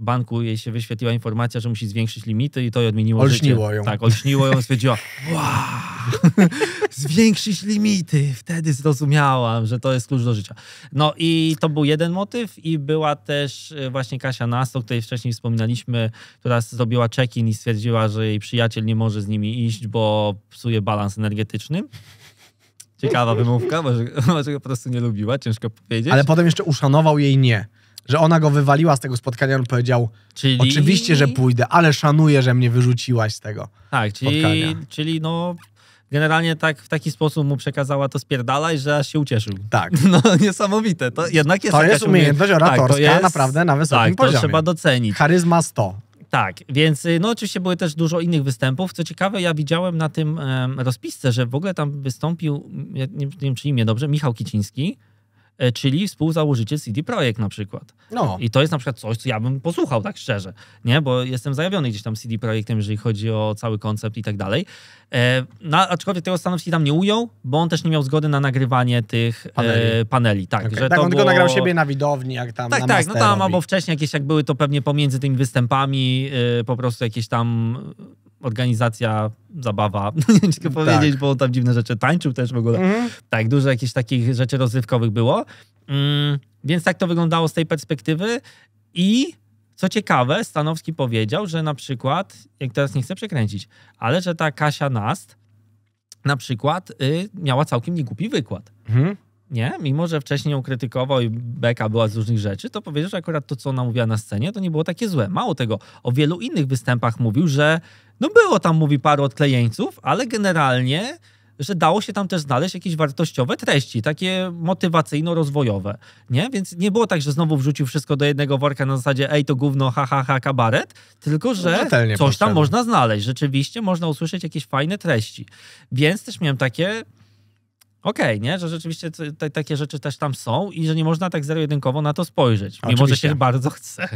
banku jej się wyświetliła informacja, że musi zwiększyć limity i to jej odmieniło Olśniło życie. ją. Tak, olśniło ją, stwierdziła, wow, zwiększyć limity. Wtedy zrozumiałam, że to jest klucz do życia. No i to był jeden motyw i była też e, właśnie Kasia Nas, o której wcześniej wspominaliśmy, która zrobiła check-in i stwierdziła, że jej przyjaciel nie może z nimi iść, bo psuje balans energetyczny. Ciekawa wymówka, może, może go po prostu nie lubiła, ciężko powiedzieć. Ale potem jeszcze uszanował jej nie że ona go wywaliła z tego spotkania, on powiedział, czyli... oczywiście, że pójdę, ale szanuję, że mnie wyrzuciłaś z tego Tak, czyli, spotkania. czyli no generalnie tak, w taki sposób mu przekazała to spierdalaj, że aż się ucieszył. Tak. No niesamowite, to jednak jest To jest umiejętność oratorska tak, to jest, naprawdę na wysokim tak, poziomie. to trzeba docenić. Charyzma 100. Tak, więc y, no oczywiście były też dużo innych występów. Co ciekawe, ja widziałem na tym e, rozpisce, że w ogóle tam wystąpił, nie, nie wiem czy imię dobrze, Michał Kiciński. E, czyli współzałożyciel CD Projekt na przykład. No. I to jest na przykład coś, co ja bym posłuchał tak szczerze, nie? Bo jestem zajawiony gdzieś tam CD Projektem, jeżeli chodzi o cały koncept i tak dalej. E, no, aczkolwiek tego Stanowski tam nie ujął, bo on też nie miał zgody na nagrywanie tych paneli. E, paneli tak, okay. że tak to on było... nagrał siebie na widowni, jak tam Tak, tak, no tam albo wcześniej jakieś jak były to pewnie pomiędzy tymi występami e, po prostu jakieś tam organizacja, zabawa, nie chcę tak. powiedzieć, bo tam dziwne rzeczy tańczył też w ogóle. Mhm. Tak, dużo jakichś takich rzeczy rozrywkowych było. Mm, więc tak to wyglądało z tej perspektywy i co ciekawe, Stanowski powiedział, że na przykład, jak teraz nie chcę przekręcić, ale że ta Kasia Nast na przykład y, miała całkiem niegłupi wykład. Mhm. Nie, mimo że wcześniej ją krytykował i beka była z różnych rzeczy, to powiedział, że akurat to, co ona mówiła na scenie, to nie było takie złe. Mało tego, o wielu innych występach mówił, że no było tam, mówi, paru odklejeńców, ale generalnie że dało się tam też znaleźć jakieś wartościowe treści, takie motywacyjno-rozwojowe, nie? Więc nie było tak, że znowu wrzucił wszystko do jednego worka na zasadzie ej, to gówno, ha, ha, ha, kabaret, tylko, że no, coś tam można znaleźć. Rzeczywiście można usłyszeć jakieś fajne treści. Więc też miałem takie okej, okay, nie? Że rzeczywiście te, takie rzeczy też tam są i że nie można tak zero-jedynkowo na to spojrzeć, mimo że się bardzo chce.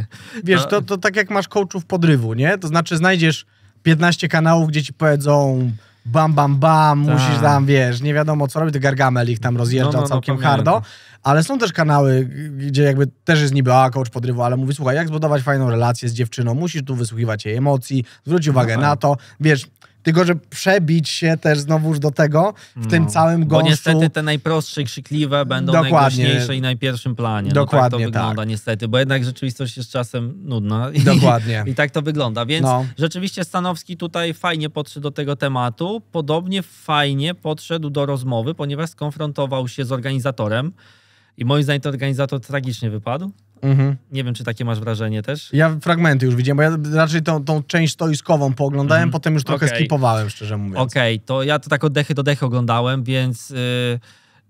Wiesz, no. to, to tak jak masz coachów podrywu, nie? To znaczy znajdziesz 15 kanałów, gdzie ci powiedzą bam, bam, bam, Ta. musisz tam, wiesz, nie wiadomo co robić, Gargamel ich tam rozjeżdża no, no, no całkiem no, hardo, ale są też kanały, gdzie jakby też jest niby, a, coach podrywu, ale mówi, słuchaj, jak zbudować fajną relację z dziewczyną, musisz tu wysłuchiwać jej emocji, zwróć no uwagę tak. na to, wiesz, tylko że przebić się też znowuż do tego w no. tym całym gąszczu. Bo niestety te najprostsze krzykliwe będą Dokładnie. najgłośniejsze i pierwszym planie. Dokładnie no, tak to tak. wygląda tak. niestety, bo jednak rzeczywistość jest czasem nudna. Dokładnie. I, i tak to wygląda, więc no. rzeczywiście Stanowski tutaj fajnie podszedł do tego tematu, podobnie fajnie podszedł do rozmowy, ponieważ skonfrontował się z organizatorem i moim zdaniem to organizator tragicznie wypadł. Mhm. Nie wiem, czy takie masz wrażenie też. Ja fragmenty już widziałem, bo ja raczej tą, tą część stoiskową pooglądałem, mhm. potem już trochę okay. skipowałem, szczerze mówiąc. Okej, okay. to ja to tak oddechy do dechy oglądałem, więc... Yy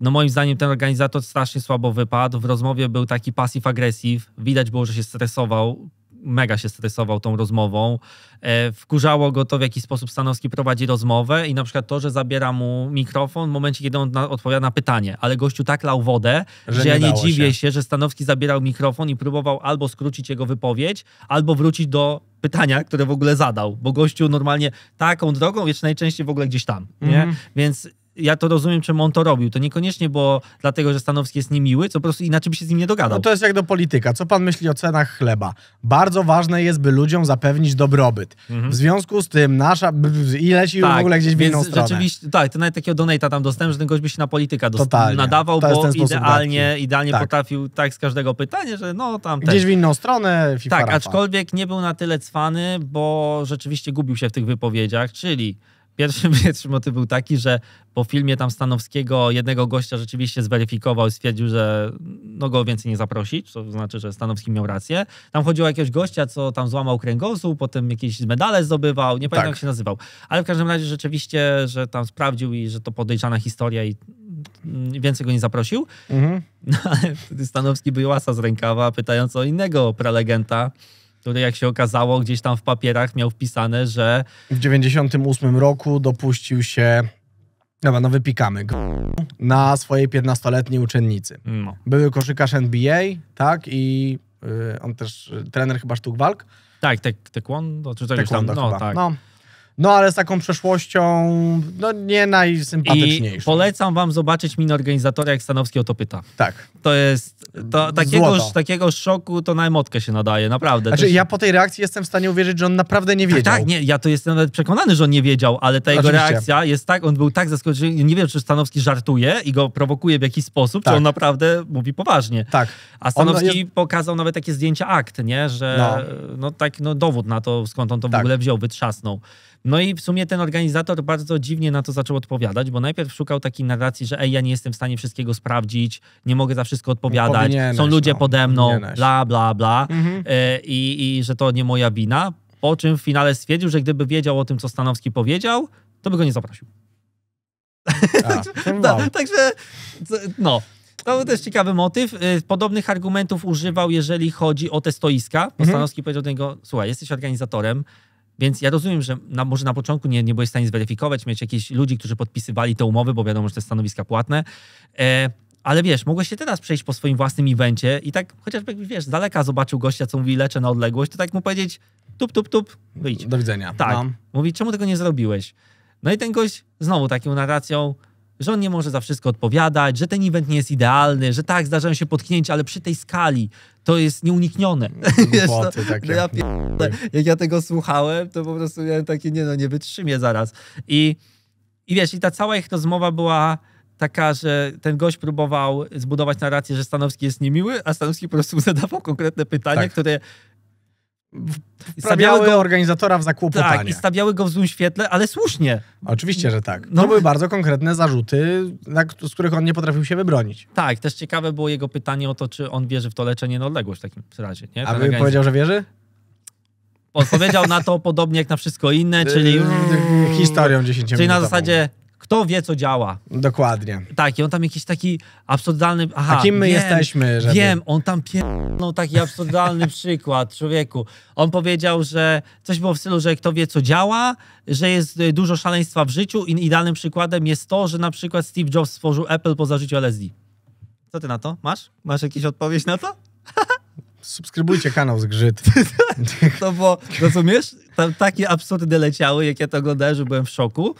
no moim zdaniem ten organizator strasznie słabo wypadł. W rozmowie był taki pasyw agresyw Widać było, że się stresował mega się stresował tą rozmową. E, wkurzało go to, w jaki sposób Stanowski prowadzi rozmowę i na przykład to, że zabiera mu mikrofon w momencie, kiedy on na, odpowiada na pytanie. Ale gościu tak lał wodę, że, że nie ja nie dziwię się. się, że Stanowski zabierał mikrofon i próbował albo skrócić jego wypowiedź, albo wrócić do pytania, które w ogóle zadał, bo gościu normalnie taką drogą jest najczęściej w ogóle gdzieś tam, nie? Mm -hmm. Więc ja to rozumiem, czemu on to robił. To niekoniecznie bo dlatego, że Stanowski jest niemiły, co po prostu inaczej by się z nim nie dogadał. No to jest jak do polityka. Co pan myśli o cenach chleba? Bardzo ważne jest, by ludziom zapewnić dobrobyt. Mhm. W związku z tym nasza... I leci tak, w ogóle gdzieś w inną stronę. Rzeczywiście, tak, to nawet takiego donata tam dostałem, że ten gość by się na polityka Totalnie. nadawał, bo idealnie, idealnie tak. potrafił tak z każdego pytania, że no tam... Gdzieś w inną stronę. FIFA tak, rafa. aczkolwiek nie był na tyle cwany, bo rzeczywiście gubił się w tych wypowiedziach, czyli... Pierwszy, pierwszy motyw był taki, że po filmie tam Stanowskiego jednego gościa rzeczywiście zweryfikował i stwierdził, że mm, no go więcej nie zaprosić, to znaczy, że Stanowski miał rację. Tam chodziło o jakiegoś gościa, co tam złamał kręgosłup, potem jakieś medale zdobywał, nie pamiętam tak. jak się nazywał. Ale w każdym razie rzeczywiście, że tam sprawdził i że to podejrzana historia i mm, więcej go nie zaprosił. Mhm. No, ale wtedy Stanowski łasa z rękawa, pytając o innego prelegenta, który jak się okazało gdzieś tam w papierach miał wpisane, że... W 98 roku dopuścił się Dobra, no wypikamy go. Na swojej 15-letniej uczennicy. No. Były koszykarz NBA, tak? I y, on też y, trener chyba sztuk walk. Tak, te, taekwondo, czy coś tam. No, tak. no. no, ale z taką przeszłością, no nie najsympatyczniejszą. I polecam wam zobaczyć min organizatora, jak Stanowski o to pyta. Tak to jest. To, takiego, takiego szoku to na emotkę się nadaje, naprawdę. Znaczy, ja po tej reakcji jestem w stanie uwierzyć, że on naprawdę nie wiedział. Tak, tak nie, ja to jestem nawet przekonany, że on nie wiedział, ale ta jego Oczywiście. reakcja jest tak, on był tak zaskoczony. Nie wiem, czy Stanowski żartuje i go prowokuje w jakiś sposób, tak. czy on naprawdę mówi poważnie. Tak. A Stanowski pokazał nawet takie zdjęcia akt, nie? Że no. no, tak, no dowód na to, skąd on to tak. w ogóle wziął, wytrzasnął. No i w sumie ten organizator bardzo dziwnie na to zaczął odpowiadać, bo najpierw szukał takiej narracji, że ej, ja nie jestem w stanie wszystkiego sprawdzić, nie mogę zawsze wszystko odpowiadać, no, są ludzie no, pode mną, bla, bla, bla mhm. E, i, i że to nie moja wina. Po czym w finale stwierdził, że gdyby wiedział o tym, co Stanowski powiedział, to by go nie zaprosił. A, tak, no, także, no, to był też ciekawy motyw. E, podobnych argumentów używał, jeżeli chodzi o te stoiska. Mhm. Stanowski mhm. powiedział do niego, słuchaj, jesteś organizatorem, więc ja rozumiem, że na, może na początku nie, nie byłeś w stanie zweryfikować, mieć jakichś ludzi, którzy podpisywali te umowy, bo wiadomo, że to jest stanowiska płatne. E, ale wiesz, mogłeś się teraz przejść po swoim własnym evencie i tak chociażby, wiesz, z daleka zobaczył gościa, co mówi leczę na odległość, to tak mu powiedzieć tup, tup, tup, wyjdź. Do widzenia. Tak. No. Mówi, czemu tego nie zrobiłeś? No i ten gość znowu taką narracją, że on nie może za wszystko odpowiadać, że ten event nie jest idealny, że tak, zdarzają się potknięcia, ale przy tej skali to jest nieuniknione. No, Głupoty, no, takie. Ja pierdolę. Jak ja tego słuchałem, to po prostu miałem takie, nie no, nie wytrzymię zaraz. I, i wiesz, i ta cała ich rozmowa była taka, że ten gość próbował zbudować narrację, że Stanowski jest niemiły, a Stanowski po prostu zadawał konkretne pytania, tak. które Stawiały go organizatora w zakłopotanie. Tak, i stawiały go w złym świetle, ale słusznie. Oczywiście, że tak. No. To były bardzo konkretne zarzuty, z których on nie potrafił się wybronić. Tak, też ciekawe było jego pytanie o to, czy on wierzy w to leczenie na odległość w takim razie. Nie? A by powiedział, że wierzy? Odpowiedział na to podobnie jak na wszystko inne, czyli... Historią dziesięciominutową. Czyli na zasadzie kto wie, co działa. Dokładnie. Tak, i on tam jakiś taki absurdalny... Aha, A kim my wiem, jesteśmy? Żeby... Wiem, on tam pierdolnął taki absurdalny przykład, człowieku. On powiedział, że coś było w stylu, że kto wie, co działa, że jest y, dużo szaleństwa w życiu i idealnym przykładem jest to, że na przykład Steve Jobs stworzył Apple po zażyciu LSD. Co ty na to? Masz? Masz jakieś odpowiedź na to? Subskrybujcie kanał Zgrzyt. to bo, rozumiesz? Tam takie absurdy leciały, jak ja to oglądałem, że byłem w szoku.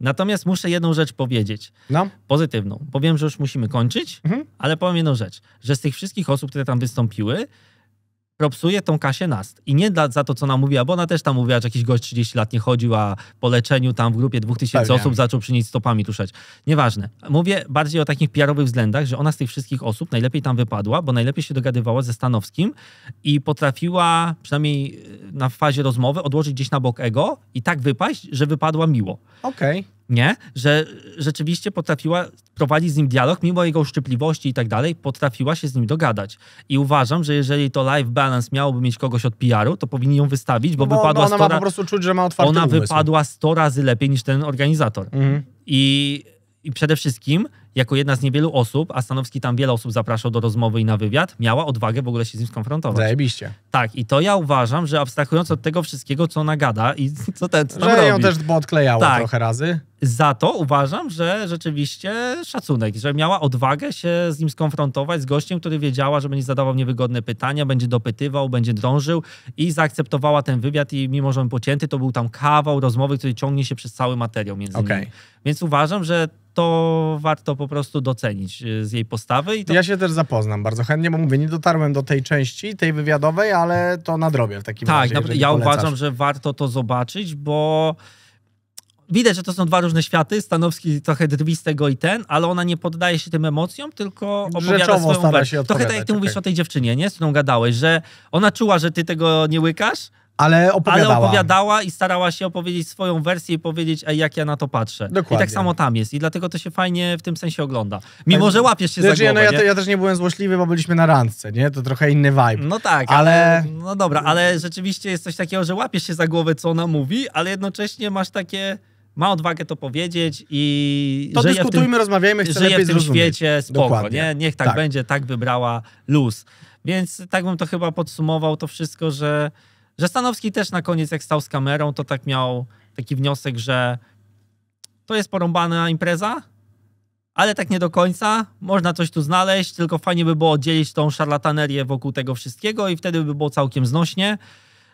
Natomiast muszę jedną rzecz powiedzieć. No. Pozytywną. Powiem, że już musimy kończyć, mhm. ale powiem jedną rzecz, że z tych wszystkich osób, które tam wystąpiły, propsuje tą Kasię Nast. I nie dla, za to, co ona mówiła, bo ona też tam mówiła, że jakiś gość 30 lat nie chodził, a po leczeniu tam w grupie 2000 Pewnie. osób zaczął przy niej stopami tuszać. Nieważne. Mówię bardziej o takich PR-owych względach, że ona z tych wszystkich osób najlepiej tam wypadła, bo najlepiej się dogadywała ze Stanowskim i potrafiła, przynajmniej e, na fazie rozmowy, odłożyć gdzieś na bok ego i tak wypaść, że wypadła miło. Okej. Okay nie? Że rzeczywiście potrafiła prowadzić z nim dialog, mimo jego uszczypliwości i tak dalej, potrafiła się z nim dogadać. I uważam, że jeżeli to live balance miałoby mieć kogoś od PR-u, to powinni ją wystawić, bo, no bo no wypadła ona 100 ma po prostu czuć, że ma otwarty Ona umysł. wypadła 100 razy lepiej niż ten organizator. Mhm. I, I przede wszystkim jako jedna z niewielu osób, a Stanowski tam wiele osób zapraszał do rozmowy i na wywiad, miała odwagę w ogóle się z nim skonfrontować. Zajebiście. Tak, i to ja uważam, że abstrahując od tego wszystkiego, co ona gada i co ten co Że robi, ją też odklejała tak, trochę razy za to uważam, że rzeczywiście szacunek, że miała odwagę się z nim skonfrontować, z gościem, który wiedziała, że będzie zadawał niewygodne pytania, będzie dopytywał, będzie drążył i zaakceptowała ten wywiad i mimo, że on pocięty, to był tam kawał rozmowy, który ciągnie się przez cały materiał między okay. nimi. Więc uważam, że to warto po prostu docenić y, z jej postawy. I to... Ja się też zapoznam bardzo chętnie, bo mówię, nie dotarłem do tej części, tej wywiadowej, ale to nadrobię w takim tak, razie. Tak, ja polecasz. uważam, że warto to zobaczyć, bo widać, że to są dwa różne światy. Stanowski trochę drwi z tego i ten, ale ona nie poddaje się tym emocjom, tylko opowiada Rzeczowo swoją stara się Trochę tak jak ty okay. mówisz o tej dziewczynie, nie? z którą gadałeś, że ona czuła, że ty tego nie łykasz, ale opowiadała. ale opowiadała. i starała się opowiedzieć swoją wersję i powiedzieć, a jak ja na to patrzę. Dokładnie. I tak samo tam jest. I dlatego to się fajnie w tym sensie ogląda. Mimo, że łapiesz się znaczy, za no, głowę, no, ja, ja, też nie byłem złośliwy, bo byliśmy na randce, nie? To trochę inny vibe. No tak, ale... No dobra, ale rzeczywiście jest coś takiego, że łapiesz się za głowę, co ona mówi, ale jednocześnie masz takie ma odwagę to powiedzieć i to żyje dyskutujmy, w tym, rozmawiajmy, chcę żyje w tym świecie spoko, nie? Niech tak, tak, będzie, tak wybrała luz. Więc tak bym to chyba podsumował to wszystko, że, że Stanowski też na koniec jak stał z kamerą, to tak miał taki wniosek, że to jest porąbana impreza, ale tak nie do końca. Można coś tu znaleźć, tylko fajnie by było oddzielić tą szarlatanerię wokół tego wszystkiego i wtedy by było całkiem znośnie.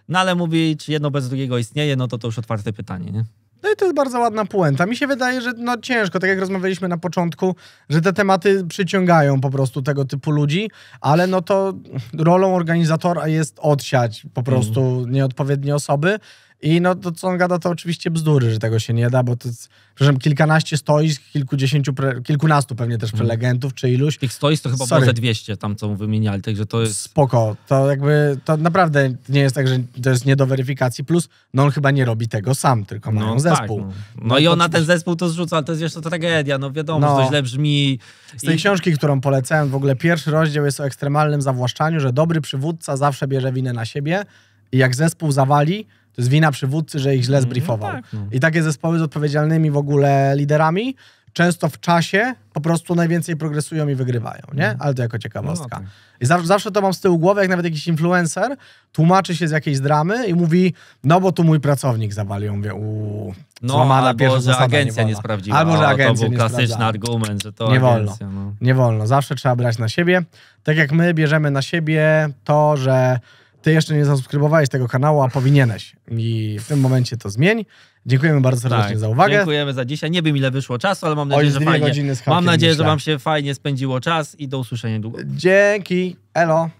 No ale mówić czy jedno bez drugiego istnieje, no to to już otwarte pytanie, nie? No i to jest bardzo ładna puenta. Mi się wydaje, że no ciężko, tak jak rozmawialiśmy na początku, że te tematy przyciągają po prostu tego typu ludzi, ale no to rolą organizatora jest odsiać po prostu mm. nieodpowiednie osoby. I no to, co on gada, to oczywiście bzdury, że tego się nie da, bo to jest, przepraszam, kilkanaście stoisk, kilkudziesięciu, pre, kilkunastu pewnie też mhm. prelegentów, czy iluś. Tych stoisk to chyba Sorry. ze 200 tam, co mu wymieniali, także to jest... Spoko, to jakby, to naprawdę nie jest tak, że to jest nie do weryfikacji, plus no on chyba nie robi tego sam, tylko no, tak, zespół. Tak, no. no, no i on na ten zespół to zrzuca, ale to jest jeszcze tragedia, no wiadomo, no, że to źle brzmi. Z tej I... książki, którą polecałem, w ogóle pierwszy rozdział jest o ekstremalnym zawłaszczaniu, że dobry przywódca zawsze bierze winę na siebie i jak zespół zawali, to jest wina przywódcy, że ich źle mhm, zbriefował. No tak, no. I takie zespoły z odpowiedzialnymi w ogóle liderami często w czasie po prostu najwięcej progresują i wygrywają, nie? Mhm. Ale to jako ciekawostka. No, no tak. I zawsze, zawsze to mam z tyłu głowy, jak nawet jakiś influencer tłumaczy się z jakiejś dramy i mówi, no bo tu mój pracownik zawalił. Mówię, uuu, no, złamana albo, że agencja nie, nie, sprawdziła. Albo, że agencja to był klasyczny argument, że to nie agencja, wolno. No. Nie wolno, zawsze trzeba brać na siebie. Tak jak my bierzemy na siebie to, że ty jeszcze nie zasubskrybowałeś tego kanału, a powinieneś. I w tym momencie to zmień. Dziękujemy bardzo tak. serdecznie tak, za uwagę. Dziękujemy za dzisiaj. Nie wiem ile wyszło czasu, ale mam nadzieję, że fajnie. Mam nadzieję, myślę. że wam się fajnie spędziło czas i do usłyszenia długo. Dzięki. Elo.